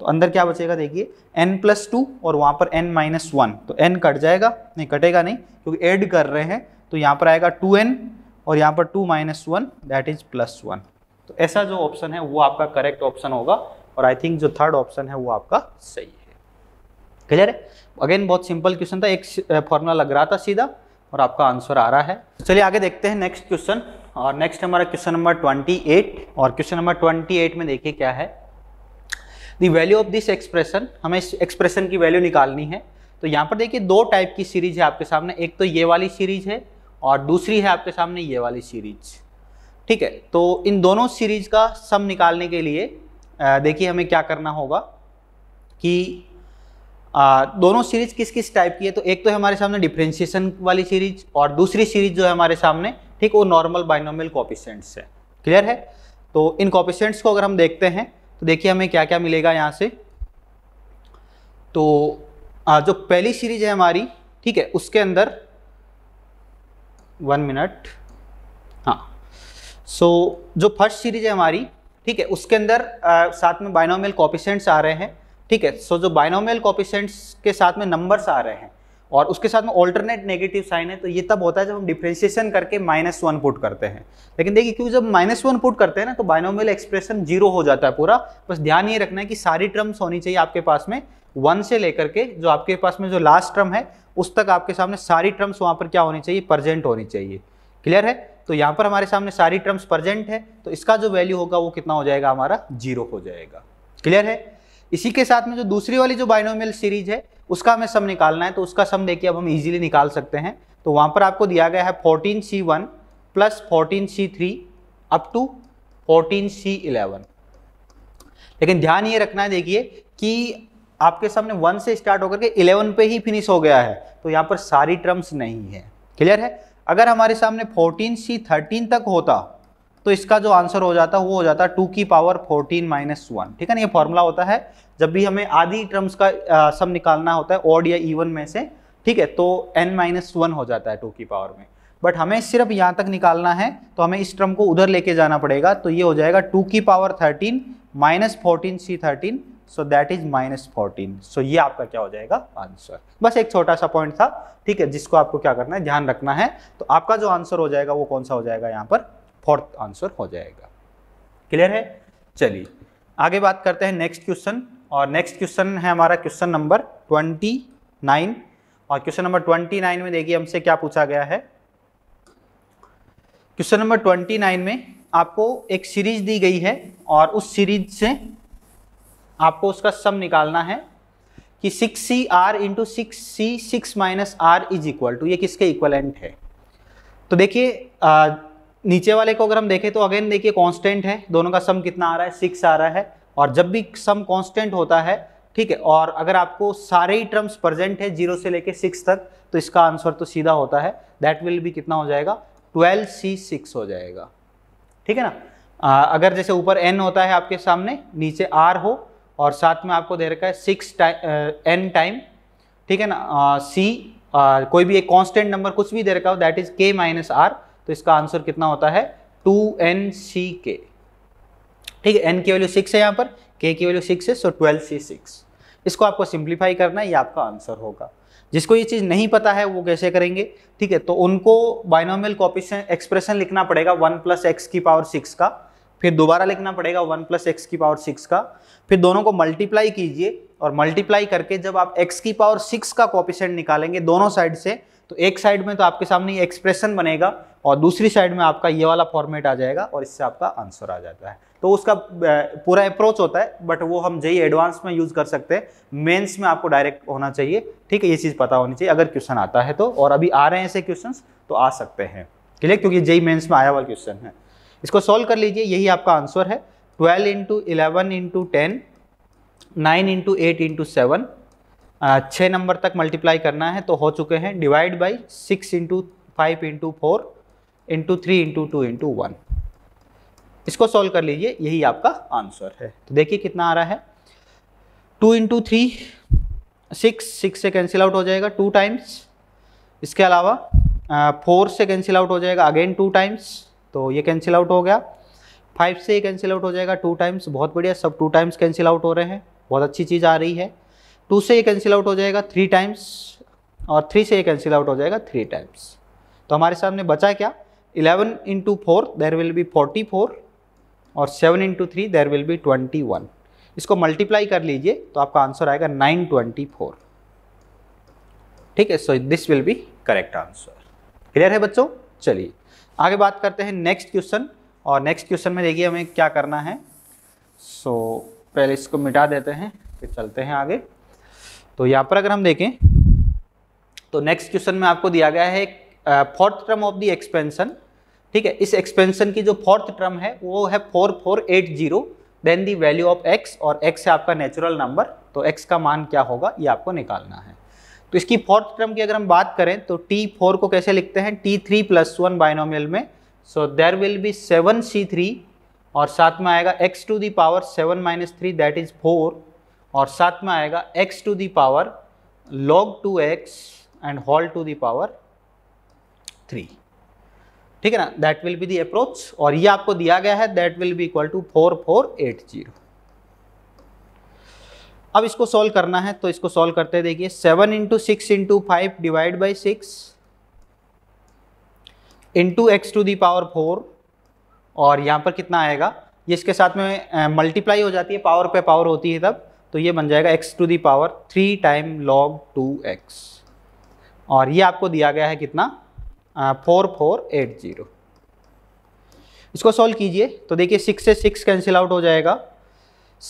तो अंदर क्या बचेगा देखिए एन प्लस टू और वहाँ पर एन माइनस वन तो एन कट जाएगा नहीं कटेगा नहीं क्योंकि एड कर रहे हैं तो यहाँ पर आएगा टू एन और यहाँ पर two minus one that is plus one तो ऐसा जो ऑप्शन है वो आपका करेक्ट ऑप्शन होगा और आई थिंक जो थर्ड ऑप्शन है वो आपका सही है क्लियर है अगेन बहुत सिंपल क्वेश्चन था एक फॉर्मूला लग रहा था सीधा और आपका आंसर आ रहा है चलिए आगे देखते हैं नेक्स्ट क्वेश्चन और नेक्स्ट हमारा क्वेश्चन नंबर 28 और क्वेश्चन नंबर 28 में देखिए क्या है the value of this expression हमें इस एक्सप्रेशन की वैल्यू निकालनी है तो यहाँ पर देखिए दो टाइप की सीरीज है आपके सामने एक तो ये वाली सीरीज है और दूसरी है आपके सामने ये वाली सीरीज ठीक है तो इन दोनों सीरीज का सम निकालने के लिए देखिए हमें क्या करना होगा कि आ, दोनों सीरीज किस किस टाइप की है तो एक तो है हमारे सामने डिफ्रेंशिएशन वाली सीरीज और दूसरी सीरीज जो है हमारे सामने ठीक वो नॉर्मल बाइनोमियल कॉपिशेंट्स है क्लियर है तो इन कॉपिशेंट्स को अगर हम देखते हैं तो देखिए हमें क्या क्या मिलेगा यहाँ से तो आ, जो पहली सीरीज है हमारी ठीक है उसके अंदर वन मिनट हाँ सो so, जो फर्स्ट सीरीज है हमारी ठीक है उसके अंदर आ, साथ में बाइनोमियल कॉपिशेंट्स आ रहे हैं ठीक है सो जो बाइनोमियल कॉपिशेंट्स के साथ में नंबर्स आ रहे हैं और उसके साथ में ऑल्टरनेट नेगेटिव साइन है तो ये तब होता है जब हम डिफ्रेंशिएशन करके माइनस वन पुट करते हैं लेकिन देखिए क्योंकि जब माइनस वन पुट करते हैं ना तो बाइनोमियल एक्सप्रेशन जीरो हो जाता है पूरा बस ध्यान ये रखना है कि सारी टर्म्स होनी चाहिए आपके पास में वन से लेकर के जो आपके पास में जो लास्ट टर्म है उस तक आपके सामने सारी टर्म्स वहाँ पर क्या होनी चाहिए प्रजेंट होनी चाहिए क्लियर है तो यहाँ पर हमारे सामने सारी टर्म्स प्रजेंट है तो इसका जो वैल्यू होगा वो कितना हो जाएगा हमारा जीरो हो जाएगा क्लियर है इसी के साथ में जो दूसरी वाली जो बाइनोमियल सीरीज है उसका हमें सम निकालना है तो उसका सम देखिए अब हम इजीली निकाल सकते हैं तो वहाँ पर आपको दिया गया है fourteen C one plus fourteen C three up to fourteen C eleven लेकिन ध्यान ये रखना है देखिए कि आपके सामने वन से स्टार्ट होकर के इलेवन पे ही फिनिश हो गया है तो यहाँ पर सारी टर्म्स नहीं है क्लियर है अगर हमारे सामने फोर्टीन सी थर्टीन तक होता तो इसका जो आंसर हो जाता है वो हो जाता है टू की पावर फोर्टीन माइनस वन ठीक है ना ये फॉर्मूला होता है जब भी हमें आदि टर्म्स का सम निकालना होता है ऑड या इवन में से ठीक है तो एन माइनस वन हो जाता है टू की पावर में बट हमें सिर्फ यहाँ तक निकालना है तो हमें इस टर्म को उधर लेके जाना पड़ेगा तो ये हो जाएगा टू की power thirteen minus fourteen C thirteen so that is minus fourteen so ये आपका क्या हो जाएगा आंसर बस एक छोटा सा पॉइंट था ठीक है जिसको आपको क्या करना है ध्यान रखना है तो आपका जो आंसर हो जाएगा वो कौन सा हो जाएगा यहाँ पर फोर्थ आंसर हो जाएगा क्लियर है चलिए आगे बात करते हैं नेक्स्ट क्वेश्चन और नेक्स्ट क्वेश्चन है हमारा क्वेश्चन नंबर ट्वेंटी नाइन और क्वेश्चन नंबर ट्वेंटी नाइन में देखिए हमसे क्या पूछा गया है क्वेश्चन नंबर ट्वेंटी नाइन में आपको एक सीरीज दी गई है और उस सीरीज से आपको उसका सम निकालना है कि six C r into six C six minus r is equal to ये किसके इक्वलेंट है तो देखिए नीचे वाले को अगर हम देखें तो अगेन देखिए कांस्टेंट है दोनों का सम कितना आ रहा है सिक्स आ रहा है और जब भी सम कांस्टेंट होता है ठीक है और अगर आपको सारे ही टर्म्स प्रेजेंट है जीरो से लेके सिक्स तक तो इसका आंसर तो सीधा होता है दैट विल भी कितना हो जाएगा ट्वेल्व सी सिक्स हो जाएगा ठीक है ना आ, अगर जैसे ऊपर एन होता है आपके सामने नीचे आर हो और साथ में आपको दे रखा है सिक्स टाइम एन टाइम ठीक है ना सी कोई भी एक कॉन्स्टेंट नंबर कुछ भी दे रखा हो that is k minus r तो इसका आंसर कितना होता है टू एन सी के ठीक है एन की वैल्यू सिक्स है यहाँ पर के की वैल्यू सिक्स है सो ट्वेल्व सी सिक्स इसको आपको सिंप्लीफाई करना है ये आपका आंसर होगा जिसको ये चीज़ नहीं पता है वो कैसे करेंगे ठीक है तो उनको बाइनोमियल कॉपिशन एक्सप्रेशन लिखना पड़ेगा वन प्लस एक्स की पावर सिक्स का फिर दोबारा लिखना पड़ेगा वन प्लस एक्स की पावर सिक्स का फिर दोनों को मल्टीप्लाई कीजिए और मल्टीप्लाई करके जब आप एक्स की पावर सिक्स का कॉपिशेंट निकालेंगे दोनों साइड से तो एक साइड में तो आपके सामने ये एक्सप्रेशन बनेगा और दूसरी साइड में आपका ये वाला फॉर्मेट आ जाएगा और इससे आपका आंसर आ जाता है तो उसका पूरा अप्रोच होता है बट वो हम जय एडवांस में यूज़ कर सकते हैं मेंस में आपको डायरेक्ट होना चाहिए ठीक है ये चीज़ पता होनी चाहिए अगर क्वेश्चन आता है तो और अभी आ रहे हैं ऐसे क्वेश्चन तो आ सकते हैं क्लियर क्योंकि जय मेन्स में आया हुआ क्वेश्चन है इसको सोल्व कर लीजिए यही आपका आंसर है twelve into eleven into ten nine into eight into seven छः नंबर तक मल्टीप्लाई करना है तो हो चुके हैं divide by six into five into four into three into two into one इसको सॉल्व कर लीजिए यही आपका आंसर है तो देखिए कितना आ रहा है two into three six six से कैंसिल आउट हो जाएगा टू टाइम्स इसके अलावा फोर से कैंसिल आउट हो जाएगा अगेन टू टाइम्स तो ये कैंसिल आउट हो गया फाइव से कैंसिल आउट हो जाएगा टू टाइम्स बहुत बढ़िया सब टू टाइम्स कैंसिल आउट हो रहे हैं बहुत अच्छी चीज़ आ रही है टू से ये कैंसिल आउट हो जाएगा थ्री टाइम्स और थ्री से ये कैंसिल आउट हो जाएगा थ्री टाइम्स तो हमारे सामने बचा क्या eleven into four there will be forty four और seven into three there will be twenty one इसको मल्टीप्लाई कर लीजिए तो आपका आंसर आएगा नाइन ट्वेंटी फोर ठीक है so this will be correct answer clear है बच्चों चलिए आगे बात करते हैं नेक्स्ट क्वेश्चन और नेक्स्ट क्वेश्चन में देखिए हमें क्या करना है सो so, पहले इसको मिटा देते हैं फिर चलते हैं आगे तो यहाँ पर अगर हम देखें तो नेक्स्ट क्वेश्चन में आपको दिया गया है fourth term of the expansion ठीक है इस एक्सपेंशन की जो फोर्थ टर्म है वो है four four eight zero then the value of x और एक्स है आपका नेचुरल नंबर तो एक्स का मान क्या होगा ये आपको निकालना है तो इसकी फोर्थ टर्म की अगर हम बात करें तो टी फोर को कैसे लिखते हैं t three plus one binomial में so there will be seven C three और साथ में आएगा x to the power seven minus three that is four और साथ में आएगा x to the power log 2x and whole to the power 3 ठीक है ना that will be the approach और ये आपको दिया गया है that will be equal to four four eight zero अब इसको सॉल्व करना है तो इसको सॉल्व करते देखिए seven into six into five divide by six into x to the power four और यहाँ पर कितना आएगा ये इसके साथ में मल्टीप्लाई हो जाती है पावर पे पावर होती है तब तो ये बन जाएगा x to the power three time log two x और ये आपको दिया गया है कितना फोर फोर एट ज़ीरो इसको सॉल्व कीजिए तो देखिए सिक्स से सिक्स कैंसिल आउट हो जाएगा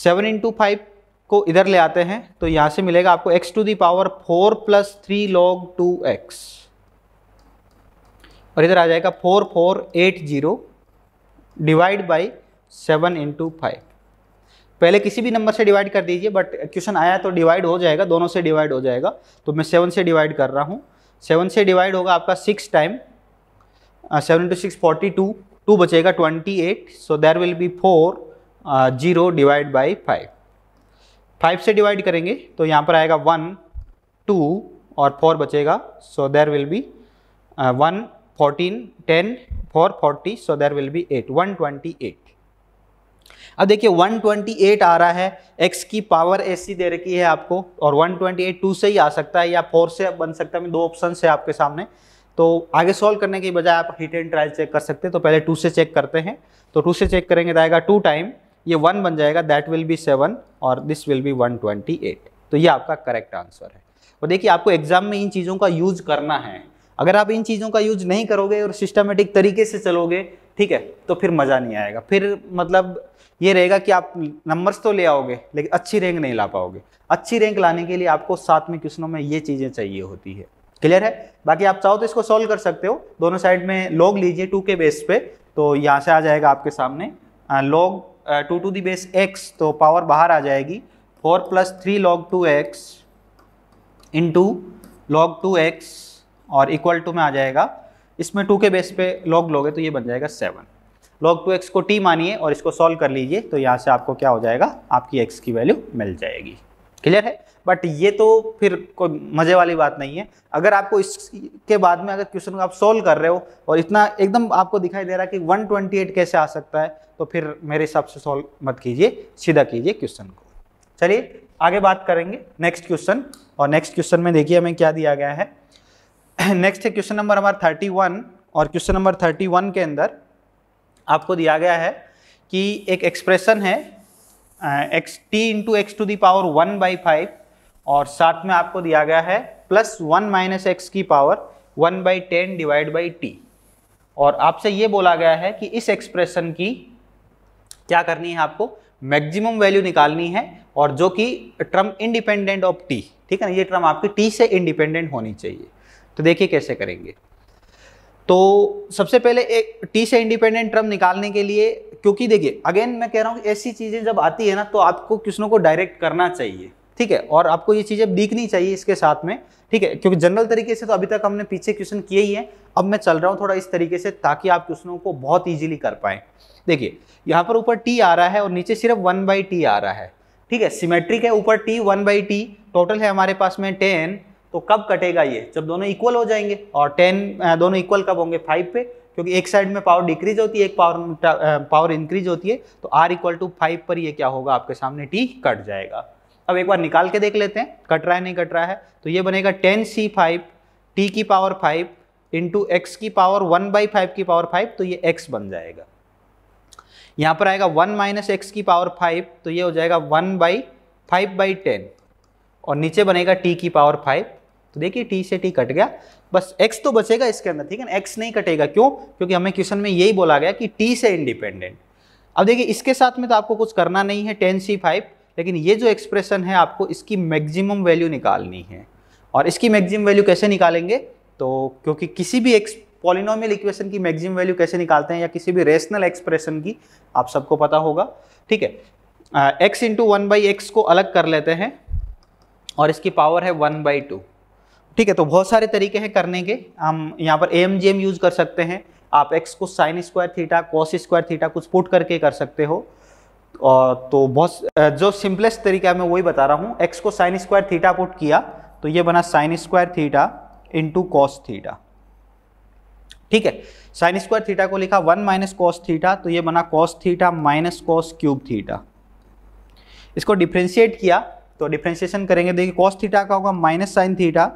सेवन इंटू फाइव को इधर ले आते हैं तो यहाँ से मिलेगा आपको x to the power four plus three log two x और इधर आ जाएगा four four eight zero divide by seven into five पहले किसी भी नंबर से डिवाइड कर दीजिए बट क्वेश्चन आया तो डिवाइड हो जाएगा दोनों से डिवाइड हो जाएगा तो मैं सेवन से डिवाइड कर रहा हूँ सेवन से डिवाइड होगा आपका six time seven into six forty two two बचेगा twenty eight so there will be four zero divide by five five से डिवाइड करेंगे तो यहाँ पर आएगा वन टू और फोर बचेगा so there will be one fourteen ten four forty so there will be eight one twenty eight अब देखिए 128 आ रहा है x की पावर ऐसी दे रखी है आपको और 128 2 से ही आ सकता है या 4 से बन सकता है दो ऑप्शन है आपके सामने तो आगे सॉल्व करने के बजाय आप हिट एंड ट्रायल चेक कर सकते हैं तो पहले टू से चेक करते हैं तो टू से चेक करेंगे तो आएगा टू टाइम ये वन बन जाएगा दैट विल बी सेवन और this will be one twenty eight तो ये आपका करेक्ट आंसर है और देखिए आपको एग्जाम में इन चीज़ों का यूज करना है अगर आप इन चीज़ों का यूज नहीं करोगे और सिस्टमेटिक तरीके से चलोगे ठीक है तो फिर मज़ा नहीं आएगा फिर मतलब ये रहेगा कि आप नंबर्स तो ले आओगे लेकिन अच्छी रैंक नहीं ला पाओगे अच्छी रैंक लाने के लिए आपको साथ में क्वेश्चनों में ये चीज़ें चाहिए होती है क्लियर है बाकी आप चाहो तो इसको सॉल्व कर सकते हो दोनों साइड में लॉग लीजिए टू के बेस पे तो यहाँ से आ जाएगा आपके सामने log two to the base x तो पावर बाहर आ जाएगी four plus three log two x into log two x और इक्वल टू में आ जाएगा इसमें टू के बेस पे लॉग लोगे तो ये बन जाएगा सेवन लॉग टू एक्स को टी मानिए और इसको सॉल्व कर लीजिए तो यहाँ से आपको क्या हो जाएगा आपकी एक्स की वैल्यू मिल जाएगी क्लियर है बट ये तो फिर कोई मज़े वाली बात नहीं है अगर आपको इसके बाद में अगर क्वेश्चन को आप सोल्व कर रहे हो और इतना एकदम आपको दिखाई दे रहा है कि 128 कैसे आ सकता है तो फिर मेरे हिसाब से सोल्व मत कीजिए सीधा कीजिए क्वेश्चन को चलिए आगे बात करेंगे नेक्स्ट क्वेश्चन और नेक्स्ट क्वेश्चन में देखिए हमें क्या दिया गया है नेक्स्ट है क्वेश्चन नंबर हमारा थर्टी और क्वेश्चन नंबर थर्टी के अंदर आपको दिया गया है कि एक एक्सप्रेशन है x t into x to the power one by five और साथ में आपको दिया गया है प्लस वन माइनस एक्स की power one by ten divide by t और आपसे ये बोला गया है कि इस एक्सप्रेशन की क्या करनी है आपको मैक्सिमम वैल्यू निकालनी है और जो कि ट्रम इंडिपेंडेंट ऑफ टी ठीक है ना ये ट्रम आपकी टी से इंडिपेंडेंट होनी चाहिए तो देखिए कैसे करेंगे तो सबसे पहले एक टी से इंडिपेंडेंट टर्म निकालने के लिए क्योंकि देखिए अगेन मैं कह रहा हूँ ऐसी चीज़ें जब आती है ना तो आपको क्वेश्चनों को डायरेक्ट करना चाहिए ठीक है और आपको ये चीज़ें दिखनी चाहिए इसके साथ में ठीक है क्योंकि जनरल तरीके से तो अभी तक हमने पीछे क्वेश्चन किए ही हैं अब मैं चल रहा हूँ थोड़ा इस तरीके से ताकि आप क्वेश्चनों को बहुत ईजिली कर पाएँ देखिए यहाँ पर ऊपर टी आ रहा है और नीचे सिर्फ वन बाई टी आ रहा है ठीक है सिमेट्रिक है ऊपर t one by t total है हमारे पास में टेन तो कब कटेगा ये जब दोनों इक्वल हो जाएंगे और टेन दोनों इक्वल कब होंगे फाइव पे क्योंकि एक साइड में पावर डिक्रीज होती है एक पावर पावर इंक्रीज होती है तो आर इक्वल टू फाइव पर ये क्या होगा आपके सामने टी कट जाएगा अब एक बार निकाल के देख लेते हैं कट रहा है नहीं कट रहा है तो ये बनेगा टेन सी फाइव टी की पावर फाइव इंटू एक्स की पावर वन बाई फाइव की पावर फाइव तो ये एक्स बन जाएगा यहाँ पर आएगा वन माइनस एक्स की पावर फाइव तो ये हो जाएगा one by five by ten और नीचे बनेगा टी की पावर फाइव तो देखिए टी से टी कट गया बस एक्स तो बचेगा इसके अंदर ठीक है ना एक्स नहीं कटेगा क्यों क्योंकि हमें क्वेश्चन में यही बोला गया कि टी से इंडिपेंडेंट अब देखिए इसके साथ में तो आपको कुछ करना नहीं है टेन सी फाइव लेकिन ये जो एक्सप्रेशन है आपको इसकी मैक्सिमम वैल्यू निकालनी है और इसकी मैक्सिमम वैल्यू कैसे निकालेंगे तो क्योंकि किसी भी एक्स पॉलिनोमियल इक्वेशन की मैक्सिमम वैल्यू कैसे निकालते हैं या किसी भी रेशनल एक्सप्रेशन की आप सबको पता होगा ठीक है x into one by x को अलग कर लेते हैं और इसकी पावर है वन बाई टू ठीक है तो बहुत सारे तरीके हैं करने के हम यहाँ पर A M G M use कर सकते हैं आप एक्स को sine square theta cos square theta कुछ पुट करके कर सकते हो और तो बहुत जो सिंपलेस्ट तरीका है मैं वही बता रहा हूँ एक्स को साइन स्क्वायर थीटा पुट किया तो ये बना sine square theta into cos theta ठीक है साइन स्क्वायर थीटा को लिखा वन माइनस कॉस थीटा तो ये बना cos theta minus cos cube theta इसको डिफ्रेंशिएट किया तो डिफ्रेंशिएशन करेंगे देखिए कॉस थीटा का होगा माइनस साइन थीटा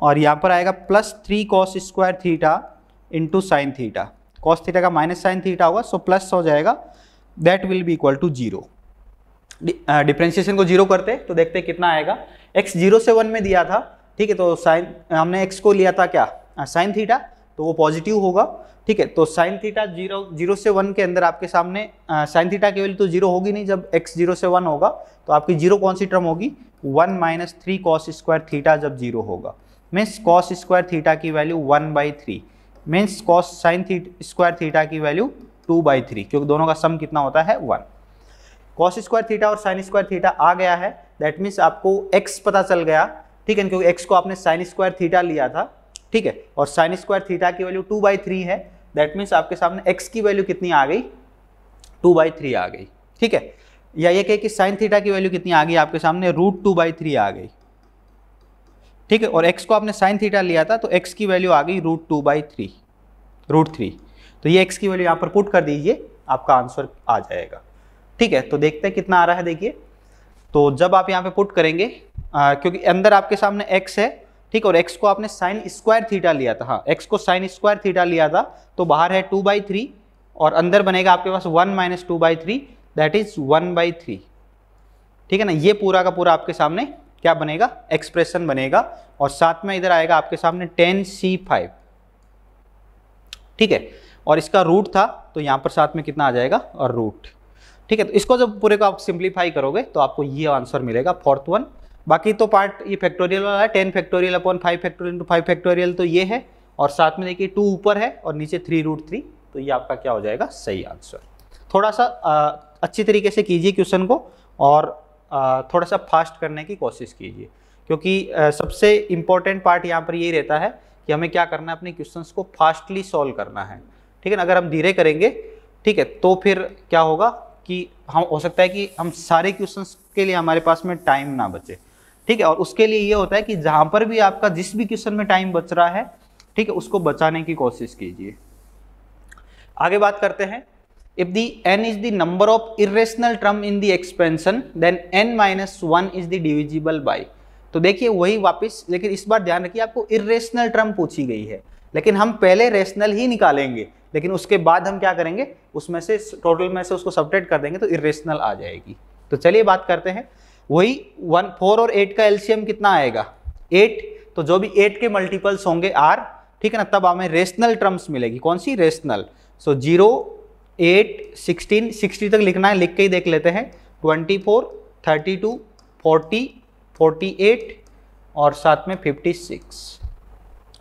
और यहाँ पर आएगा plus three cos square theta into sine theta cos theta का माइनस साइन थीटा होगा सो प्लस हो जाएगा that will be equal to zero differentiation को जीरो करते तो देखते कितना आएगा एक्स जीरो से वन में दिया था ठीक है तो साइन हमने एक्स को लिया था क्या साइन थीटा तो वो पॉजिटिव होगा ठीक है तो साइन थीटा जीरो जीरो से वन के अंदर आपके सामने साइन थीटा केवल वैल्यू तो जीरो होगी नहीं जब एक्स जीरो से वन होगा तो आपकी जीरो कौन सी टर्म होगी one minus three cos square theta जब जीरो होगा मीन्स कॉस स्क्वायर थीटा की value one by three means cos sine square theta की वैल्यू टू बाई थ्री क्योंकि दोनों का सम कितना होता है वन कॉस स्क्वायर थीटा और साइन स्क्वायर थीटा आ गया है दैट मीन्स आपको एक्स पता चल गया ठीक है क्योंकि एक्स को आपने साइन स्क्वायर थीटा लिया था ठीक है और साइन स्क्वायर थीटा की वैल्यू टू बाई थ्री है दैट मीन्स आपके सामने एक्स की वैल्यू कितनी आ गई टू बाई थ्री आ गई ठीक है या ये कहे कि साइन थीटा की वैल्यू कितनी आ गई आपके सामने रूट टू बाई थ्री आ गई ठीक है और एक्स को आपने साइन थीटा लिया था तो एक्स की वैल्यू आ गई root two by three root three तो ये एक्स की वैल्यू यहाँ पर पुट कर दीजिए आपका आंसर आ जाएगा ठीक है तो देखते हैं कितना आ रहा है देखिए तो जब आप यहाँ पे पुट करेंगे आ, क्योंकि अंदर आपके सामने एक्स है ठीक और एक्स को आपने साइन स्क्वायर थीटा लिया था हाँ एक्स को साइन स्क्वायर थीटा लिया था तो बाहर है टू बाई थ्री और अंदर बनेगा आपके पास one minus two by three that is one by three ठीक है ना ये पूरा का पूरा आपके सामने क्या बनेगा एक्सप्रेशन बनेगा और साथ में इधर आएगा आपके सामने टेन सी फाइव ठीक है और इसका रूट था तो यहाँ पर साथ में कितना आ जाएगा और रूट ठीक है तो इसको जब पूरे को आप सिंप्लीफाई करोगे तो आपको ये आंसर मिलेगा फोर्थ वन बाकी तो पार्ट ये फैक्टोरियल वाला है ten factorial upon five factorial into five factorial तो ये है और साथ में देखिए टू ऊपर है और नीचे थ्री रूट थ्री तो ये आपका क्या हो जाएगा सही आंसर थोड़ा सा आ, अच्छी तरीके से कीजिए क्वेश्चन को और थोड़ा सा फास्ट करने की कोशिश कीजिए क्योंकि सबसे इम्पोर्टेंट पार्ट यहाँ पर यही रहता है कि हमें क्या करना है अपने क्वेश्चन को फास्टली सॉल्व करना है ठीक है ना अगर हम धीरे करेंगे ठीक है तो फिर क्या होगा कि हम हो सकता है कि हम सारे क्वेश्चन के लिए हमारे पास में टाइम ना बचे ठीक है और उसके लिए ये होता है कि जहाँ पर भी आपका जिस भी क्वेश्चन में टाइम बच रहा है ठीक है उसको बचाने की कोशिश कीजिए आगे बात करते हैं if the n is the number of irrational term in the expansion then n minus one is the divisible by तो देखिए वही वापस लेकिन इस बार ध्यान रखिए आपको इरेशनल टर्म पूछी गई है लेकिन हम पहले रेशनल ही निकालेंगे लेकिन उसके बाद हम क्या करेंगे उसमें से टोटल में से उसको सब्ट्रैक्ट कर देंगे तो इरेशनल आ जाएगी तो चलिए बात करते हैं वही वन फोर और एट का एलसीएम कितना आएगा एट तो जो भी एट के मल्टीपल्स होंगे आर ठीक है ना तब हमें रेशनल टर्म्स मिलेगी कौन सी rational so zero eight sixteen sixty तक लिखना है लिख के ही देख लेते हैं twenty four thirty two forty forty eight और साथ में फिफ्टी सिक्स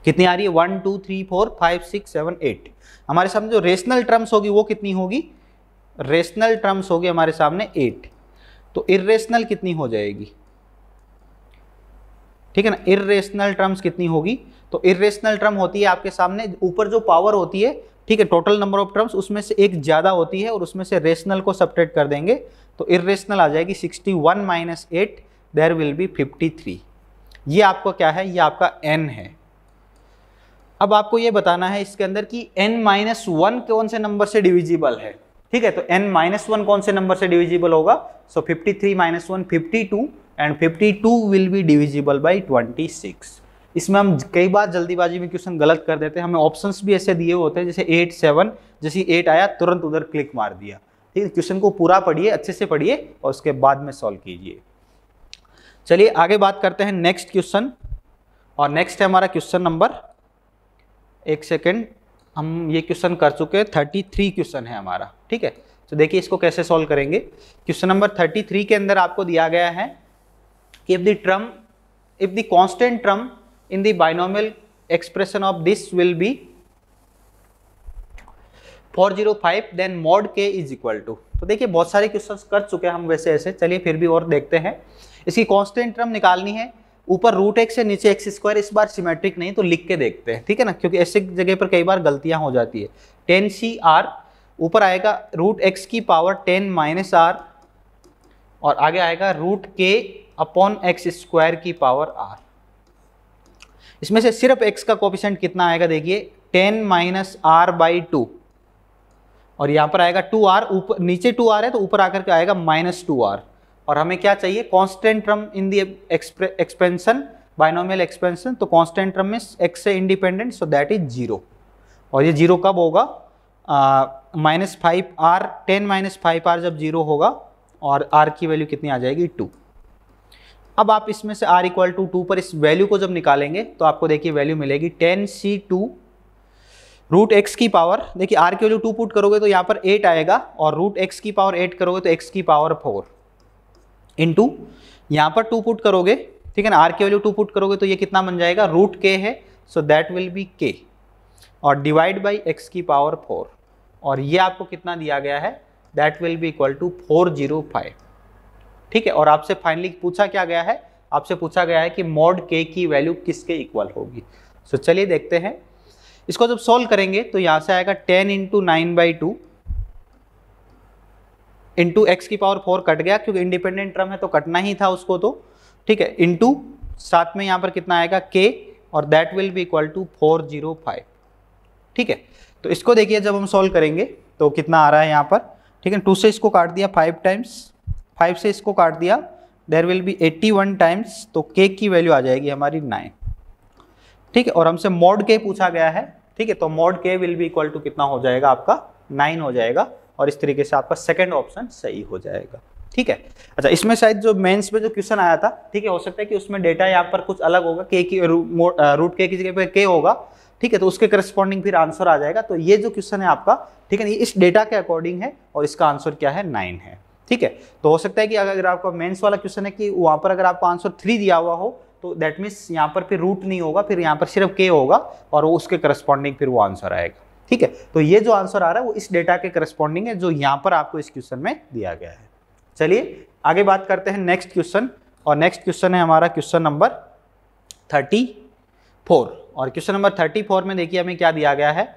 कितनी आ रही है one two three four five six seven eight हमारे सामने जो रेशनल टर्म्स होगी वो कितनी होगी रेशनल टर्म्स होगी हमारे सामने एट तो इरेशनल कितनी हो जाएगी ठीक है ना इरेशनल टर्म्स कितनी होगी तो इरेशनल टर्म होती है आपके सामने ऊपर जो पावर होती है ठीक है टोटल नंबर ऑफ टर्म्स उसमें से एक ज़्यादा होती है और उसमें से रेशनल को सपरेट कर देंगे तो इरेशनल आ जाएगी 61 one minus eight there will be 53 ये आपको क्या है ये आपका n है अब आपको ये बताना है इसके अंदर कि n माइनस वन कौन से नंबर से डिविजिबल है ठीक है तो n माइनस वन कौन से नंबर से डिविजिबल होगा so fifty three minus one fifty and 52 will be divisible by six इसमें हम कई बार जल्दीबाजी में क्वेश्चन गलत कर देते हैं हमें ऑप्शन भी ऐसे दिए होते हैं जैसे एट सेवन जैसे एट आया तुरंत उधर क्लिक मार दिया ठीक है क्वेश्चन को पूरा पढ़िए अच्छे से पढ़िए और उसके बाद में सॉल्व कीजिए चलिए आगे बात करते हैं नेक्स्ट क्वेश्चन और नेक्स्ट है हमारा क्वेश्चन नंबर एक सेकेंड हम ये क्वेश्चन कर चुके हैं थर्टी थ्री क्वेश्चन है हमारा ठीक है तो देखिए इसको कैसे सॉल्व करेंगे क्वेश्चन नंबर थर्टी थ्री के अंदर आपको दिया गया है कि if the term if the constant term in the binomial expression of this will be 405 then mod k is equal to तो देखिए बहुत सारे क्वेश्चंस कर चुके हैं हम वैसे ऐसे चलिए फिर भी और देखते हैं इसकी कॉन्स्टेंट टर्म निकालनी है ऊपर रूट एक्स है नीचे एक्स स्क्वायर इस बार सिमेट्रिक नहीं तो लिख के देखते हैं ठीक है ना क्योंकि ऐसे जगह पर कई बार गलतियां हो जाती है टेन सी आर ऊपर आएगा रूट एक्स की पावर टेन माइनस आर और आगे आएगा रूट के अपॉन एक्स स्क्वायर की पावर आर इसमें से सिर्फ एक्स का कॉपिशेंट कितना आएगा देखिए ten minus r by two और यहाँ पर आएगा टू आर ऊपर नीचे टू आर है तो ऊपर आकर के आएगा माइनस टू आर और हमें क्या चाहिए constant term in the expansion binomial expansion तो कॉन्स्टेंट रम में एक्स से independent so that is zero और ये जीरो कब होगा minus five r ten minus five r जब जीरो होगा और आर की वैल्यू कितनी आ जाएगी टू अब आप इसमें से r इक्वल टू टू पर इस वैल्यू को जब निकालेंगे तो आपको देखिए वैल्यू मिलेगी ten C two root x की पावर देखिए आर की वैल्यू टू पुट करोगे तो यहाँ पर एट आएगा और रूट एक्स की पावर एट करोगे तो एक्स की पावर फोर टू यहाँ पर टू पुट करोगे ठीक है ना आर की वैल्यू टू पुट करोगे तो ये कितना बन जाएगा रूट के है सो दैट विल बी के और डिवाइड बाई एक्स की पावर फोर और ये आपको कितना दिया गया है that will be equal to four zero five ठीक है और आपसे फाइनली पूछा क्या गया है आपसे पूछा गया है कि मॉड के की वैल्यू किसके इक्वल होगी सो so, चलिए देखते हैं इसको जब सोल्व करेंगे तो यहाँ से आएगा ten into nine by two into x की पावर फोर कट गया क्योंकि इंडिपेंडेंट टर्म है तो कटना ही था उसको तो ठीक है इंटू साथ में यहाँ पर कितना आएगा के और that will be equal to four zero five ठीक है तो इसको देखिए जब हम सोल्व करेंगे तो कितना आ रहा है यहाँ पर ठीक है टू से इसको काट दिया फाइव टाइम्स फाइव से इसको काट दिया there will be eighty one times तो के की वैल्यू आ जाएगी हमारी नाइन ठीक है और हमसे मॉड के पूछा गया है ठीक है तो मॉड के विल बी इक्वल टू कितना हो जाएगा आपका नाइन हो जाएगा और इस तरीके से आपका सेकेंड ऑप्शन सही हो जाएगा ठीक है अच्छा इसमें शायद जो मेंस में जो क्वेश्चन आया था ठीक है हो सकता है कि उसमें डेटा यहाँ पर कुछ अलग होगा के की रूट के की जगह पे के होगा ठीक है तो उसके करस्पॉन्डिंग फिर आंसर आ जाएगा तो ये जो क्वेश्चन है आपका ठीक है इस डेटा के अकॉर्डिंग है और इसका आंसर क्या है नाइन है ठीक है तो हो सकता है कि अगर आपका मेंस वाला क्वेश्चन है कि वहाँ पर अगर आपको आंसर थ्री दिया हुआ हो तो दैट मीन्स यहाँ पर फिर रूट नहीं होगा फिर यहाँ पर सिर्फ के होगा और वो उसके करस्पॉन्डिंग फिर वो आंसर आएगा ठीक है तो ये जो आंसर आ रहा है वो इस डेटा के करस्पॉन्डिंग है जो यहाँ पर आपको इस क्वेश्चन में दिया गया है चलिए आगे बात करते हैं नेक्स्ट क्वेश्चन और नेक्स्ट क्वेश्चन है हमारा क्वेश्चन नंबर थर्टी फोर और क्वेश्चन नंबर थर्टी फोर में देखिए हमें क्या दिया गया है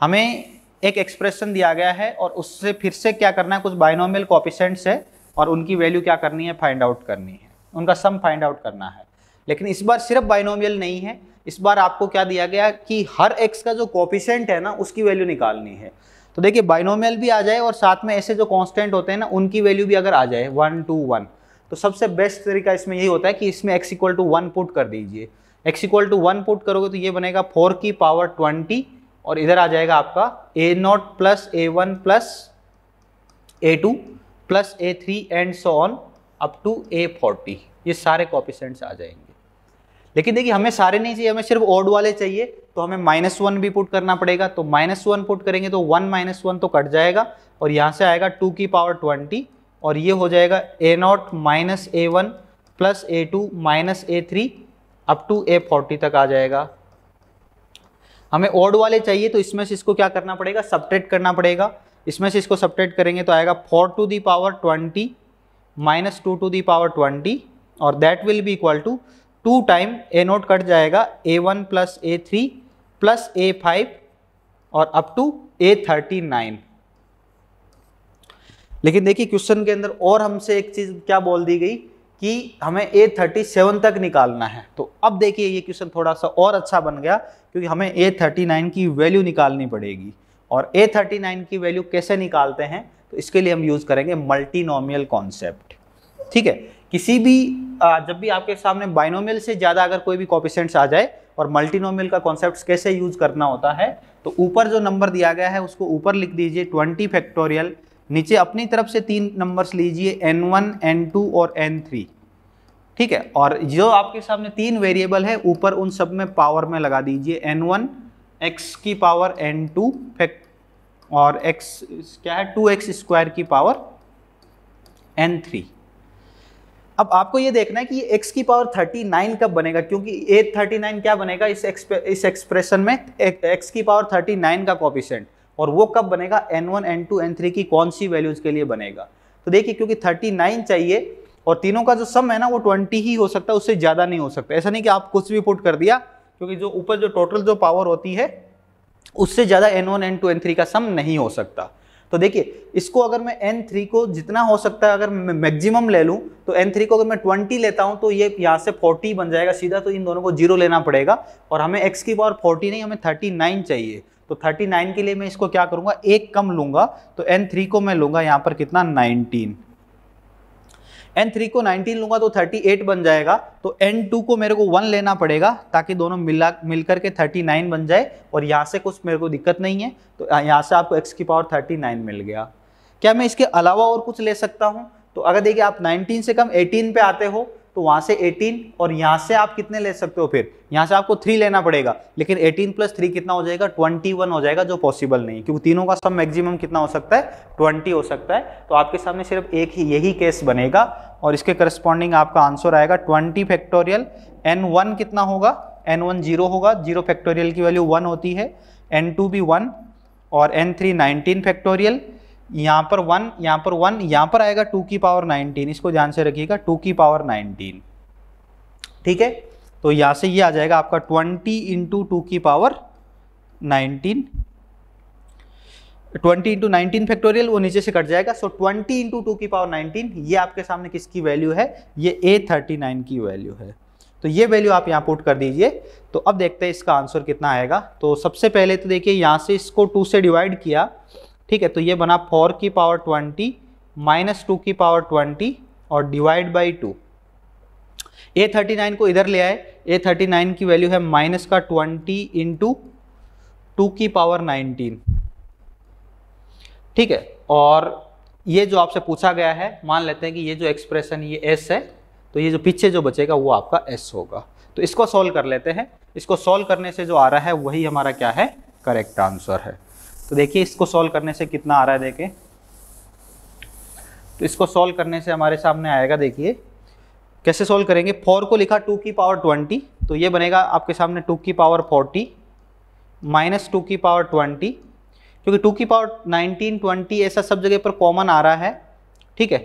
हमें एक एक्सप्रेशन दिया गया है और उससे फिर से क्या करना है कुछ बाइनोमियल कॉपिशेंट्स है और उनकी वैल्यू क्या करनी है फाइंड आउट करनी है उनका सम फाइंड आउट करना है लेकिन इस बार सिर्फ बाइनोमियल नहीं है इस बार आपको क्या दिया गया कि हर एक्स का जो कॉपिशेंट है ना उसकी वैल्यू निकालनी है तो देखिए बाइनोमियल भी आ जाए और साथ में ऐसे जो कॉन्स्टेंट होते हैं ना उनकी वैल्यू भी अगर आ जाए वन टू वन तो सबसे बेस्ट तरीका इसमें यही होता है कि इसमें x equal to one put कर दीजिए x equal to one put करोगे तो ये बनेगा फोर की पावर ट्वेंटी और इधर आ जाएगा आपका a naught plus a one plus a two plus a three and so on up to a forty ये सारे कॉपिशेंट्स आ जाएंगे लेकिन देखिए हमें सारे नहीं चाहिए हमें सिर्फ ओड वाले चाहिए तो हमें माइनस वन भी पुट करना पड़ेगा तो माइनस वन पुट करेंगे तो वन माइनस वन तो कट जाएगा और यहाँ से आएगा टू की पावर ट्वेंटी और ये हो जाएगा a naught minus a one plus a two minus a three up to a forty तक आ जाएगा हमें ओड वाले चाहिए तो इसमें से इसको क्या करना पड़ेगा सब्ट्रेट करना पड़ेगा इसमें से इसको सब्ट्रेट करेंगे तो आएगा four to the power twenty minus two to the power twenty और that will be equal to two time a naught cut जाएगा a one plus a three plus a five और up to a thirty nine लेकिन देखिए question के अंदर और हमसे एक चीज़ क्या बोल दी गई कि हमें ए थर्टी सेवन तक निकालना है तो अब देखिए ये क्वेश्चन थोड़ा सा और अच्छा बन गया क्योंकि हमें ए थर्टी नाइन की वैल्यू निकालनी पड़ेगी और ए थर्टी नाइन की वैल्यू कैसे निकालते हैं तो इसके लिए हम यूज़ करेंगे मल्टीनोमियल कॉन्सेप्ट ठीक है किसी भी जब भी आपके सामने बाइनोमियल से ज़्यादा अगर कोई भी कॉपिशेंट्स आ जाए और मल्टीनोमियल का कॉन्सेप्ट कैसे यूज़ करना होता है तो ऊपर जो नंबर दिया गया है उसको ऊपर लिख दीजिए ट्वेंटी फैक्टोरियल नीचे अपनी तरफ से तीन नंबर्स लीजिए एन वन एन टू और एन थ्री ठीक है और जो आपके सामने तीन वेरिएबल है ऊपर उन सब में पावर में लगा दीजिए एन वन एक्स की पावर एन टू और एक्स क्या है टू एक्स स्क्वायर की पावर एन थ्री अब आपको ये देखना है कि ये x की पावर 39 कब बनेगा क्योंकि ए 39 क्या बनेगा इस इस एक्सप्रेशन में x की पावर 39 का कॉपिशेंट और वो कब बनेगा n one n two n three की कौन सी वैल्यूज के लिए बनेगा तो देखिए क्योंकि थर्टी नाइन चाहिए और तीनों का जो सम है ना वो ट्वेंटी ही हो सकता है उससे ज़्यादा नहीं हो सकता ऐसा नहीं कि आप कुछ भी पुट कर दिया क्योंकि जो ऊपर जो टोटल जो पावर होती है उससे ज़्यादा n one n two n three का सम नहीं हो सकता तो देखिए इसको अगर मैं एन थ्री को जितना हो सकता है अगर मैं मैक्सिमम ले लूँ तो एन थ्री को अगर मैं ट्वेंटी लेता हूं तो ये यहाँ से फोर्टी बन जाएगा सीधा तो इन दोनों को जीरो लेना पड़ेगा और हमें एक्स की पावर फोर्टी नहीं हमें थर्टी नाइन चाहिए तो 39 के लिए मैं इसको क्या करूंगा एक कम लूंगा तो N3 को मैं लूंगा यहां पर कितना 19 N3 को 19 लूंगा तो 38 बन जाएगा तो N2 को मेरे को 1 लेना पड़ेगा ताकि दोनों मिला मिलकर के 39 बन जाए और यहां से कुछ मेरे को दिक्कत नहीं है तो यहां से आपको x की पावर 39 मिल गया क्या मैं इसके अलावा और कुछ ले सकता हूँ तो अगर देखिए आप 19 से कम 18 पे आते हो तो वहाँ से 18 और यहाँ से आप कितने ले सकते हो फिर यहाँ से आपको थ्री लेना पड़ेगा लेकिन 18 प्लस थ्री कितना हो जाएगा 21 हो जाएगा जो पॉसिबल नहीं क्योंकि तीनों का सब मैक्सिमम कितना हो सकता है 20 हो सकता है तो आपके सामने सिर्फ एक ही यही केस बनेगा और इसके करस्पॉन्डिंग आपका आंसर आएगा ट्वेंटी फैक्टोरियल एन वन कितना होगा एन वन जीरो होगा जीरो फैक्टोरियल की वैल्यू वन होती है एन टू भी वन और एन थ्री नाइनटीन फैक्टोरियल यहाँ पर वन यहाँ पर वन यहाँ पर आएगा टू की पावर नाइनटीन इसको ध्यान से रखिएगा टू की पावर नाइनटीन ठीक है तो यहाँ से ये आ जाएगा आपका ट्वेंटी इंटू टू की power nineteen twenty into nineteen factorial वो नीचे से कट जाएगा सो ट्वेंटी इंटू टू की पावर नाइनटीन ये आपके सामने किसकी वैल्यू है ये ए थर्टी नाइन की वैल्यू है तो ये वैल्यू आप यहाँ पुट कर दीजिए तो अब देखते हैं इसका आंसर कितना आएगा तो सबसे पहले तो देखिए यहाँ से इसको टू से डिवाइड किया ठीक है तो ये बना फोर की पावर ट्वेंटी माइनस टू की पावर ट्वेंटी और divide by two a thirty nine को इधर ले आए ए थर्टी नाइन की वैल्यू है माइनस का ट्वेंटी इन टू की पावर नाइनटीन ठीक है और ये जो आपसे पूछा गया है मान लेते हैं कि ये जो एक्सप्रेशन ये एस है तो ये जो पीछे जो बचेगा वो आपका एस होगा तो इसको सॉल्व कर लेते हैं इसको सॉल्व करने से जो आ रहा है वही हमारा क्या है करेक्ट आंसर है तो देखिए इसको सॉल्व करने से कितना आ रहा है देखे तो इसको सॉल्व करने से हमारे सामने आएगा देखिए कैसे सॉल्व करेंगे फोर को लिखा टू की पावर ट्वेंटी तो ये बनेगा आपके सामने टू की पावर फोर्टी माइनस टू की पावर ट्वेंटी क्योंकि टू की पावर नाइनटीन ट्वेंटी ऐसा सब जगह पर कॉमन आ रहा है ठीक है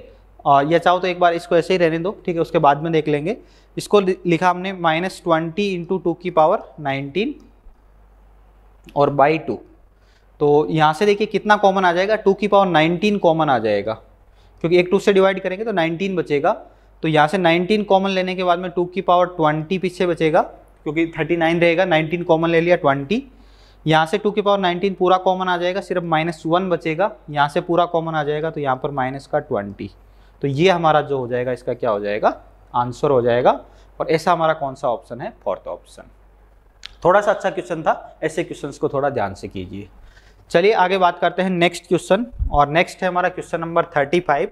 और या चाहो तो एक बार इसको ऐसे ही रहने दो ठीक है उसके बाद में देख लेंगे इसको लिखा हमने माइनस ट्वेंटी इंटू टू की पावर नाइनटीन और बाई टू तो यहाँ से देखिए कितना कॉमन आ जाएगा टू की पावर नाइनटीन कॉमन आ जाएगा क्योंकि एक टू से डिवाइड करेंगे तो नाइनटीन बचेगा तो यहाँ से नाइनटीन कॉमन लेने के बाद में टू की पावर ट्वेंटी पीछे बचेगा क्योंकि थर्टी नाइन रहेगा नाइनटीन कॉमन ले लिया ट्वेंटी यहाँ से टू की पावर नाइनटीन पूरा कॉमन आ जाएगा सिर्फ माइनस वन बचेगा यहाँ से पूरा कॉमन आ जाएगा तो यहाँ पर माइनस का ट्वेंटी तो ये हमारा जो हो जाएगा इसका क्या हो जाएगा आंसर हो जाएगा और ऐसा हमारा कौन सा ऑप्शन है फोर्थ ऑप्शन थोड़ा सा अच्छा क्वेश्चन था ऐसे क्वेश्चन को थोड़ा ध्यान से कीजिए चलिए आगे बात करते हैं नेक्स्ट क्वेश्चन और नेक्स्ट है हमारा क्वेश्चन नंबर थर्टी फाइव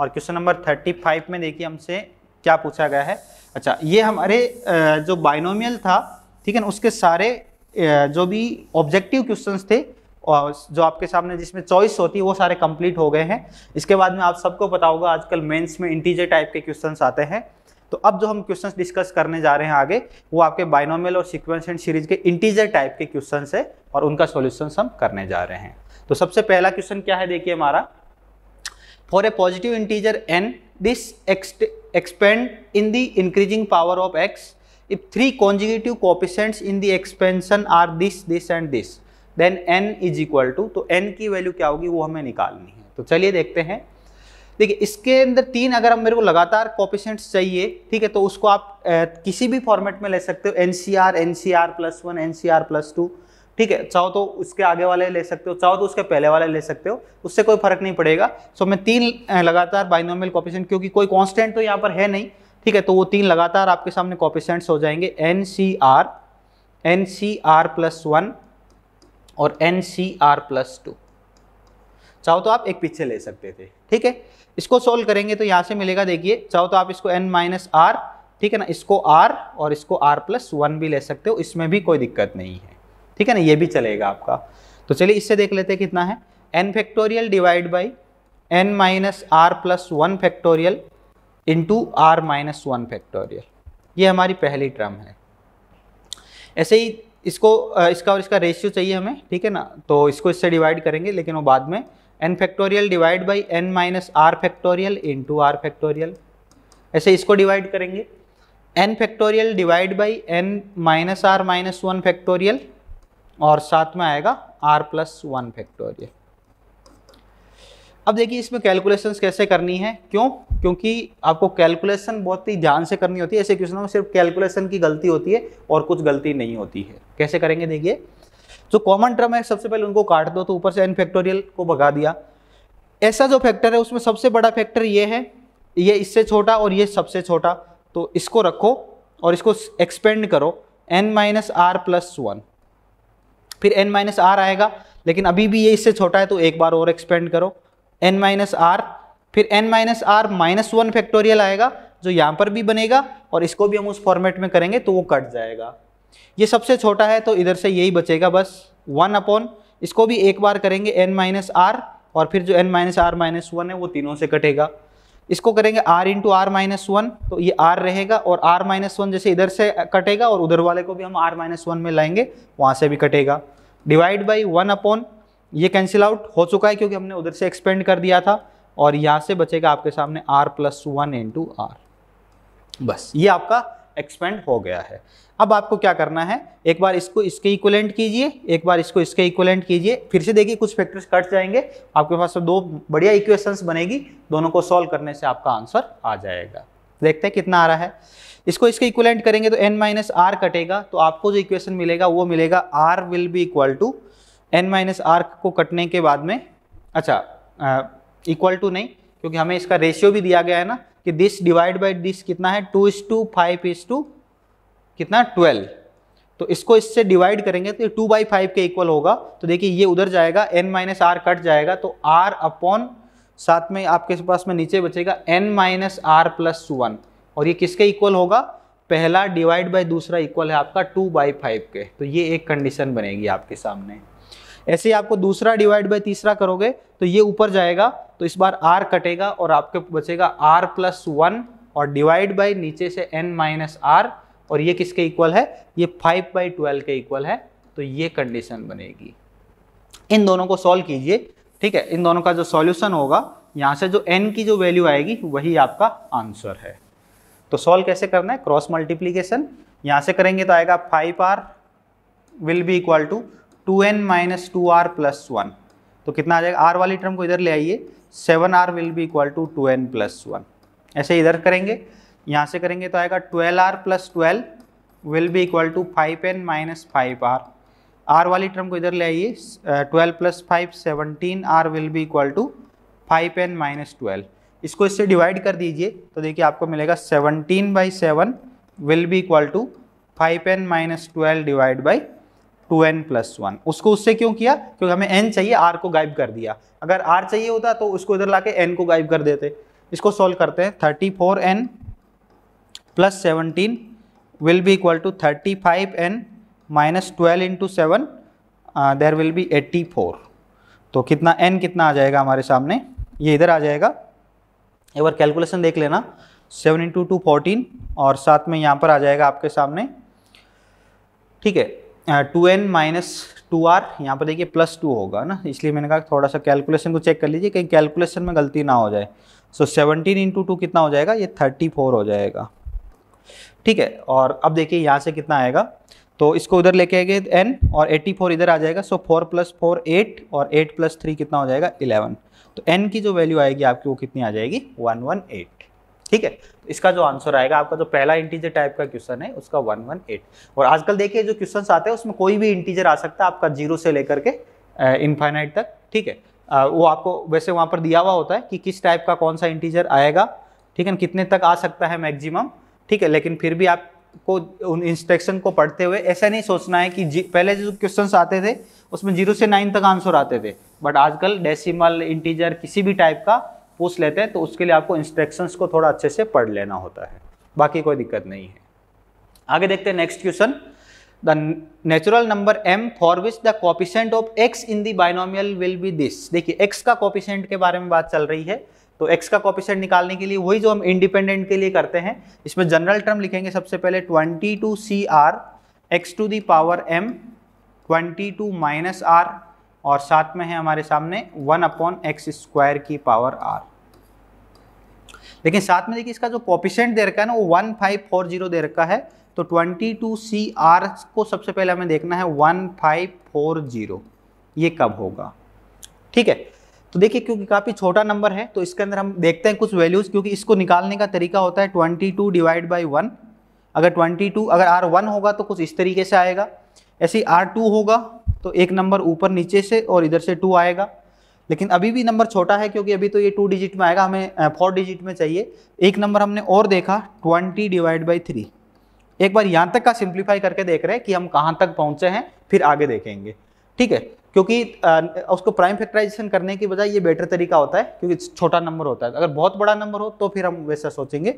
और क्वेश्चन नंबर थर्टी फाइव में देखिए हमसे क्या पूछा गया है अच्छा ये हमारे जो बाइनोमियल था ठीक है ना उसके सारे जो भी ऑब्जेक्टिव क्वेश्चंस थे और जो आपके सामने जिसमें चॉइस होती है वो सारे कंप्लीट हो गए हैं इसके बाद में आप सबको पता होगा आजकल मेन्स में इंटीजर टाइप के क्वेश्चन आते हैं तो अब जो हम क्वेश्चंस डिस्कस करने जा रहे हैं आगे वो आपके बाइनोमियल और सिक्वेंस एंड सीरीज के इंटीजर टाइप के क्वेश्चंस है और उनका सोल्यूशन हम करने जा रहे हैं तो सबसे पहला क्वेश्चन क्या है देखिए हमारा for a positive integer n this expand in the increasing power of x if three consecutive coefficients in the expansion are this this and this then n is equal to तो n की value क्या होगी वो हमें निकालनी है तो चलिए देखते हैं देखिए इसके अंदर तीन अगर हम मेरे को लगातार कॉपिशेंट्स चाहिए ठीक है तो उसको आप ए, किसी भी फॉर्मेट में ले सकते हो n C r n C r plus one n C r plus two ठीक है चाहो तो उसके आगे वाले ले सकते हो चाहो तो उसके पहले वाले ले सकते हो उससे कोई फर्क नहीं पड़ेगा सो मैं तीन लगातार बाइनोमियल कॉपिशेंट क्योंकि कोई कॉन्स्टेंट तो यहाँ पर है नहीं ठीक है तो वो तीन लगातार आपके सामने कॉपिशेंट्स हो जाएंगे n C r n C r plus one और n C r plus two चाहो तो आप एक पीछे ले सकते थे ठीक है इसको सोल्व करेंगे तो यहाँ से मिलेगा देखिए चाहो तो आप इसको एन माइनस आर ठीक है ना इसको आर और इसको आर प्लस वन भी ले सकते हो इसमें भी कोई दिक्कत नहीं है ठीक है ना ये भी चलेगा आपका तो चलिए इससे देख लेते हैं कितना है n factorial divide by n minus r plus one factorial into are minus one factorial ये हमारी पहली टर्म है ऐसे ही इसको इसका और इसका रेशियो चाहिए हमें ठीक है ना तो इसको इससे डिवाइड करेंगे लेकिन वो बाद में n factorial divide by n minus r factorial into r factorial ऐसे इसको डिवाइड करेंगे n factorial divide by n minus r minus one factorial और साथ में आएगा आर प्लस वन फैक्टोरियल अब देखिए इसमें कैलकुलेशंस कैसे करनी है क्यों क्योंकि आपको कैलकुलेशन बहुत ही ध्यान से करनी होती है ऐसे क्वेश्चनों में सिर्फ कैलकुलेशन की गलती होती है और कुछ गलती नहीं होती है कैसे करेंगे देखिए जो कॉमन टर्म है सबसे पहले उनको काट दो तो ऊपर से एन फैक्टोरियल को भगा दिया ऐसा जो फैक्टर है उसमें सबसे बड़ा फैक्टर ये है ये इससे छोटा और ये सबसे छोटा तो इसको रखो और इसको एक्सपेंड करो n minus r plus one फिर एन माइनस आर आएगा लेकिन अभी भी ये इससे छोटा है तो एक बार और एक्सपेंड करो एन माइनस आर फिर n minus r minus one factorial आएगा जो यहाँ पर भी बनेगा और इसको भी हम उस फॉर्मेट में करेंगे तो वो कट जाएगा ये सबसे छोटा है तो इधर से यही बचेगा बस वन अपॉन इसको भी एक बार करेंगे एन माइनस आर और फिर जो n minus r minus one है वो तीनों से कटेगा इसको करेंगे r into are minus one तो ये आर रहेगा और आर माइनस वन जैसे इधर से कटेगा और उधर वाले को भी हम आर माइनस वन में लाएंगे वहाँ से भी कटेगा डिवाइड बाई वन अपॉन ये कैंसिल आउट हो चुका है क्योंकि हमने उधर से एक्सपेंड कर दिया था और यहाँ से बचेगा आपके सामने r plus one into r बस ये आपका एक्सपेंड हो गया है अब आपको क्या करना है एक बार इसको इसके इक्वलेंट कीजिए एक बार इसको इसके इक्वलेंट कीजिए फिर से देखिए कुछ फैक्टर्स कट जाएंगे आपके पास दो बढ़िया इक्वेशंस बनेगी दोनों को सॉल्व करने से आपका आंसर आ जाएगा देखते हैं कितना आ रहा है इसको इसके इक्वलेंट करेंगे तो एन माइनस आर कटेगा तो आपको जो इक्वेशन मिलेगा वो मिलेगा r will be equal to n minus r को कटने के बाद में अच्छा इक्वल टू नहीं क्योंकि हमें इसका रेशियो भी दिया गया है ना कि दिस डिवाइड बाई दिस कितना है two is to five is to कितना ट्वेल्व तो इसको इससे डिवाइड करेंगे तो टू बाई फाइव के इक्वल होगा तो देखिए ये उधर जाएगा एन माइनस आर कट जाएगा तो आर अपॉन साथ में आपके पास में नीचे बचेगा n minus r plus one और ये किसके इक्वल होगा पहला डिवाइड बाय दूसरा इक्वल है आपका टू बाई फाइव के तो ये एक कंडीशन बनेगी आपके सामने ऐसे ही आपको दूसरा डिवाइड बाय तीसरा करोगे तो ये ऊपर जाएगा तो इस बार आर कटेगा और आपके बचेगा आर प्लस वन और डिवाइड बाई नीचे से एन माइनस आर और ये किसके इक्वल है ये फाइव बाई ट्वेल्व के इक्वल है तो ये कंडीशन बनेगी इन दोनों को सॉल्व कीजिए ठीक है इन दोनों का जो सॉल्यूशन होगा यहाँ से जो एन की जो वैल्यू आएगी वही आपका आंसर है तो सॉल्व कैसे करना है क्रॉस मल्टीप्लीकेशन यहाँ से करेंगे तो आएगा five r will be equal to two n minus two r plus one तो कितना आ जाएगा आर वाली टर्म को इधर ले आइए seven r will be equal to two n plus one ऐसे इधर करेंगे यहाँ से करेंगे तो आएगा twelve r plus twelve will be equal to five n minus five r r वाली टर्म को इधर ले आइए twelve plus five seventeen r will be equal to five n minus twelve इसको इससे डिवाइड कर दीजिए तो देखिए आपको मिलेगा seventeen by seven will be equal to five n minus twelve divide by two n plus one उसको उससे क्यों किया क्योंकि हमें एन चाहिए आर को गायब कर दिया अगर आर चाहिए होता तो उसको इधर ला के एन को गायब कर देते इसको सॉल्व करते हैं thirty four n plus seventeen will be equal to thirty five n minus twelve into seven there will be eighty four तो कितना एन कितना आ जाएगा हमारे सामने ये इधर आ जाएगा एक बार कैलकुलेशन देख लेना सेवन इंटू टू फोर्टीन और साथ में यहाँ पर आ जाएगा आपके सामने ठीक है two n minus two r यहाँ पर देखिए प्लस टू होगा ना इसलिए मैंने कहा थोड़ा सा कैलकुलेशन को चेक कर लीजिए कहीं कैलकुलेशन में गलती ना हो जाए सो सेवनटीन इंटू टू कितना हो जाएगा ये थर्टी फोर हो जाएगा ठीक है और अब देखिए यहाँ से कितना आएगा तो इसको उधर लेके आएंगे एन और एट्टी फोर इधर आ जाएगा so four plus four eight और एट प्लस थ्री कितना हो जाएगा इलेवन तो एन की जो वैल्यू आएगी आपकी वो कितनी आ जाएगी वन वन एट ठीक है तो इसका जो आंसर आएगा आपका जो पहला इंटीजर टाइप का क्वेश्चन है उसका 118 और आजकल देखिए जो क्वेश्चन आते हैं उसमें कोई भी इंटीजर आ सकता है आपका जीरो से लेकर के इनफाइनाइट तक ठीक है आ, वो आपको वैसे वहाँ पर दिया हुआ होता है कि किस टाइप का कौन सा इंटीजर आएगा ठीक है कितने तक आ सकता है मैक्सिमम ठीक है लेकिन फिर भी आपको उन इंस्ट्रक्शन को पढ़ते हुए ऐसा नहीं सोचना है कि पहले जो क्वेश्चन आते थे उसमें जीरो से नाइन तक आंसर आते थे बट आजकल डेसिमल इंटीजर किसी भी टाइप का पूछ लेते हैं तो उसके लिए आपको इंस्ट्रक्शंस को थोड़ा अच्छे से पढ़ लेना होता है बाकी कोई दिक्कत नहीं है आगे देखते हैं next question the natural number m for which the coefficient of x in the binomial will be this देखिए x का कॉपिशेंट के बारे में बात चल रही है तो x का कॉपिशेंट निकालने के लिए वही जो हम इंडिपेंडेंट के लिए करते हैं इसमें जनरल टर्म लिखेंगे सबसे पहले 22 two C r x to the power m twenty two minus r और साथ में है हमारे सामने वन अपॉन एक्स स्क्वायर की पावर आर लेकिन साथ में देखिए इसका जो कॉपिशेंट दे रखा है ना वो वन फाइव फोर जीरो दे रखा है तो ट्वेंटी टू सी आर को सबसे पहले हमें देखना है वन फाइव फोर जीरो ये कब होगा ठीक है तो देखिए क्योंकि काफ़ी छोटा नंबर है तो इसके अंदर हम देखते हैं कुछ वैल्यूज़ क्योंकि इसको निकालने का तरीका होता है twenty two divide by one अगर ट्वेंटी टू अगर आर वन होगा तो कुछ इस तरीके से आएगा ऐसे ही आर टू होगा तो एक नंबर ऊपर नीचे से और इधर से टू आएगा लेकिन अभी भी नंबर छोटा है क्योंकि अभी तो ये टू डिजिट में आएगा हमें फोर डिजिट में चाहिए एक नंबर हमने और देखा ट्वेंटी डिवाइड बाई थ्री एक बार यहाँ तक का सिंप्लीफाई करके देख रहे हैं कि हम कहाँ तक पहुँचे हैं फिर आगे देखेंगे ठीक है क्योंकि उसको प्राइम फैक्टराइजेशन करने की बजाय ये बेटर तरीका होता है क्योंकि छोटा नंबर होता है अगर बहुत बड़ा नंबर हो तो फिर हम वैसा सोचेंगे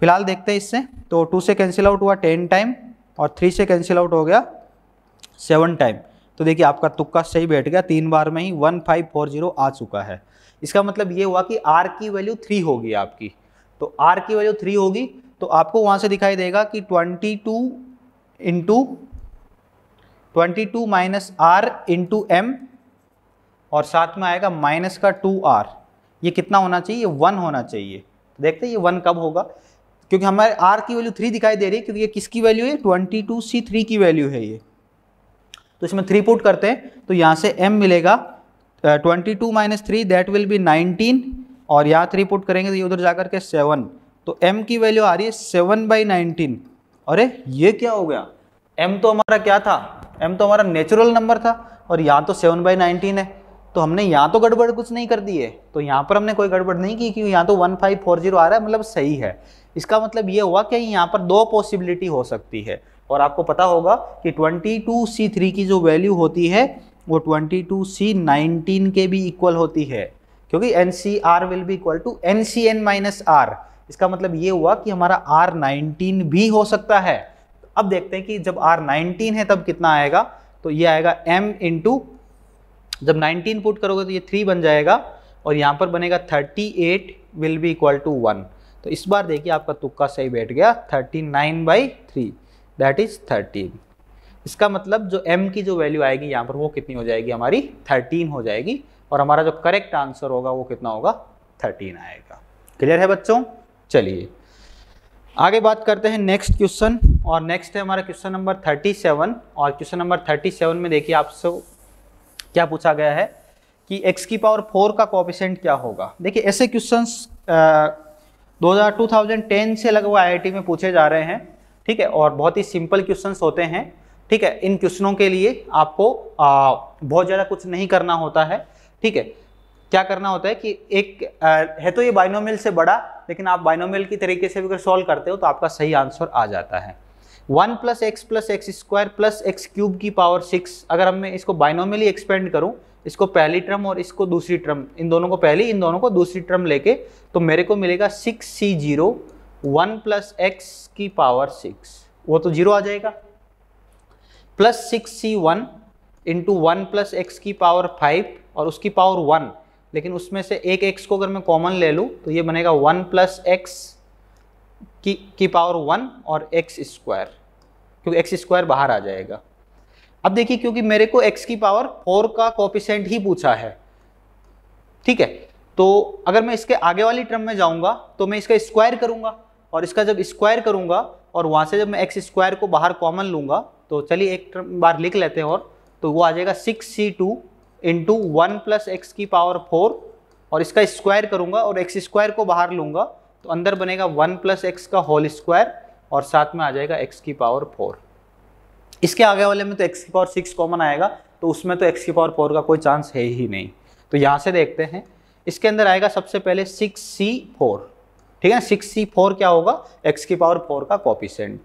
फिलहाल देखते हैं इससे तो टू से कैंसिल आउट हुआ टेन टाइम और थ्री से कैंसिल आउट हो गया सेवन टाइम तो देखिए आपका तुक्का सही बैठ गया तीन बार में ही वन फाइव फोर जीरो आ चुका है इसका मतलब ये हुआ कि आर की वैल्यू थ्री होगी आपकी तो आर की वैल्यू थ्री होगी तो आपको वहाँ से दिखाई देगा कि twenty two into twenty two minus r into m और साथ में आएगा माइनस का टू आर ये कितना होना चाहिए वन होना चाहिए तो देखते हैं ये वन कब होगा क्योंकि हमारे आर की वैल्यू थ्री दिखाई दे रही है क्योंकि ये किसकी वैल्यू है ट्वेंटी टू सी थ्री की वैल्यू है ये तो इसमें थ्री पुट करते हैं तो यहाँ से एम मिलेगा twenty two minus three that will be nineteen और यहाँ थ्री पुट करेंगे तो ये उधर जाकर के सेवन तो एम की वैल्यू आ रही है सेवन बाई नाइनटीन अरे ये क्या हो गया एम तो हमारा क्या था एम तो हमारा नेचुरल नंबर था और यहाँ तो सेवन बाई नाइनटीन है तो हमने यहाँ तो गड़बड़ कुछ नहीं कर दी है तो यहाँ पर हमने कोई गड़बड़ नहीं की क्योंकि यहाँ तो वन फाइव फोर जीरो आ रहा है मतलब सही है इसका मतलब ये हुआ कि यहाँ पर दो पॉसिबिलिटी हो सकती है और आपको पता होगा कि 22C3 की जो वैल्यू होती है वो 22C19 के भी इक्वल होती है क्योंकि n C r will be equal to n C n minus r इसका मतलब ये हुआ कि हमारा R19 भी हो सकता है अब देखते हैं कि जब R19 है तब कितना आएगा तो ये आएगा M इंटू जब 19 पुट करोगे तो ये 3 बन जाएगा और यहाँ पर बनेगा 38 will be equal to one तो इस बार देखिए आपका तुक्का सही बैठ गया 39 nine by three that is thirteen इसका मतलब जो m की जो वैल्यू आएगी यहाँ पर वो कितनी हो जाएगी हमारी थर्टीन हो जाएगी और हमारा जो करेक्ट आंसर होगा वो कितना होगा थर्टीन आएगा क्लियर है बच्चों चलिए आगे बात करते हैं नेक्स्ट क्वेश्चन और नेक्स्ट है हमारा क्वेश्चन नंबर थर्टी सेवन और क्वेश्चन नंबर थर्टी सेवन में देखिए आपसे क्या पूछा गया है कि x की पावर फोर का कॉपिशेंट क्या होगा देखिए ऐसे क्वेश्चन 2000 2010 से लगभग आईआईटी में पूछे जा रहे हैं ठीक है और बहुत ही सिंपल क्वेश्चन होते हैं ठीक है इन क्वेश्चनों के लिए आपको आ, बहुत ज़्यादा कुछ नहीं करना होता है ठीक है क्या करना होता है कि एक आ, है तो ये बाइनोमियल से बड़ा लेकिन आप बाइनोमियल की तरीके से भी अगर सॉल्व करते हो तो आपका सही आंसर आ जाता है one plus x plus x square plus x cube की पावर सिक्स अगर हम मैं इसको बाइनोमियली एक्सपेंड करूँ इसको पहली ट्रम और इसको दूसरी टर्म इन दोनों को पहली इन दोनों को दूसरी टर्म लेके तो मेरे को मिलेगा six C zero one plus x की पावर सिक्स वो तो जीरो आ जाएगा plus six C one into one plus x की पावर फाइव और उसकी पावर वन लेकिन उसमें से एक एक्स को अगर मैं कॉमन ले लूँ तो ये बनेगा वन प्लस एक्स की की पावर वन और एक्स स्क्वायर क्योंकि एक्स स्क्वायर बाहर आ जाएगा अब देखिए क्योंकि मेरे को एक्स की पावर फोर का कॉपिसेंट ही पूछा है ठीक है तो अगर मैं इसके आगे वाली टर्म में जाऊंगा तो मैं इसका स्क्वायर करूंगा और इसका जब स्क्वायर करूँगा और वहाँ से जब मैं एक्स स्क्वायर को बाहर कॉमन लूँगा तो चलिए एक बार लिख लेते हैं और तो वो आ जाएगा six C two into one plus x की पावर फोर और इसका स्क्वायर करूँगा और एक्स स्क्वायर को बाहर लूँगा तो अंदर बनेगा वन प्लस एक्स का होल स्क्वायर और साथ में आ जाएगा एक्स की पावर फोर इसके आगे वाले में तो एक्स की पावर सिक्स कॉमन आएगा तो उसमें तो एक्स की पावर फोर का कोई चांस है ही नहीं तो यहाँ से देखते हैं इसके अंदर आएगा सबसे पहले सिक्स सी फोर ठीक है ना सिक्स सी फोर क्या होगा एक्स की पावर फोर का कॉपिशेंट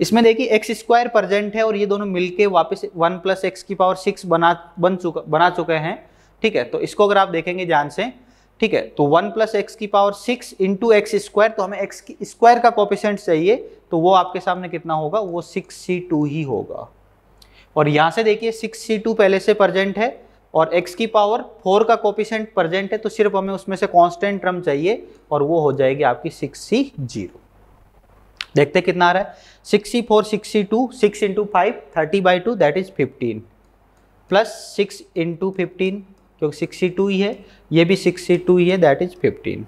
इसमें देखिए एक्स स्क्वायर प्रजेंट है और ये दोनों मिलके वापस वन प्लस एक्स की पावर सिक्स बना बन चुका बना चुके हैं ठीक है तो इसको अगर आप देखेंगे ध्यान से ठीक है तो वन प्लस एक्स की power six into x square तो हमें एक्स की स्क्वायर का कॉपिशेंट चाहिए तो वो आपके सामने कितना होगा वो सिक्स सी टू ही होगा और यहाँ से देखिए सिक्स सी टू पहले से प्रजेंट है और x की पावर फोर का कॉपिशेंट प्रजेंट है तो सिर्फ हमें उसमें से कॉन्स्टेंट टर्म चाहिए और वो हो जाएगी आपकी सिक्स सी जीरो देखते कितना आ रहा है six C four six C two six into five thirty by two that is fifteen plus six into fifteen क्योंकि सिक्स सी टू ही है ये भी सिक्स सी टू ही है दैट इज फिफ्टीन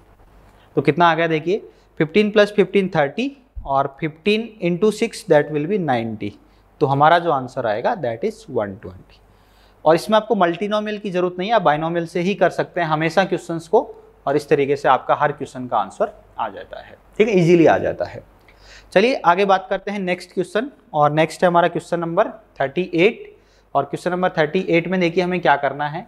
तो कितना आ गया देखिए फिफ्टीन प्लस फिफ्टीन थर्टी और fifteen into six that will be ninety तो हमारा जो आंसर आएगा दैट इज़ वन ट्वेंटी और इसमें आपको मल्टीनोमियल की ज़रूरत नहीं है आप बाइनोमियल से ही कर सकते हैं हमेशा क्वेश्चन को और इस तरीके से आपका हर क्वेश्चन का आंसर आ जाता है ठीक है इजीली आ जाता है चलिए आगे बात करते हैं नेक्स्ट क्वेश्चन और नेक्स्ट है हमारा क्वेश्चन नंबर 38 और क्वेश्चन नंबर 38 में देखिए हमें क्या करना है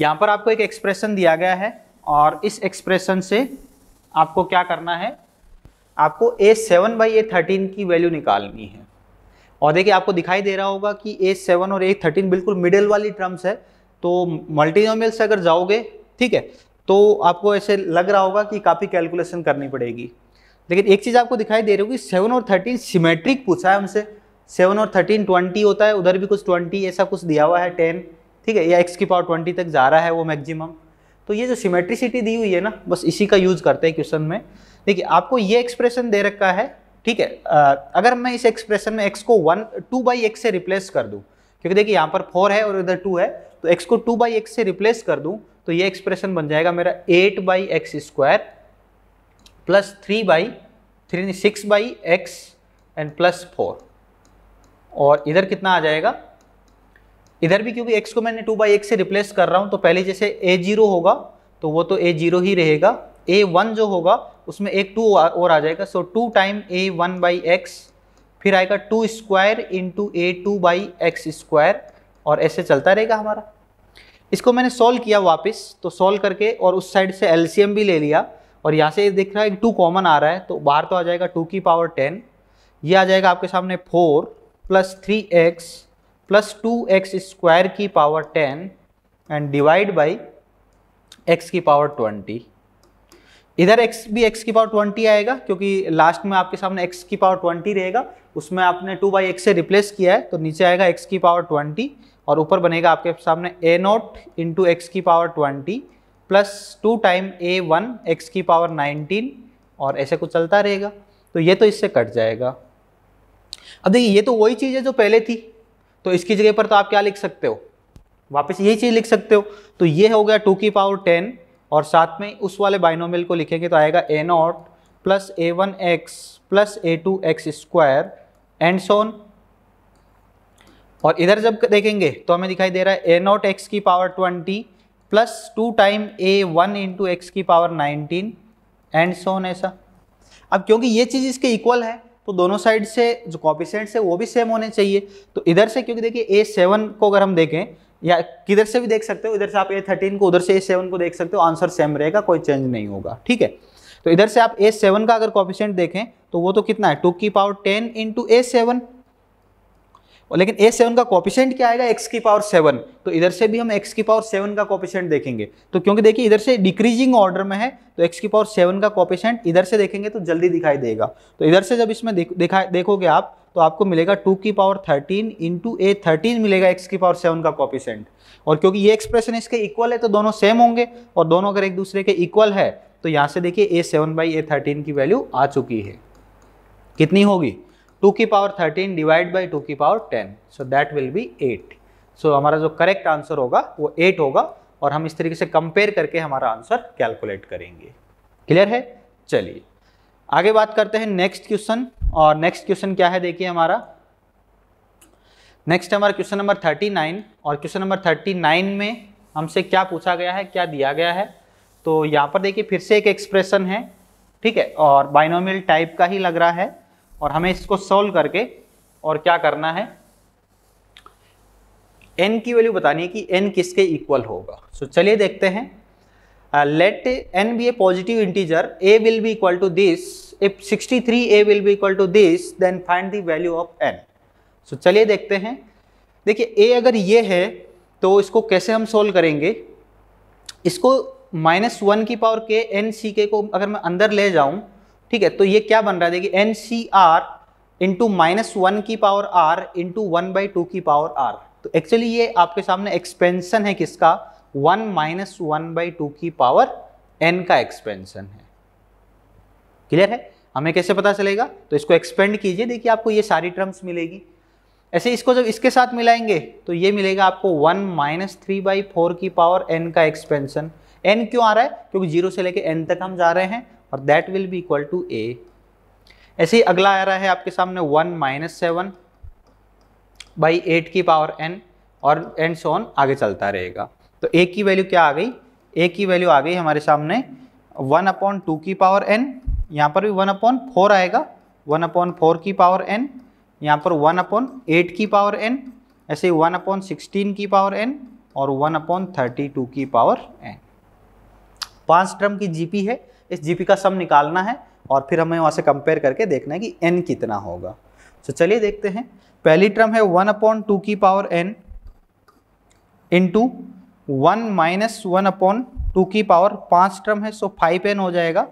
यहाँ पर आपको एक एक्सप्रेशन दिया गया है और इस एक्सप्रेशन से आपको क्या करना है आपको a seven by a thirteen की वैल्यू निकालनी है और देखिए आपको दिखाई दे रहा होगा कि ए सेवन और ए थर्टीन बिल्कुल मिडिल वाली टर्म्स है तो मल्टीनोमियल से अगर जाओगे ठीक है तो आपको ऐसे लग रहा होगा कि काफ़ी कैलकुलेशन करनी पड़ेगी लेकिन एक चीज़ आपको दिखाई दे रही होगी सेवन और थर्टीन सिमेट्रिक पूछा है हमसे सेवन और थर्टीन ट्वेंटी होता है उधर भी कुछ ट्वेंटी ऐसा कुछ दिया हुआ है टेन ठीक है या एक्स की पावर ट्वेंटी तक जा रहा है वो मैक्सिमम तो ये जो सिमेट्रिसिटी दी हुई है ना बस इसी का यूज़ करते हैं क्वेश्चन में देखिए आपको ये एक्सप्रेशन दे रखा है ठीक है अगर मैं इस एक्सप्रेशन में एक्स को वन टू बाई एक्स से रिप्लेस कर दूँ क्योंकि देखिए यहाँ पर फोर है और इधर टू है तो एक्स को टू बाई एक्स से रिप्लेस कर दूँ तो ये एक्सप्रेशन बन जाएगा मेरा eight by x square plus three by three six by x and plus four और इधर कितना आ जाएगा इधर भी क्योंकि एक्स को मैंने टू बाई एक्स से रिप्लेस कर रहा हूँ तो पहले जैसे ए जीरो होगा तो वो तो ए जीरो ही रहेगा ए वन जो होगा उसमें एक टू और आ जाएगा so two time a one by x फिर आएगा two square into a two by x square और ऐसे चलता रहेगा हमारा इसको मैंने सॉल्व किया वापस तो सॉल्व करके और उस साइड से एलसीएम भी ले लिया और यहाँ से दिख रहा है टू कॉमन आ रहा है तो बाहर तो आ जाएगा टू की पावर टेन ये आ जाएगा आपके सामने four plus three x plus two x square की power ten and divide by x की पावर ट्वेंटी इधर x भी x की पावर 20 आएगा क्योंकि लास्ट में आपके सामने x की पावर 20 रहेगा उसमें आपने 2 बाई एक्स से रिप्लेस किया है तो नीचे आएगा x की पावर 20 और ऊपर बनेगा आपके सामने ए नॉट इंटू एक्स की power 20 plus two time a one x की पावर 19 और ऐसे कुछ चलता रहेगा तो ये तो इससे कट जाएगा अब देखिए ये तो वही चीज़ है जो पहले थी तो इसकी जगह पर तो आप क्या लिख सकते हो वापस यही चीज़ लिख सकते हो तो ये हो गया टू की पावर टेन और साथ में उस वाले बाइनोमियल को लिखेंगे तो आएगा a naught plus a one x plus a two x square and so on और इधर जब देखेंगे तो हमें दिखाई दे रहा है ए नॉट एक्स की power twenty plus two time a one into x की पावर नाइनटीन एंड सोन ऐसा अब क्योंकि ये चीज़ इसके इक्वल है तो दोनों साइड से जो कॉपिशेंट्स है वो भी सेम होने चाहिए तो इधर से क्योंकि देखिए ए सेवन को अगर हम देखें या किधर से भी देख सकते हो इधर से आप ए थर्टीन को उधर से ए सेवन को देख सकते हो आंसर सेम रहेगा कोई चेंज नहीं होगा ठीक है तो इधर से आप ए सेवन का अगर कॉफिशेंट देखें तो वो तो कितना है टू की power ten into a seven लेकिन ए सेवन का कॉपिशेंट क्या आएगा एक्स की पावर सेवन तो इधर से भी हम एक्स की पावर सेवन का कॉपिशेंट देखेंगे तो क्योंकि देखिए इधर से डिक्रीजिंग ऑर्डर में है तो एक्स की पावर सेवन का कॉपिशेंट इधर से देखेंगे तो जल्दी दिखाई देगा तो इधर से जब इसमें देखोगे आप तो आपको मिलेगा टू की power thirteen into a thirteen मिलेगा एक्स की पावर सेवन का कॉपिसेंट और क्योंकि ये एक्सप्रेशन इसके इक्वल है तो दोनों सेम होंगे और दोनों अगर एक दूसरे के इक्वल है तो यहाँ से देखिए a seven by a thirteen की वैल्यू आ चुकी है कितनी होगी टू की power thirteen divide by two की power ten so that will be eight so हमारा जो करेक्ट आंसर होगा वो एट होगा और हम इस तरीके से कंपेयर करके हमारा आंसर कैलकुलेट करेंगे क्लियर है चलिए आगे बात करते हैं नेक्स्ट क्वेश्चन और नेक्स्ट क्वेश्चन क्या है देखिए हमारा नेक्स्ट हमारा क्वेश्चन नंबर थर्टी नाइन और क्वेश्चन नंबर थर्टी नाइन में हमसे क्या पूछा गया है क्या दिया गया है तो यहाँ पर देखिए फिर से एक एक्सप्रेशन है ठीक है और बाइनोमियल टाइप का ही लग रहा है और हमें इसको सोल्व करके और क्या करना है एन की वैल्यू बतानी है कि एन किसके इक्वल होगा सो so, चलिए देखते हैं let n be a positive integer a will be equal to this if 63a will be equal to this then find the value of n so चलिए देखते हैं देखिए a अगर ये है तो इसको कैसे हम सोल्व करेंगे इसको माइनस वन की power k n C k को अगर मैं अंदर ले जाऊं ठीक है तो ये क्या बन रहा है देखिए n C r into minus one की power r into one by two की पावर आर तो एक्चुअली ये आपके सामने एक्सपेंशन है किसका one minus one by two की पावर एन का एक्सपेंशन है क्लियर है हमें कैसे पता चलेगा तो इसको एक्सपेंड कीजिए देखिए आपको ये सारी टर्म्स मिलेगी ऐसे इसको जब इसके साथ मिलाएंगे तो ये मिलेगा आपको one minus three by four की पावर एन का एक्सपेंशन एन क्यों आ रहा है क्योंकि जीरो से लेके एन तक हम जा रहे हैं और that will be equal to a ऐसे ही अगला आ रहा है आपके सामने one minus seven by eight की पावर एन और सो ऑन आगे चलता रहेगा तो ए की वैल्यू क्या आ गई ए की वैल्यू आ गई हमारे सामने वन अपॉन टू की पावर एन यहाँ पर भी वन अपॉन फोर आएगा वन अपॉन फोर की पावर एन यहाँ पर वन अपॉन एट की पावर एन ऐसे ही वन अपॉन सिक्सटीन की पावर एन और वन अपॉन थर्टी टू की पावर एन पांच टर्म की जीपी है इस जीपी का सम निकालना है और फिर हमें वहाँ से कंपेयर करके देखना है कि एन कितना होगा तो चलिए देखते हैं पहली टर्म है वन अपॉन टू की power n into one minus one upon two की पावर पाँच टर्म है सो फाइव एन हो जाएगा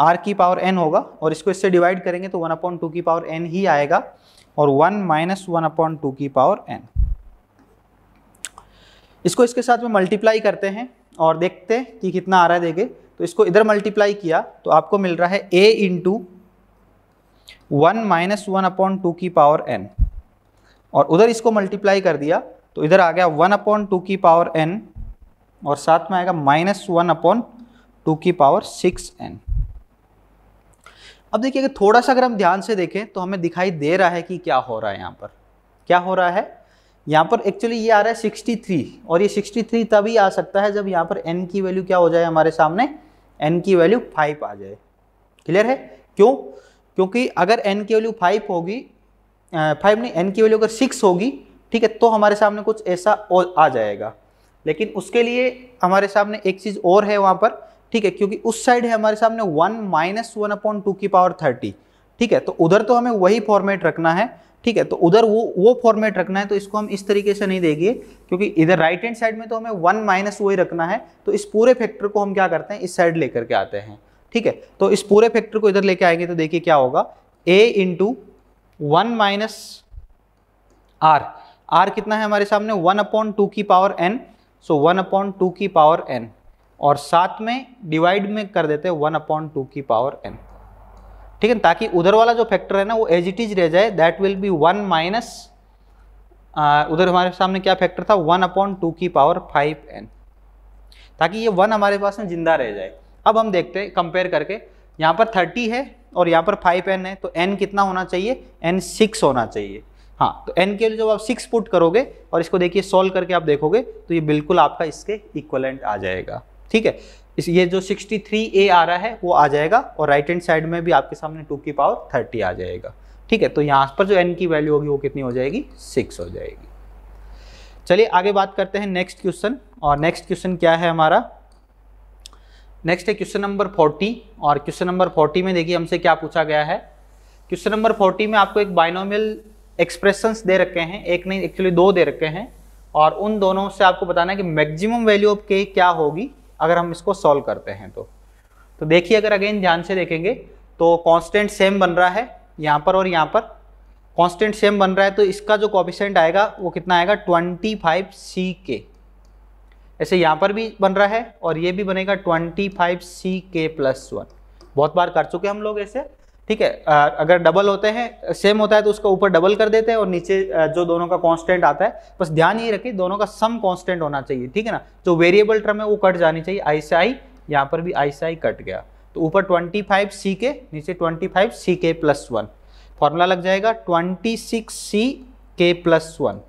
आर की पावर एन होगा और इसको इससे डिवाइड करेंगे तो वन अपॉइंट टू की पावर एन ही आएगा और one minus one upon two की पावर एन इसको इसके साथ में मल्टीप्लाई करते हैं और देखते हैं कि कितना आ रहा है देखे तो इसको इधर मल्टीप्लाई किया तो आपको मिल रहा है a into one minus one upon two की पावर एन और उधर इसको मल्टीप्लाई कर दिया तो इधर आ गया वन अपॉइंट टू की पावर एन और साथ में आएगा माइनस वन अपॉन टू की पावर सिक्स एन अब देखिए अगर थोड़ा सा अगर हम ध्यान से देखें तो हमें दिखाई दे रहा है कि क्या हो रहा है यहाँ पर क्या हो रहा है यहाँ पर एक्चुअली ये आ रहा है 63 और ये 63 तभी आ सकता है जब यहाँ पर n की वैल्यू क्या हो जाए हमारे सामने n की वैल्यू 5 आ जाए क्लियर है क्यों क्योंकि अगर n की वैल्यू 5 होगी फाइव नहीं एन की वैल्यू अगर सिक्स होगी ठीक है तो हमारे सामने कुछ ऐसा आ जाएगा लेकिन उसके लिए हमारे सामने एक चीज़ और है वहाँ पर ठीक है क्योंकि उस साइड है हमारे सामने one minus one upon two की पावर थर्टी ठीक है तो उधर तो हमें वही फॉर्मेट रखना है ठीक है तो उधर वो वो फॉर्मेट रखना है तो इसको हम इस तरीके से नहीं देंगे क्योंकि इधर राइट हैंड साइड में तो हमें वन माइनस वही रखना है तो इस पूरे फैक्टर को हम क्या करते हैं इस साइड लेकर के आते हैं ठीक है तो इस पूरे फैक्टर को इधर लेके आएंगे तो देखिए क्या होगा a into one minus r r कितना है हमारे सामने वन अपॉन टू की power n so one upon two की पावर एन और साथ में डिवाइड में कर देते हैं वन अपॉन टू की पावर एन ठीक है ताकि उधर वाला जो फैक्टर है ना वो एज इट इज रह जाए that will be one minus उधर हमारे सामने क्या फैक्टर था वन अपॉन टू की पावर फाइव एन ताकि ये वन हमारे पास में जिंदा रह जाए अब हम देखते हैं कंपेयर करके यहाँ पर थर्टी है और यहाँ पर फाइव एन है तो एन कितना होना चाहिए एन सिक्स होना चाहिए हाँ तो एन के लिए जब आप सिक्स पुट करोगे और इसको देखिए सॉल्व करके आप देखोगे तो ये बिल्कुल आपका इसके इक्वलेंट आ जाएगा ठीक है इस ये जो 63 ए आ रहा है वो आ जाएगा और राइट हैंड साइड में भी आपके सामने टू की पावर थर्टी आ जाएगा ठीक है तो यहाँ पर जो एन की वैल्यू होगी वो कितनी हो जाएगी सिक्स हो जाएगी चलिए आगे बात करते हैं नेक्स्ट क्वेश्चन और नेक्स्ट क्वेश्चन क्या है हमारा नेक्स्ट है क्वेश्चन नंबर फोर्टी और क्वेश्चन नंबर फोर्टी में देखिए हमसे क्या पूछा गया है क्वेश्चन नंबर फोर्टी में आपको एक बाइनोमियल एक्सप्रेशंस दे रखे हैं एक नहीं एक्चुअली दो दे रखे हैं और उन दोनों से आपको बताना है कि मैक्सिमम वैल्यू ऑफ के क्या होगी अगर हम इसको सॉल्व करते हैं तो तो देखिए अगर अगेन ध्यान से देखेंगे तो कांस्टेंट सेम बन रहा है यहाँ पर और यहाँ पर कांस्टेंट सेम बन रहा है तो इसका जो कॉपिशेंट आएगा वो कितना आएगा ट्वेंटी फाइव सी के ऐसे यहाँ पर भी बन रहा है और ये भी बनेगा ट्वेंटी फाइव सी के प्लस वन बहुत बार कर चुके हम लोग ऐसे ठीक है अगर डबल होते हैं सेम होता है तो उसका ऊपर डबल कर देते हैं और नीचे जो दोनों का कांस्टेंट आता है बस ध्यान ये रखिए दोनों का सम कांस्टेंट होना चाहिए ठीक है ना जो वेरिएबल टर्म है वो कट जानी चाहिए आई से आई यहाँ पर भी आई से आई कट गया तो ऊपर ट्वेंटी फाइव सी के नीचे ट्वेंटी फाइव सी के प्लस वन फॉर्मूला लग जाएगा ट्वेंटी सिक्स सी के प्लस वन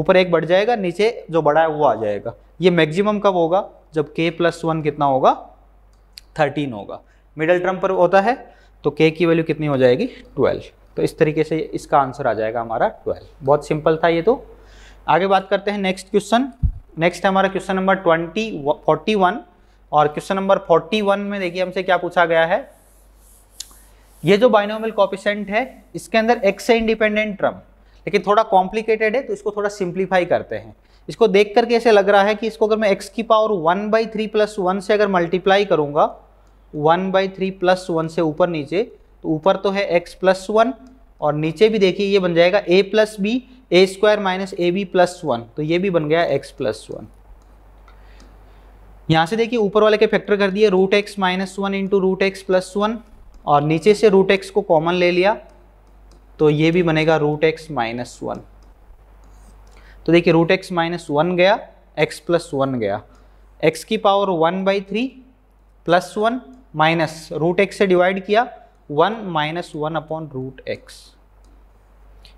ऊपर एक बढ़ जाएगा नीचे जो बड़ा है वो आ जाएगा ये मैक्सिमम कब होगा जब के प्लस वन कितना होगा थर्टीन होगा मिडल टर्म पर होता है तो के की वैल्यू कितनी हो जाएगी ट्वेल्व तो इस तरीके से इसका आंसर आ जाएगा हमारा ट्वेल्व बहुत सिंपल था ये तो आगे बात करते हैं नेक्स्ट क्वेश्चन नेक्स्ट हमारा question number twenty forty one और क्वेश्चन नंबर फोर्टी वन में देखिए हमसे क्या पूछा गया है ये जो बाइनोमियल कॉपिशेंट है इसके अंदर एक्स से इंडिपेंडेंट टर्म लेकिन थोड़ा कॉम्प्लिकेटेड है तो इसको थोड़ा सिंप्लीफाई करते हैं इसको देख करके ऐसे लग रहा है कि इसको अगर मैं एक्स की power one by three plus one से अगर मल्टीप्लाई करूंगा one by three plus one से ऊपर नीचे तो ऊपर तो है एक्स प्लस वन और नीचे भी देखिए ये बन जाएगा a plus b a square minus A b plus one तो ये भी बन गया एक्स प्लस वन यहाँ से देखिए ऊपर वाले के फैक्टर कर दिए root x minus one into root x plus one और नीचे से रूट एक्स को कॉमन ले लिया तो ये भी बनेगा रूट एक्स माइनस वन तो देखिए रूट एक्स माइनस वन गया एक्स प्लस वन गया एक्स की power one by three plus one minus root x से डिवाइड किया one minus one upon root x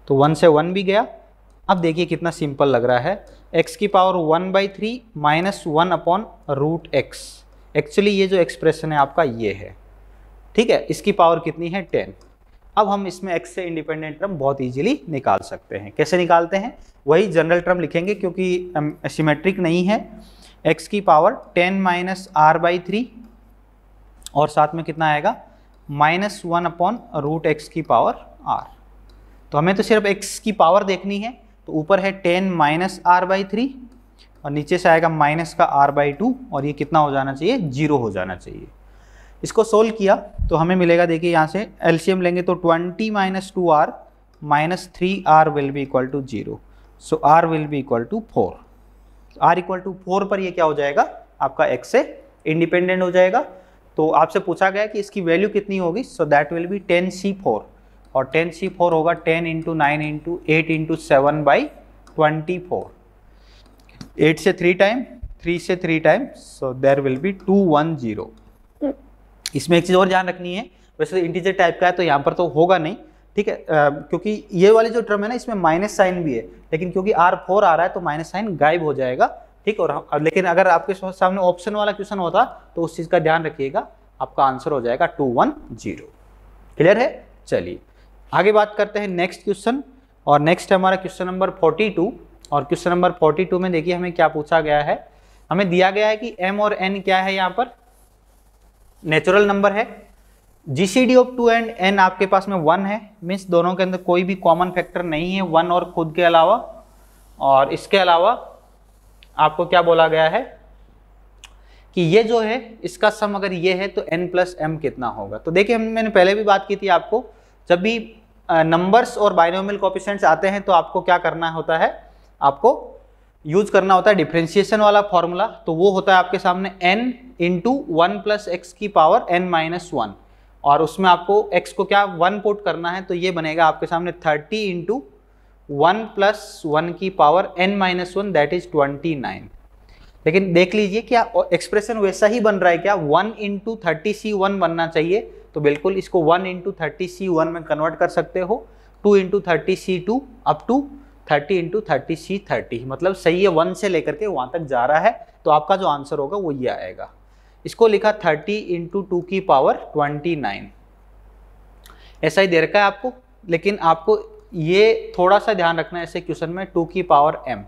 तो वन से वन भी गया अब देखिए कितना सिंपल लग रहा है एक्स की power one by three minus one upon root x actually ये जो एक्सप्रेशन है आपका ये है ठीक है इसकी पावर कितनी है टेन अब हम इसमें एक्स से इंडिपेंडेंट टर्म बहुत इजीली निकाल सकते हैं कैसे निकालते हैं वही जनरल टर्म लिखेंगे क्योंकि सिमेट्रिक नहीं है एक्स की power ten minus r by three और साथ में कितना आएगा minus one upon root x की पावर आर तो हमें तो सिर्फ एक्स की पावर देखनी है तो ऊपर है ten minus r by three और नीचे से आएगा माइनस का आर बाई टू और ये कितना हो जाना चाहिए जीरो हो जाना चाहिए इसको सोल्व किया तो हमें मिलेगा देखिए यहाँ से एलसीएम लेंगे तो twenty minus two r minus three r will be equal to zero so r will be equal to four r equal to four पर ये क्या हो जाएगा आपका एक्स से इंडिपेंडेंट हो जाएगा तो आपसे पूछा गया कि इसकी वैल्यू कितनी होगी so that will be ten C four और टेन सी फोर होगा ten into nine into eight into seven by twenty four eight से थ्री टाइम थ्री से three time so there will be two one zero इसमें एक चीज़ और ध्यान रखनी है वैसे तो इंटीजर टाइप का है तो यहाँ पर तो होगा नहीं ठीक है आ, क्योंकि ये वाली जो टर्म है ना इसमें माइनस साइन भी है लेकिन क्योंकि आर फोर आ रहा है तो माइनस साइन गायब हो जाएगा ठीक और लेकिन अगर आपके सामने ऑप्शन वाला क्वेश्चन होता तो उस चीज़ का ध्यान रखिएगा आपका आंसर हो जाएगा टू वन जीरो क्लियर है चलिए आगे बात करते हैं नेक्स्ट क्वेश्चन और नेक्स्ट हमारा क्वेश्चन नंबर फोर्टी टू और क्वेश्चन नंबर फोर्टी टू में देखिए हमें क्या पूछा गया है हमें दिया गया है कि एम और एन क्या है यहाँ पर नेचुरल नंबर है G C D of two and n आपके पास में वन है मीन्स दोनों के अंदर कोई भी कॉमन फैक्टर नहीं है वन और खुद के अलावा और इसके अलावा आपको क्या बोला गया है कि ये जो है इसका सम अगर ये है तो n प्लस एम कितना होगा तो देखिए हम मैंने पहले भी बात की थी आपको जब भी नंबर्स और बाइनोमियल कॉपिशेंट्स आते हैं तो आपको क्या करना होता है आपको यूज करना होता है डिफ्रेंशिएशन वाला फॉर्मूला तो वो होता है आपके सामने n into one plus x की पावर n माइनस वन और उसमें आपको x को क्या वन पुट करना है तो ये बनेगा आपके सामने thirty into one plus one की power N minus one that is twenty nine लेकिन देख लीजिए क्या एक्सप्रेशन वैसा ही बन रहा है क्या one into thirty C one बनना चाहिए तो बिल्कुल इसको one into thirty C one में कन्वर्ट कर सकते हो two into thirty C two up to thirty into thirty C thirty मतलब सही है वन से लेकर के वहाँ तक जा रहा है तो आपका जो आंसर होगा वो ये आएगा इसको लिखा थर्टी इंटू टू की पावर ट्वेंटी नाइन ऐसा ही दे रखा है आपको लेकिन आपको ये थोड़ा सा ध्यान रखना है ऐसे क्वेश्चन में टू की पावर एम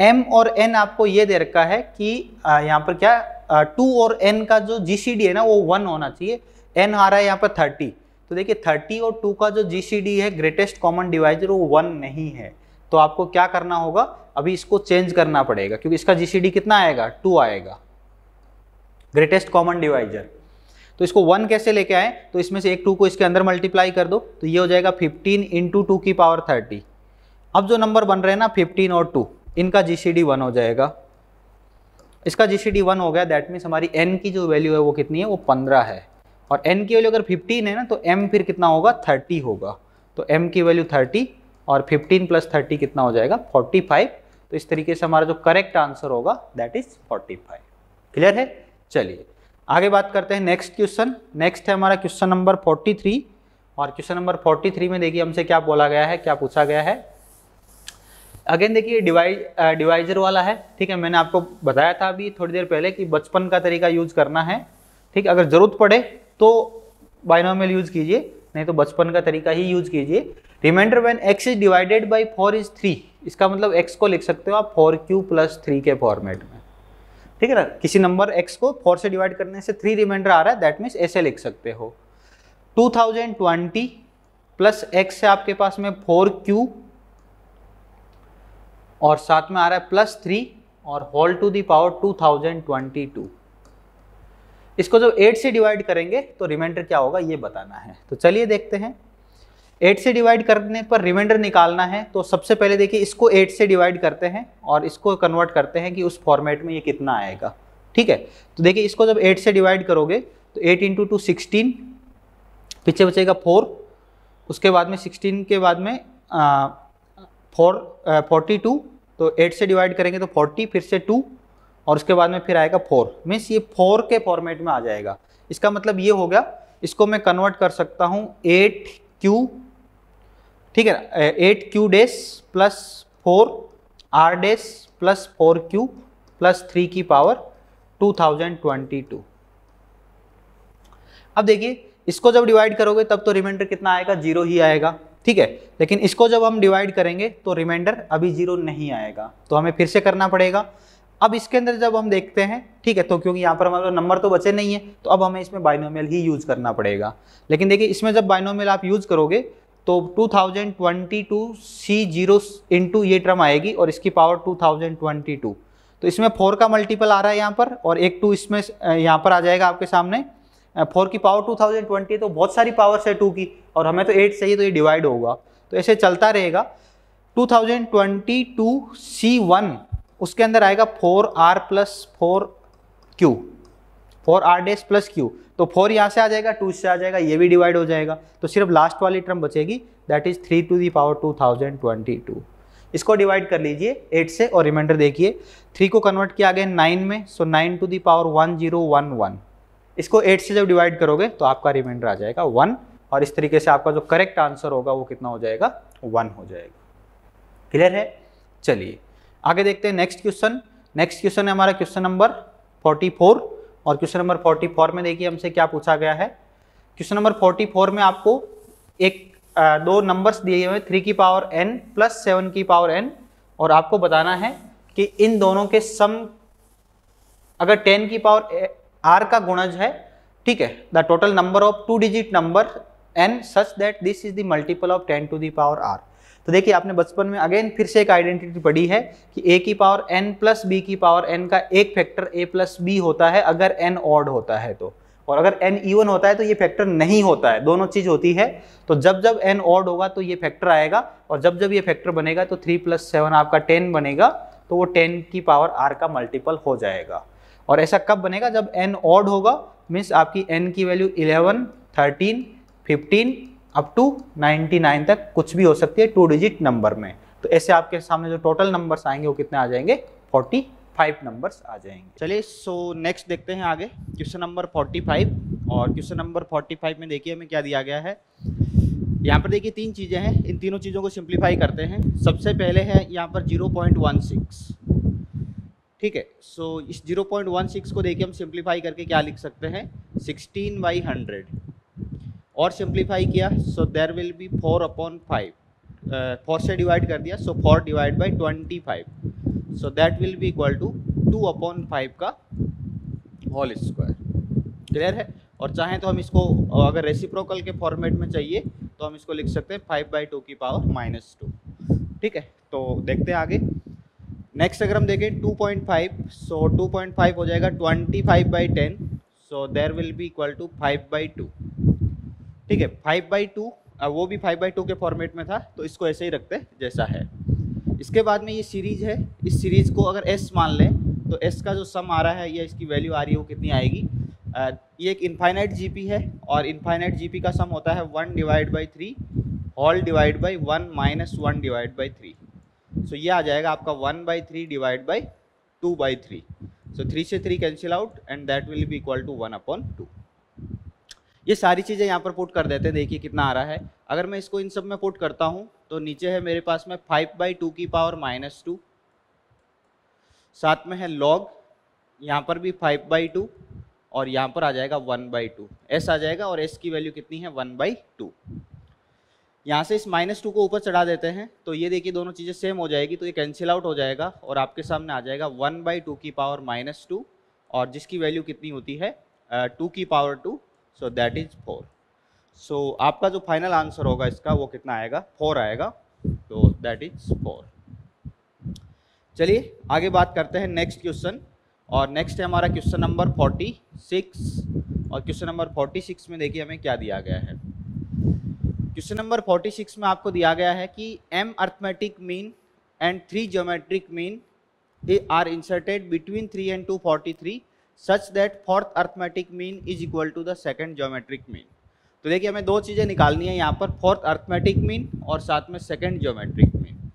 एम और एन आपको ये दे रखा है कि यहाँ पर क्या टू और एन का जो जी है ना वो वन होना चाहिए एन आ रहा है यहाँ पर थर्टी तो देखिए थर्टी और टू का जो जी है ग्रेटेस्ट कॉमन डिवाइजर वो वन नहीं है तो आपको क्या करना होगा अभी इसको चेंज करना पड़ेगा क्योंकि इसका जी कितना आएगा टू आएगा ग्रेटेस्ट कॉमन डिवाइजर तो इसको वन कैसे लेके आए तो इसमें से एक टू को इसके अंदर मल्टीप्लाई कर दो तो ये हो जाएगा फिफ्टीन इंटू टू की पावर थर्टी अब जो नंबर बन रहे हैं ना फिफ्टीन और टू इनका जी सी डी वन हो जाएगा इसका जी सी डी वन हो गया दैट मीन्स हमारी एन की जो वैल्यू है वो कितनी है वो पंद्रह है और एन की वैल्यू अगर फिफ्टीन है ना तो एम फिर कितना होगा थर्टी होगा तो एम की वैल्यू थर्टी और फिफ्टीन प्लस थर्टी कितना हो जाएगा फोर्टी फाइव तो इस तरीके से हमारा जो करेक्ट आंसर होगा that is forty five clear है चलिए आगे बात करते हैं नेक्स्ट क्वेश्चन नेक्स्ट है हमारा क्वेश्चन नंबर 43 और क्वेश्चन नंबर 43 में देखिए हमसे क्या बोला गया है क्या पूछा गया है अगेन देखिए डिवाइज डिवाइजर वाला है ठीक है मैंने आपको बताया था अभी थोड़ी देर पहले कि बचपन का तरीका यूज करना है ठीक अगर ज़रूरत पड़े तो बाइनॉमियल यूज कीजिए नहीं तो बचपन का तरीका ही यूज कीजिए reminder when x is divided by four is three इसका मतलब एक्स को लिख सकते हो आप फोर क्यू प्लस थ्री के फॉर्मेट में ठीक है ना किसी नंबर एक्स को फोर से डिवाइड करने से थ्री रिमाइंडर आ रहा है दैट मीन्स ऐसे लिख सकते हो 2020 प्लस एक्स है आपके पास में फोर क्यू और साथ में आ रहा है प्लस थ्री और whole to the power two thousand twenty two इसको जब एट से डिवाइड करेंगे तो रिमाइंडर क्या होगा ये बताना है तो चलिए देखते हैं एट से डिवाइड करने पर रिमाइंडर निकालना है तो सबसे पहले देखिए इसको एट से डिवाइड करते हैं और इसको कन्वर्ट करते हैं कि उस फॉर्मेट में ये कितना आएगा ठीक है तो देखिए इसको जब एट से डिवाइड करोगे तो एट इंटू टू सिक्सटीन पीछे बचेगा फोर उसके बाद में सिक्सटीन के बाद में फोर फोर्टी टू तो एट से डिवाइड करेंगे तो फोर्टी फिर से टू और उसके बाद में फिर आएगा फोर मीन्स ये फोर के फॉर्मेट में आ जाएगा इसका मतलब ये हो गया इसको मैं कन्वर्ट कर सकता हूँ एट क्यू ठीक है eight q dash plus four r dash plus four q plus three की power two thousand twenty two अब देखिए इसको जब डिवाइड करोगे तब तो रिमाइंडर कितना आएगा जीरो ही आएगा ठीक है लेकिन इसको जब हम डिवाइड करेंगे तो रिमाइंडर अभी जीरो नहीं आएगा तो हमें फिर से करना पड़ेगा अब इसके अंदर जब हम देखते हैं ठीक है तो क्योंकि यहाँ पर हमारे नंबर तो बचे नहीं है तो अब हमें इसमें बाइनोमियल ही यूज़ करना पड़ेगा लेकिन देखिए इसमें जब बाइनोमियल आप यूज़ करोगे तो 2022 सी जीरो इंटू ये टर्म आएगी और इसकी पावर 2022 तो इसमें फोर का मल्टीपल आ रहा है यहाँ पर और एक टू इसमें यहाँ पर आ जाएगा आपके सामने फोर की पावर 2020 तो बहुत सारी पावर्स है टू की और हमें तो एट चाहिए तो ये डिवाइड होगा तो ऐसे चलता रहेगा 2022 C1 उसके अंदर आएगा 4R plus four q four r dash plus q तो फोर यहाँ से आ जाएगा टू से आ जाएगा ये भी डिवाइड हो जाएगा तो सिर्फ लास्ट वाली टर्म बचेगी that is three to the power two thousand twenty two इसको डिवाइड कर लीजिए एट से और रिमाइंडर देखिए थ्री को कन्वर्ट किया गया नाइन में so nine to the power one zero one one इसको एट से जब डिवाइड करोगे तो आपका रिमाइंडर आ जाएगा वन और इस तरीके से आपका जो करेक्ट आंसर होगा वो कितना हो जाएगा वन हो जाएगा क्लियर है चलिए आगे देखते हैं नेक्स्ट क्वेश्चन नेक्स्ट क्वेश्चन है हमारा क्वेश्चन नंबर फोर्टी फोर और क्वेश्चन नंबर फोर्टी फोर में देखिए हमसे क्या पूछा गया है क्वेश्चन नंबर फोर्टी फोर में आपको एक आ, दो नंबर्स दिए हुए हैं थ्री की पावर एन प्लस सेवन की पावर एन और आपको बताना है कि इन दोनों के सम अगर टेन की पावर आर का गुणज है ठीक है the total number of two digit number n such that this is the multiple of ten to the power r तो देखिए आपने बचपन में अगेन फिर से एक आइडेंटिटी पढ़ी है कि ए की पावर एन प्लस बी की पावर एन का एक फैक्टर ए प्लस बी होता है अगर एन ऑड होता है तो और अगर एन इवन होता है तो ये फैक्टर नहीं होता है दोनों चीज़ होती है तो जब जब एन ऑड होगा तो ये फैक्टर आएगा और जब जब ये फैक्टर बनेगा तो थ्री प्लस सेवन आपका टेन बनेगा तो वो टेन की पावर आर का मल्टीपल हो जाएगा और ऐसा कब बनेगा जब एन ऑड होगा मीन्स आपकी एन की value eleven thirteen fifteen up to 99 तक कुछ भी हो सकती है टू डिजिट नंबर में तो ऐसे आपके सामने जो टोटल नंबर्स आएंगे वो कितने आ जाएंगे 45 नंबर्स आ जाएंगे चलिए सो नेक्स्ट देखते हैं आगे क्वेश्चन नंबर 45 और क्वेश्चन नंबर 45 में देखिए हमें क्या दिया गया है यहाँ पर देखिए तीन चीज़ें हैं इन तीनों चीज़ों को सिंप्लीफाई करते हैं सबसे पहले है यहाँ पर सिक्स ठीक है सो इस 0.16 को देखिए हम सिंप्लीफाई करके क्या लिख सकते हैं 16 बाई हंड्रेड और सिंप्लीफाई किया so there will be four upon five four से डिवाइड कर दिया so four divide by twenty five so that will be equal to two upon five का होल स्क्वायर क्लियर है और चाहें तो हम इसको अगर रेसिप्रोकल के फॉर्मेट में चाहिए तो हम इसको लिख सकते हैं फाइव बाई टू की पावर माइनस टू ठीक है तो देखते हैं आगे नेक्स्ट अगर हम देखें 2.5 सो 2.5 हो जाएगा 25 five by ten so there will be equal to five by two ठीक है फाइव बाई टू वो भी फाइव बाई टू के फॉर्मेट में था तो इसको ऐसे ही रखते जैसा है इसके बाद में ये सीरीज है इस सीरीज को अगर एस मान लें तो एस का जो सम आ रहा है या इसकी वैल्यू आ रही है वो कितनी आएगी आ, ये एक इन्फाइनाइट जीपी है और इन्फाइनाइट जीपी का सम होता है one divide by three all divide by one minus one divide by three so ये आ जाएगा आपका one by three divide by two by three so three से three cancel out and that will be equal to one upon two ये सारी चीज़ें यहाँ पर पुट कर देते हैं देखिए कितना आ रहा है अगर मैं इसको इन सब में पुट करता हूँ तो नीचे है मेरे पास में फाइव बाई टू की पावर माइनस टू साथ में है लॉग यहाँ पर भी फाइव बाई टू और यहाँ पर आ जाएगा वन बाई टू एस आ जाएगा और एस की वैल्यू कितनी है वन बाई टू यहाँ से इस माइनस टू को ऊपर चढ़ा देते हैं तो ये देखिए दोनों चीज़ें सेम हो जाएगी तो ये कैंसिल आउट हो जाएगा और आपके सामने आ जाएगा वन बाई टू की पावर माइनस टू और जिसकी वैल्यू कितनी होती है टू uh, की power two so that is four so आपका जो फाइनल आंसर होगा इसका वो कितना आएगा फोर आएगा तो दैट इज फोर चलिए आगे बात करते हैं नेक्स्ट क्वेश्चन और नेक्स्ट है हमारा क्वेश्चन नंबर फोर्टी सिक्स और क्वेश्चन नंबर फोर्टी सिक्स में देखिए हमें क्या दिया गया है क्वेश्चन नंबर फोर्टी सिक्स में आपको दिया गया है कि M arithmetic mean and three geometric mean are inserted between three and two forty three such that fourth arithmetic mean is equal to the second geometric mean तो देखिए हमें दो चीज़ें निकालनी है यहाँ पर फोर्थ अर्थमेटिक मीन और साथ में सेकेंड ज्योमेट्रिक मीन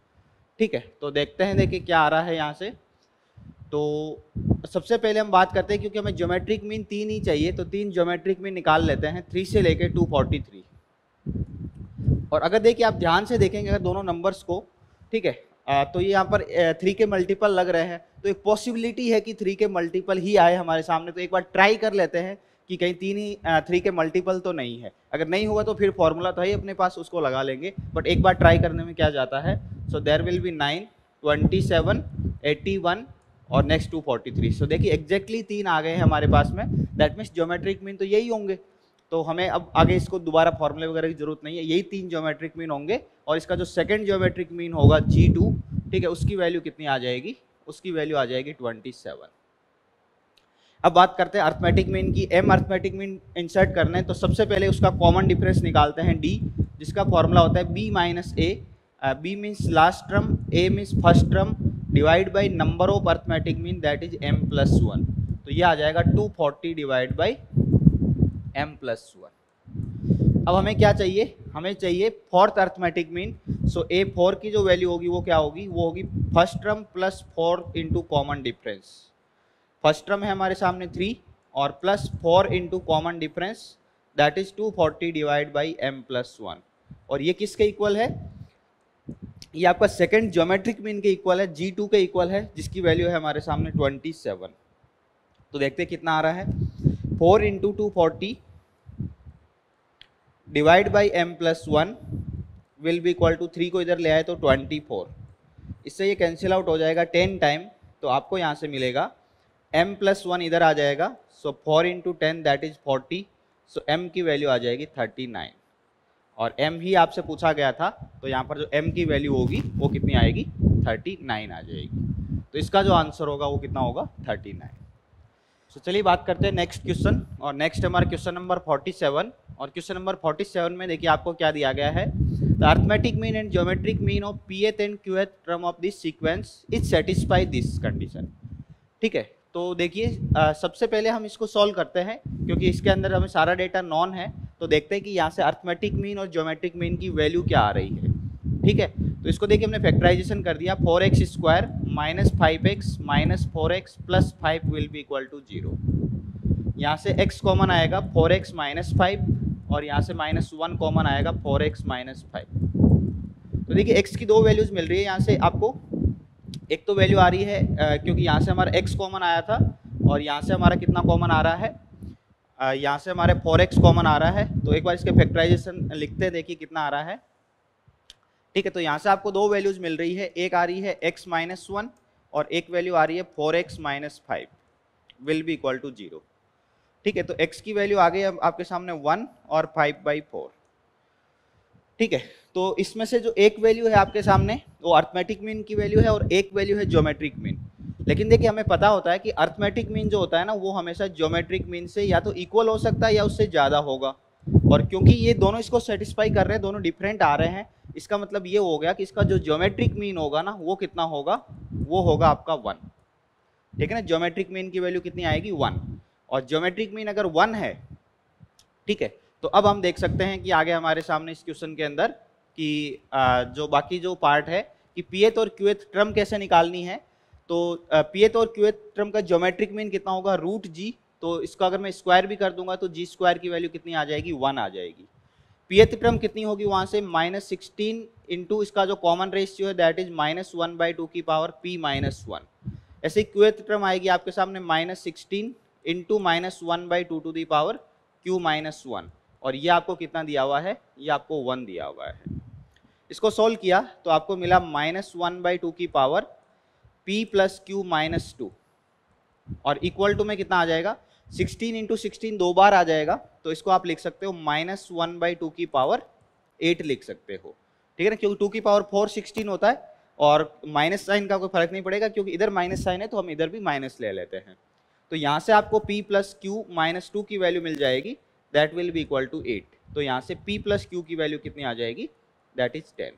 ठीक है तो देखते हैं देखिए क्या आ रहा है यहाँ से तो सबसे पहले हम बात करते हैं क्योंकि हमें ज्योमेट्रिक मीन तीन ही चाहिए तो तीन ज्योमेट्रिक मीन निकाल लेते हैं थ्री से लेके टू फोर्टी थ्री और अगर देखिए आप ध्यान से देखेंगे अगर दोनों नंबर्स को ठीक है तो ये यहाँ पर थ्री के मल्टीपल लग रहे हैं तो एक पॉसिबिलिटी है कि थ्री के मल्टीपल ही आए हमारे सामने तो एक बार ट्राई कर लेते हैं कि कहीं तीन ही थ्री के मल्टीपल तो नहीं है अगर नहीं हुआ तो फिर फॉर्मूला तो है अपने पास उसको लगा लेंगे बट एक बार ट्राई करने में क्या जाता है so there will be nine twenty seven eighty one और next two forty three so देखिए एग्जैक्टली तीन आ गए हैं हमारे पास में दैट मीन्स ज्योमेट्रिक मीन तो यही होंगे तो हमें अब आगे इसको दोबारा फॉर्मूले वगैरह की जरूरत नहीं है यही तीन ज्योमेट्रिक मीन होंगे और इसका जो सेकेंड ज्योमेट्रिक मीन होगा जी टू ठीक है उसकी वैल्यू कितनी आ जाएगी उसकी वैल्यू आ जाएगी ट्वेंटी सेवन अब बात करते हैं अर्थमेटिक मीन की एम अर्थमेटिक मीन इंसर्ट करने तो सबसे पहले उसका कॉमन डिफरेंस निकालते हैं डी जिसका फॉर्मूला होता है B minus A B means last term A means first term divide by number of arithmetic mean that is M plus one तो ये आ जाएगा two forty divide by M plus one अब हमें क्या चाहिए हमें चाहिए fourth arithmetic mean so A four की जो वैल्यू होगी वो क्या होगी वो होगी first term plus four into common difference first term है हमारे सामने थ्री और plus four into common difference that is two forty divide by M plus one और ये किसके इक्वल है ये आपका सेकेंड ज्योमेट्रिक मीन के इक्वल है जी टू के इक्वल है जिसकी वैल्यू है हमारे सामने ट्वेंटी सेवन तो देखते कितना आ रहा है four into two forty divide by M plus one will be equal to three को इधर ले आए तो ट्वेंटी फोर इससे ये कैंसिल आउट हो जाएगा टेन टाइम तो आपको यहाँ से मिलेगा एम प्लस वन इधर आ जाएगा so four into ten that is forty so M की वैल्यू आ जाएगी थर्टी नाइन और एम ही आपसे पूछा गया था तो यहाँ पर जो एम की वैल्यू होगी वो कितनी आएगी थर्टी नाइन आ जाएगी तो इसका जो आंसर होगा वो कितना होगा थर्टी नाइन सो चलिए बात करते हैं नेक्स्ट क्वेश्चन और नेक्स्ट हमारा क्वेश्चन नंबर 47 और क्वेश्चन नंबर 47 में देखिए आपको क्या दिया गया है the arithmetic mean and geometric mean of pth and qth term of this sequence is satisfy this condition ठीक है तो देखिए सबसे पहले हम इसको सॉल्व करते हैं क्योंकि इसके अंदर हमें सारा डेटा नॉन है तो देखते हैं कि यहाँ से अर्थमेटिक मीन और ज्योमेट्रिक मीन की वैल्यू क्या आ रही है ठीक है तो इसको देखिए हमने फैक्टराइजेशन कर दिया four x square minus five X minus four X plus five will be equal to zero यहाँ से x कॉमन आएगा फोर एक्स माइनस फाइव और यहाँ से माइनस वन कॉमन आएगा फोर एक्स माइनस फाइव तो देखिए x की दो वैल्यूज़ मिल रही है यहाँ से आपको एक तो वैल्यू आ रही है आ, क्योंकि यहाँ से हमारा x कॉमन आया था और यहाँ से हमारा कितना कॉमन आ रहा है यहाँ से हमारे फोर एक्स कॉमन आ रहा है तो एक बार इसके फैक्टराइजेशन लिखते देखिए कितना आ रहा है ठीक है तो यहाँ से आपको दो वैल्यूज मिल रही है एक आ रही है एक्स माइनस वन और एक वैल्यू आ रही है four X minus five will be equal to zero ठीक है तो एक्स की वैल्यू आ गई अब आपके सामने वन और फाइव बाई फोर ठीक है तो इसमें से जो एक वैल्यू है आपके सामने वो अर्थमेटिक मीन की वैल्यू है और एक वैल्यू है ज्योमेट्रिक मीन लेकिन देखिए हमें पता होता है कि अर्थमेटिक मीन जो होता है ना वो हमेशा ज्योमेट्रिक मीन से या तो इक्वल हो सकता है या उससे ज़्यादा होगा और क्योंकि ये दोनों इसको सेटिस्फाई कर रहे हैं दोनों डिफरेंट आ रहे हैं इसका मतलब ये हो गया कि इसका जो ज्योमेट्रिक मीन होगा ना वो कितना होगा वो होगा आपका वन ठीक है ना ज्योमेट्रिक मीन की वैल्यू कितनी आएगी वन और ज्योमेट्रिक मीन अगर वन है ठीक है तो अब हम देख सकते हैं कि आगे हमारे सामने इस क्वेश्चन के अंदर कि जो बाकी जो पार्ट है कि पीएथ और क्यूएथ ट्रम कैसे निकालनी है तो पीएथ और क्यूएथ ट्रम का ज्योमेट्रिक मीन कितना होगा रूट जी तो इसको अगर मैं स्क्वायर भी कर दूंगा तो जी स्क्वायर की वैल्यू कितनी आ जाएगी वन आ जाएगी पियतिक्रम कितनी होगी वहाँ से माइनस सिक्सटीन इंटू इसका जो कॉमन रेशियो है that is minus one by two की पावर पी माइनस वन ऐसे क्यूएतिक्रम आएगी आपके सामने minus sixteen into minus one by two to the power Q minus one और ये आपको कितना दिया हुआ है ये आपको वन दिया हुआ है इसको सोल्व किया तो आपको मिला माइनस वन बाई टू की power P plus Q minus two और इक्वल टू में कितना आ जाएगा सिक्सटीन इंटू सिक्सटीन दो बार आ जाएगा तो इसको आप लिख सकते हो माइनस वन बाई टू की पावर एट लिख सकते हो ठीक है ना क्योंकि टू की पावर फोर सिक्सटीन होता है और माइनस साइन का कोई फर्क नहीं पड़ेगा क्योंकि इधर माइनस साइन है तो हम इधर भी माइनस ले लेते हैं तो यहाँ से आपको P plus Q minus two की वैल्यू मिल जाएगी that will be equal to eight तो यहाँ से पी प्लस क्यू की वैल्यू कितनी आ जाएगी that is ten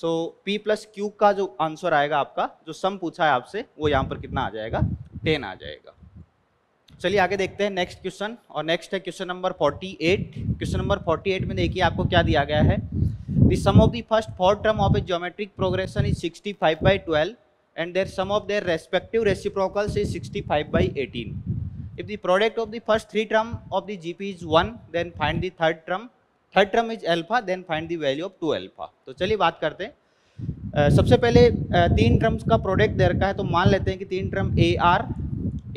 so P plus Q का जो आंसर आएगा आपका जो सम पूछा है आपसे वो यहाँ पर कितना आ जाएगा टेन आ जाएगा चलिए आगे देखते हैं नेक्स्ट क्वेश्चन और नेक्स्ट है क्वेश्चन नंबर 48 क्वेश्चन नंबर 48 में देखिए आपको क्या दिया गया है the sum of the first four term of a geometric progression is 65 five by twelve and their sum of their respective reciprocals is 65 five by eighteen if the product of the first three term of the G is one then find the third term third term is alpha then find the value of two alpha तो चलिए बात करते हैं Uh, सबसे पहले uh, तीन terms का product दे रखा है तो मान लेते हैं कि तीन टर्म ए आर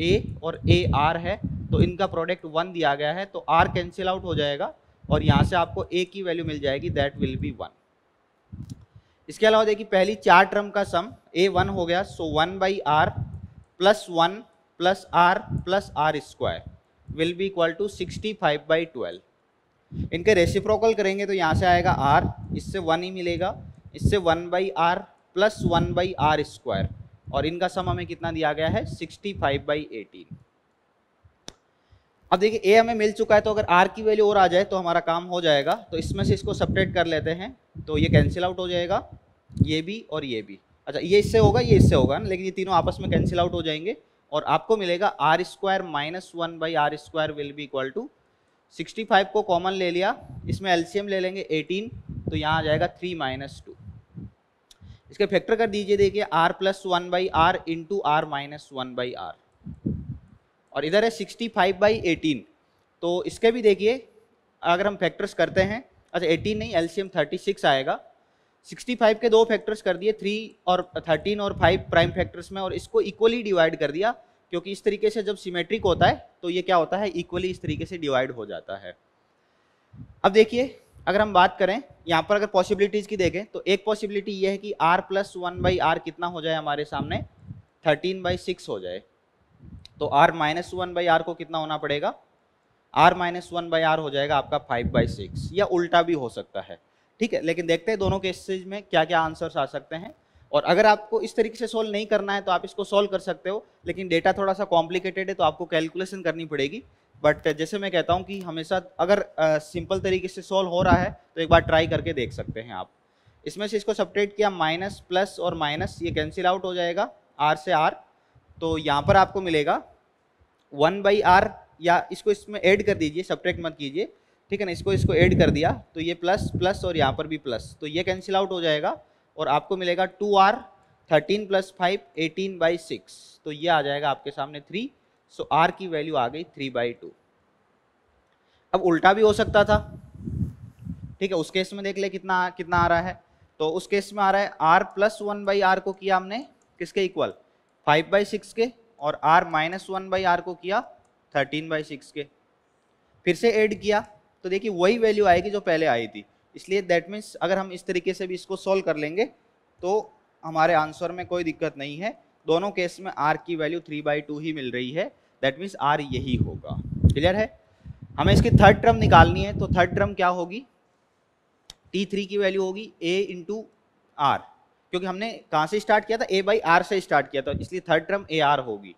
ए और ए आर है तो इनका प्रोडक्ट वन दिया गया है तो आर कैंसिल आउट हो जाएगा और यहाँ से आपको ए की वैल्यू मिल जाएगी दैट विल बी वन इसके अलावा देखिए पहली चार टर्म का सम ए वन हो गया so one by are plus one plus are plus R square will be equal to sixty five by twelve इनके रेसिप्रोकल करेंगे तो यहाँ से आएगा आर इससे वन ही मिलेगा इससे one by are plus one by R square और इनका सम हमें कितना दिया गया है 65 फाइव बाई एटीन अब देखिए ए हमें मिल चुका है तो अगर आर की वैल्यू और आ जाए तो हमारा काम हो जाएगा तो इसमें से इसको सपरेट कर लेते हैं तो ये कैंसिल आउट हो जाएगा ये भी और ये भी अच्छा ये इससे होगा ये इससे होगा ना लेकिन ये तीनों आपस में कैंसिल आउट हो जाएंगे और आपको मिलेगा R square minus one by R square will be equal to sixty five को कॉमन ले लिया इसमें एलसीएम ले लेंगे एटीन तो यहाँ आ जाएगा थ्री माइनस टू इसका फैक्टर कर दीजिए देखिए R plus one by R into are minus one by are और इधर है सिक्सटी फाइव बाई एटीन तो इसके भी देखिए अगर हम फैक्टर्स करते हैं अच्छा एटीन नहीं एलसीएम थर्टी सिक्स आएगा सिक्सटी फाइव के दो फैक्टर्स कर दिए थ्री और थर्टीन और फाइव प्राइम फैक्टर्स में और इसको इक्वली डिवाइड कर दिया क्योंकि इस तरीके से जब सिमेट्रिक होता है तो ये क्या होता है इक्वली इस तरीके से डिवाइड हो जाता है अब देखिए अगर हम बात करें यहाँ पर अगर पॉसिबिलिटीज़ की देखें तो एक पॉसिबिलिटी ये है कि R plus one by R कितना हो जाए हमारे सामने थर्टीन बाई सिक्स हो जाए तो R minus one by R को कितना होना पड़ेगा R minus one by R हो जाएगा आपका फाइव बाई सिक्स या उल्टा भी हो सकता है ठीक है लेकिन देखते हैं दोनों केसेज में क्या क्या आंसर्स आ सकते हैं और अगर आपको इस तरीके से सोल्व नहीं करना है तो आप इसको सोल्व कर सकते हो लेकिन डेटा थोड़ा सा कॉम्प्लिकेटेड है तो आपको कैलकुलेशन करनी पड़ेगी बट uh, जैसे मैं कहता हूँ कि हमेशा अगर सिंपल uh, तरीके से सॉल्व हो रहा है तो एक बार ट्राई करके देख सकते हैं आप इसमें से इसको सपरेट किया माइनस प्लस और माइनस ये कैंसिल आउट हो जाएगा आर से आर तो यहाँ पर आपको मिलेगा वन बाई आर या इसको इसमें ऐड कर दीजिए सपरेट मत कीजिए ठीक है ना इसको इसको ऐड कर दिया तो ये प्लस प्लस और यहाँ पर भी प्लस तो ये कैंसिल आउट हो जाएगा और आपको मिलेगा two R thirteen plus five eighteen by six तो ये आ जाएगा आपके सामने थ्री सो so आर की वैल्यू आ गई थ्री बाई टू अब उल्टा भी हो सकता था ठीक है उस केस में देख ले कितना कितना आ रहा है तो उस केस में आ रहा है R plus one by R को किया हमने किसके इक्वल फाइव बाई सिक्स के और R minus one by R को किया थर्टीन बाई सिक्स के फिर से ऐड किया तो देखिए वही वैल्यू आएगी जो पहले आई थी इसलिए दैट मीन्स अगर हम इस तरीके से भी इसको सॉल्व कर लेंगे तो हमारे आंसर में कोई दिक्कत नहीं है दोनों केस में आर की वैल्यू थ्री बाई टू ही मिल रही है दैट मीन्स आर यही होगा क्लियर है हमें इसकी थर्ड टर्म निकालनी है तो थर्ड टर्म क्या होगी टी थ्री की वैल्यू होगी ए इंटू आर क्योंकि हमने कहाँ से स्टार्ट किया था ए बाई आर से स्टार्ट किया था इसलिए थर्ड टर्म ए आर होगी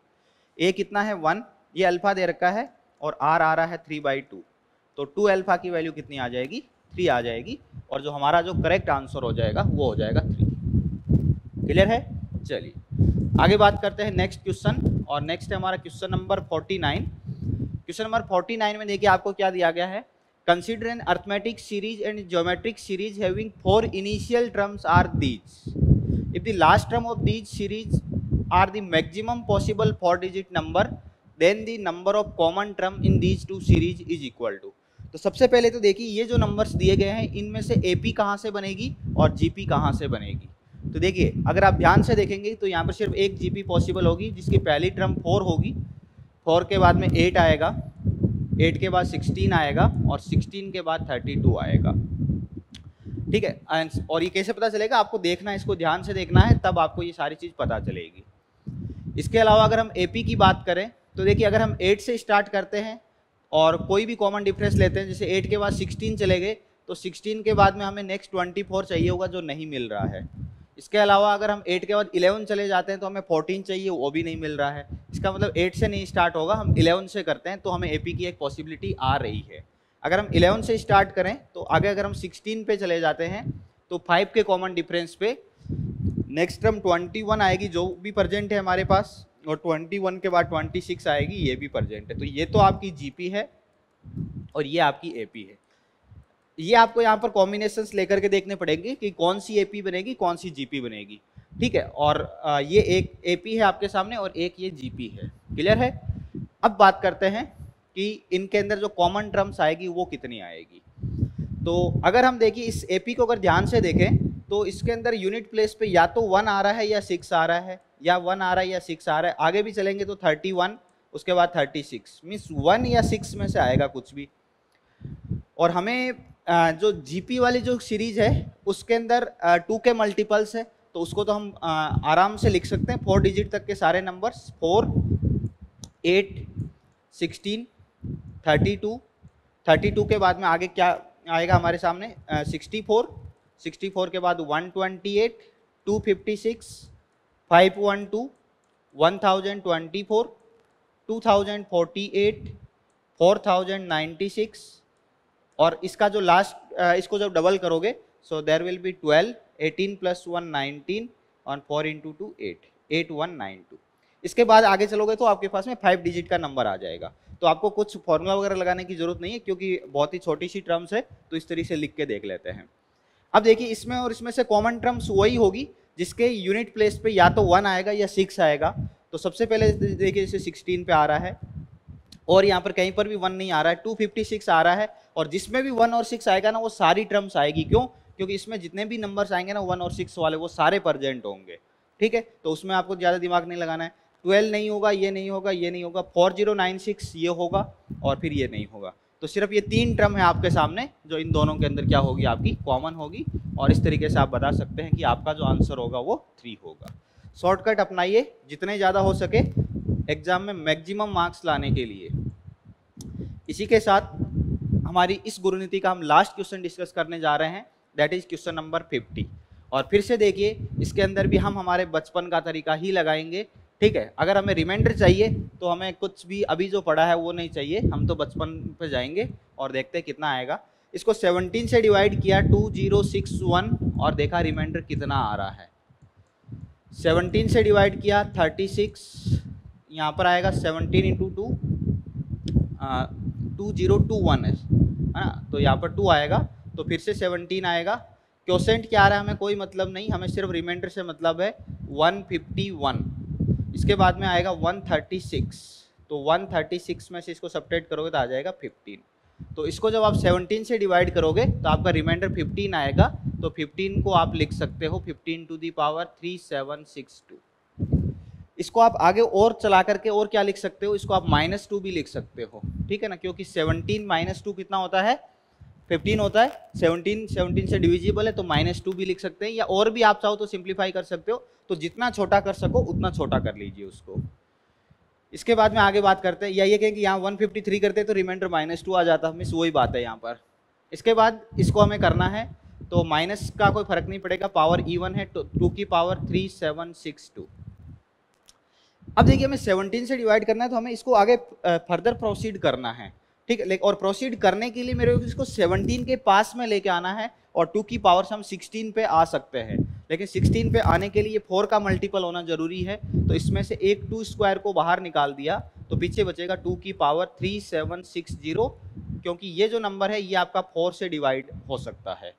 ए कितना है वन ये अल्फा दे रखा है और आर आ रहा है थ्री बाई टू तो टू अल्फा की वैल्यू कितनी आ जाएगी थ्री आ जाएगी और जो हमारा जो करेक्ट आंसर हो जाएगा वो हो जाएगा थ्री क्लियर है चलिए आगे बात करते हैं नेक्स्ट क्वेश्चन और नेक्स्ट है हमारा question number forty nine question number forty nine में देखिए आपको क्या दिया गया है consider an arithmetic series and geometric series having four initial terms are these if the last term of these series are the maximum possible four digit number then the number of common term in these two series is equal to तो सबसे पहले तो देखिए ये जो numbers दिए गए हैं इनमें से ए पी कहाँ से बनेगी और जी पी कहाँ से बनेगी तो देखिए अगर आप ध्यान से देखेंगे तो यहाँ पर सिर्फ एक जी पॉसिबल होगी जिसकी पहली ट्रम फोर होगी फोर के बाद में एट आएगा एट के बाद सिक्सटीन आएगा और सिक्सटीन के बाद थर्टी टू आएगा ठीक है और ये कैसे पता चलेगा आपको देखना है इसको ध्यान से देखना है तब आपको ये सारी चीज़ पता चलेगी इसके अलावा अगर हम ए की बात करें तो देखिए अगर हम एट से स्टार्ट करते हैं और कोई भी कॉमन डिफरेंस लेते हैं जैसे एट के बाद सिक्सटीन चले गए तो सिक्सटीन के बाद में हमें नेक्स्ट ट्वेंटी फोर चाहिए होगा जो नहीं मिल रहा है इसके अलावा अगर हम एट के बाद इलेवन चले जाते हैं तो हमें फोर्टीन चाहिए वो भी नहीं मिल रहा है इसका मतलब एट से नहीं स्टार्ट होगा हम इलेवन से करते हैं तो हमें ए की एक पॉसिबिलिटी आ रही है अगर हम इलेवन से स्टार्ट करें तो आगे अगर हम सिक्सटीन पे चले जाते हैं तो फाइव के कॉमन डिफरेंस पे नेक्स्ट टर्म ट्वेंटी वन आएगी जो भी प्रजेंट है हमारे पास और ट्वेंटी वन के बाद ट्वेंटी सिक्स आएगी ये भी प्रजेंट है तो ये तो आपकी जी है और ये आपकी ए है ये आपको यहाँ पर कॉम्बिनेशन लेकर के देखने पड़ेंगे कि कौन सी एपी बनेगी कौन सी जीपी बनेगी ठीक है और ये एक एपी है आपके सामने और एक ये जीपी है क्लियर है अब बात करते हैं कि इनके अंदर जो कॉमन ड्रम्स आएगी वो कितनी आएगी तो अगर हम देखिए इस एपी को अगर ध्यान से देखें तो इसके अंदर यूनिट प्लेस पे या तो वन आ रहा है या सिक्स आ रहा है या वन आ रहा है या सिक्स आ रहा है आगे भी चलेंगे तो थर्टी वन उसके बाद थर्टी सिक्स मीन्स वन या सिक्स में से आएगा कुछ भी और हमें जो जीपी वाली जो सीरीज है उसके अंदर टू के मल्टीपल्स है तो उसको तो हम आराम से लिख सकते हैं फोर डिजिट तक के सारे numbers four eight sixteen thirty two thirty two के बाद में आगे क्या आएगा हमारे सामने सिक्सटी फोर सिक्सटी फोर के बाद one twenty eight two fifty six five one two one thousand twenty four two thousand forty eight four thousand ninety six और इसका जो लास्ट इसको जब डबल करोगे so there will be twelve eighteen plus one nineteen और four into two eight eight one nine two इसके बाद आगे चलोगे तो आपके पास में फाइव डिजिट का नंबर आ जाएगा तो आपको कुछ फॉर्मूला वगैरह लगाने की जरूरत नहीं है क्योंकि बहुत ही छोटी सी टर्म्स है तो इस तरीके से लिख के देख लेते हैं अब देखिए इसमें और इसमें से कॉमन टर्म्स वही होगी जिसके यूनिट प्लेस पे या तो वन आएगा या सिक्स आएगा तो सबसे पहले देखिए जैसे सिक्सटीन पे आ रहा है और यहाँ पर कहीं पर भी वन नहीं आ रहा है टू फिफ्टी सिक्स आ रहा है और जिसमें भी वन और सिक्स आएगा ना वो सारी टर्म्स आएगी क्यों क्योंकि इसमें जितने भी नंबर्स आएंगे ना वन और सिक्स वाले वो सारे प्रजेंट होंगे ठीक है तो उसमें आपको ज़्यादा दिमाग नहीं लगाना है ट्वेल्व नहीं होगा ये नहीं होगा ये नहीं होगा फोर जीरो नाइन सिक्स ये होगा और फिर ये नहीं होगा तो सिर्फ ये तीन टर्म है आपके सामने जो इन दोनों के अंदर क्या होगी आपकी कॉमन होगी और इस तरीके से आप बता सकते हैं कि आपका जो आंसर होगा वो थ्री होगा शॉर्टकट अपनाइए जितने ज़्यादा हो सके एग्ज़ाम में मैक्सिमम मार्क्स लाने के लिए इसी के साथ हमारी इस गुरुनीति का हम लास्ट क्वेश्चन डिस्कस करने जा रहे हैं that is question number fifty और फिर से देखिए इसके अंदर भी हम हमारे बचपन का तरीका ही लगाएंगे ठीक है अगर हमें रिमाइंडर चाहिए तो हमें कुछ भी अभी जो पढ़ा है वो नहीं चाहिए हम तो बचपन पर जाएंगे और देखते हैं कितना आएगा इसको 17 से डिवाइड किया 2061 और देखा रिमाइंडर कितना आ रहा है 17 से डिवाइड किया 36 सिक्स यहाँ पर आएगा 17 into two two zero two one है है ना तो यहाँ पर टू आएगा तो फिर से सेवनटीन आएगा क्योसेंट क्या आ रहा है हमें कोई मतलब नहीं हमें सिर्फ रिमाइंडर से मतलब है वन फिफ्टी वन इसके बाद में आएगा वन थर्टी सिक्स तो वन थर्टी सिक्स में से इसको सपरेट करोगे तो आ जाएगा फिफ्टीन तो इसको जब आप 17 से डिवाइड करोगे तो आपका रिमाइंडर 15 आएगा तो 15 को आप लिख सकते हो 15 टू दी पावर 3762 इसको आप आगे और चला करके और क्या लिख सकते हो इसको आप माइनस टू भी लिख सकते हो ठीक है ना क्योंकि सेवनटीन माइनस टू कितना होता है फिफ्टीन होता है सेवनटीन सेवनटीन से डिविजिबल है तो माइनस टू भी लिख सकते हैं या और भी आप चाहो तो सिंप्लीफाई कर सकते हो तो जितना छोटा कर सको उतना छोटा कर लीजिए उसको इसके बाद में आगे बात करते हैं या ये कहें कि यहाँ वन फिफ्टी थ्री करते तो रिमाइंडर माइनस टू आ जाता मिस वही बात है यहाँ पर इसके बाद इसको हमें करना है तो माइनस का कोई फर्क नहीं पड़ेगा पावर ई वन है टू तो की power three seven six two अब देखिए हमें सेवनटीन से डिवाइड करना है तो हमें इसको आगे फर्दर प्रोसीड करना है ठीक है और प्रोसीड करने के लिए मेरे को इसको सेवनटीन के पास में लेके आना है और टू की पावर से हम सिक्सटीन पे आ सकते हैं लेकिन सिक्सटीन पे आने के लिए फोर का मल्टीपल होना ज़रूरी है तो इसमें से एक टू स्क्वायर को बाहर निकाल दिया तो पीछे बचेगा टू की power three seven six zero क्योंकि ये जो नंबर है ये आपका फोर से डिवाइड हो सकता है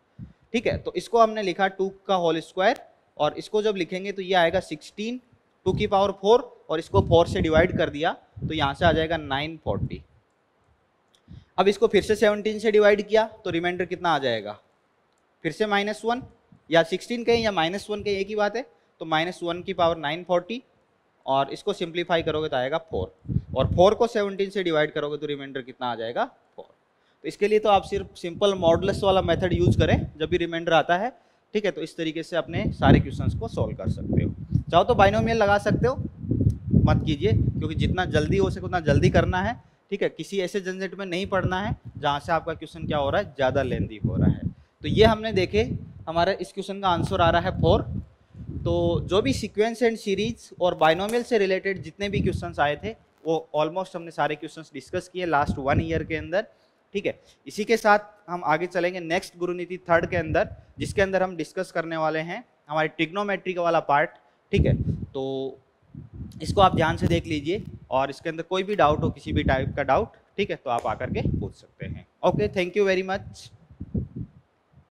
ठीक है तो इसको हमने लिखा टू का होल स्क्वायर और इसको जब लिखेंगे तो ये आएगा सिक्सटीन टू की पावर फोर और इसको फोर से डिवाइड कर दिया तो यहाँ से आ जाएगा नाइन फोर्टी अब इसको फिर से सेवनटीन से डिवाइड किया तो रिमाइंडर कितना आ जाएगा फिर से माइनस वन या सिक्सटीन कहें या माइनस वन कहें एक ही बात है तो माइनस वन की पावर नाइन फोर्टी और इसको सिंप्लीफाई करोगे तो आएगा फोर और फोर को सेवनटीन से डिवाइड करोगे तो रिमाइंडर कितना आ जाएगा फोर तो इसके लिए तो आप सिर्फ सिंपल मॉडलस वाला मेथड यूज करें जब भी रिमाइंडर आता है ठीक है तो इस तरीके से अपने सारे क्वेश्चंस को सॉल्व कर सकते हो चाहो तो बाइनोमियल लगा सकते हो मत कीजिए क्योंकि जितना जल्दी हो सके उतना जल्दी करना है ठीक है किसी ऐसे जनजेट में नहीं पढ़ना है जहाँ से आपका क्वेश्चन क्या हो रहा है ज़्यादा लेंदी हो रहा है तो ये हमने देखे हमारा इस क्वेश्चन का आंसर आ रहा है फोर तो जो भी सिक्वेंस एंड सीरीज और बाइनोमियल से रिलेटेड जितने भी क्वेश्चन आए थे वो ऑलमोस्ट हमने सारे क्वेश्चन डिस्कस किए लास्ट वन ईयर के अंदर ठीक है इसी के साथ हम आगे चलेंगे नेक्स्ट गुरुनीति थर्ड के अंदर जिसके अंदर हम डिस्कस करने वाले हैं हमारे ट्रिग्नोमेट्री का वाला पार्ट ठीक है तो इसको आप ध्यान से देख लीजिए और इसके अंदर कोई भी डाउट हो किसी भी टाइप का डाउट ठीक है तो आप आकर के पूछ सकते हैं okay thank you very much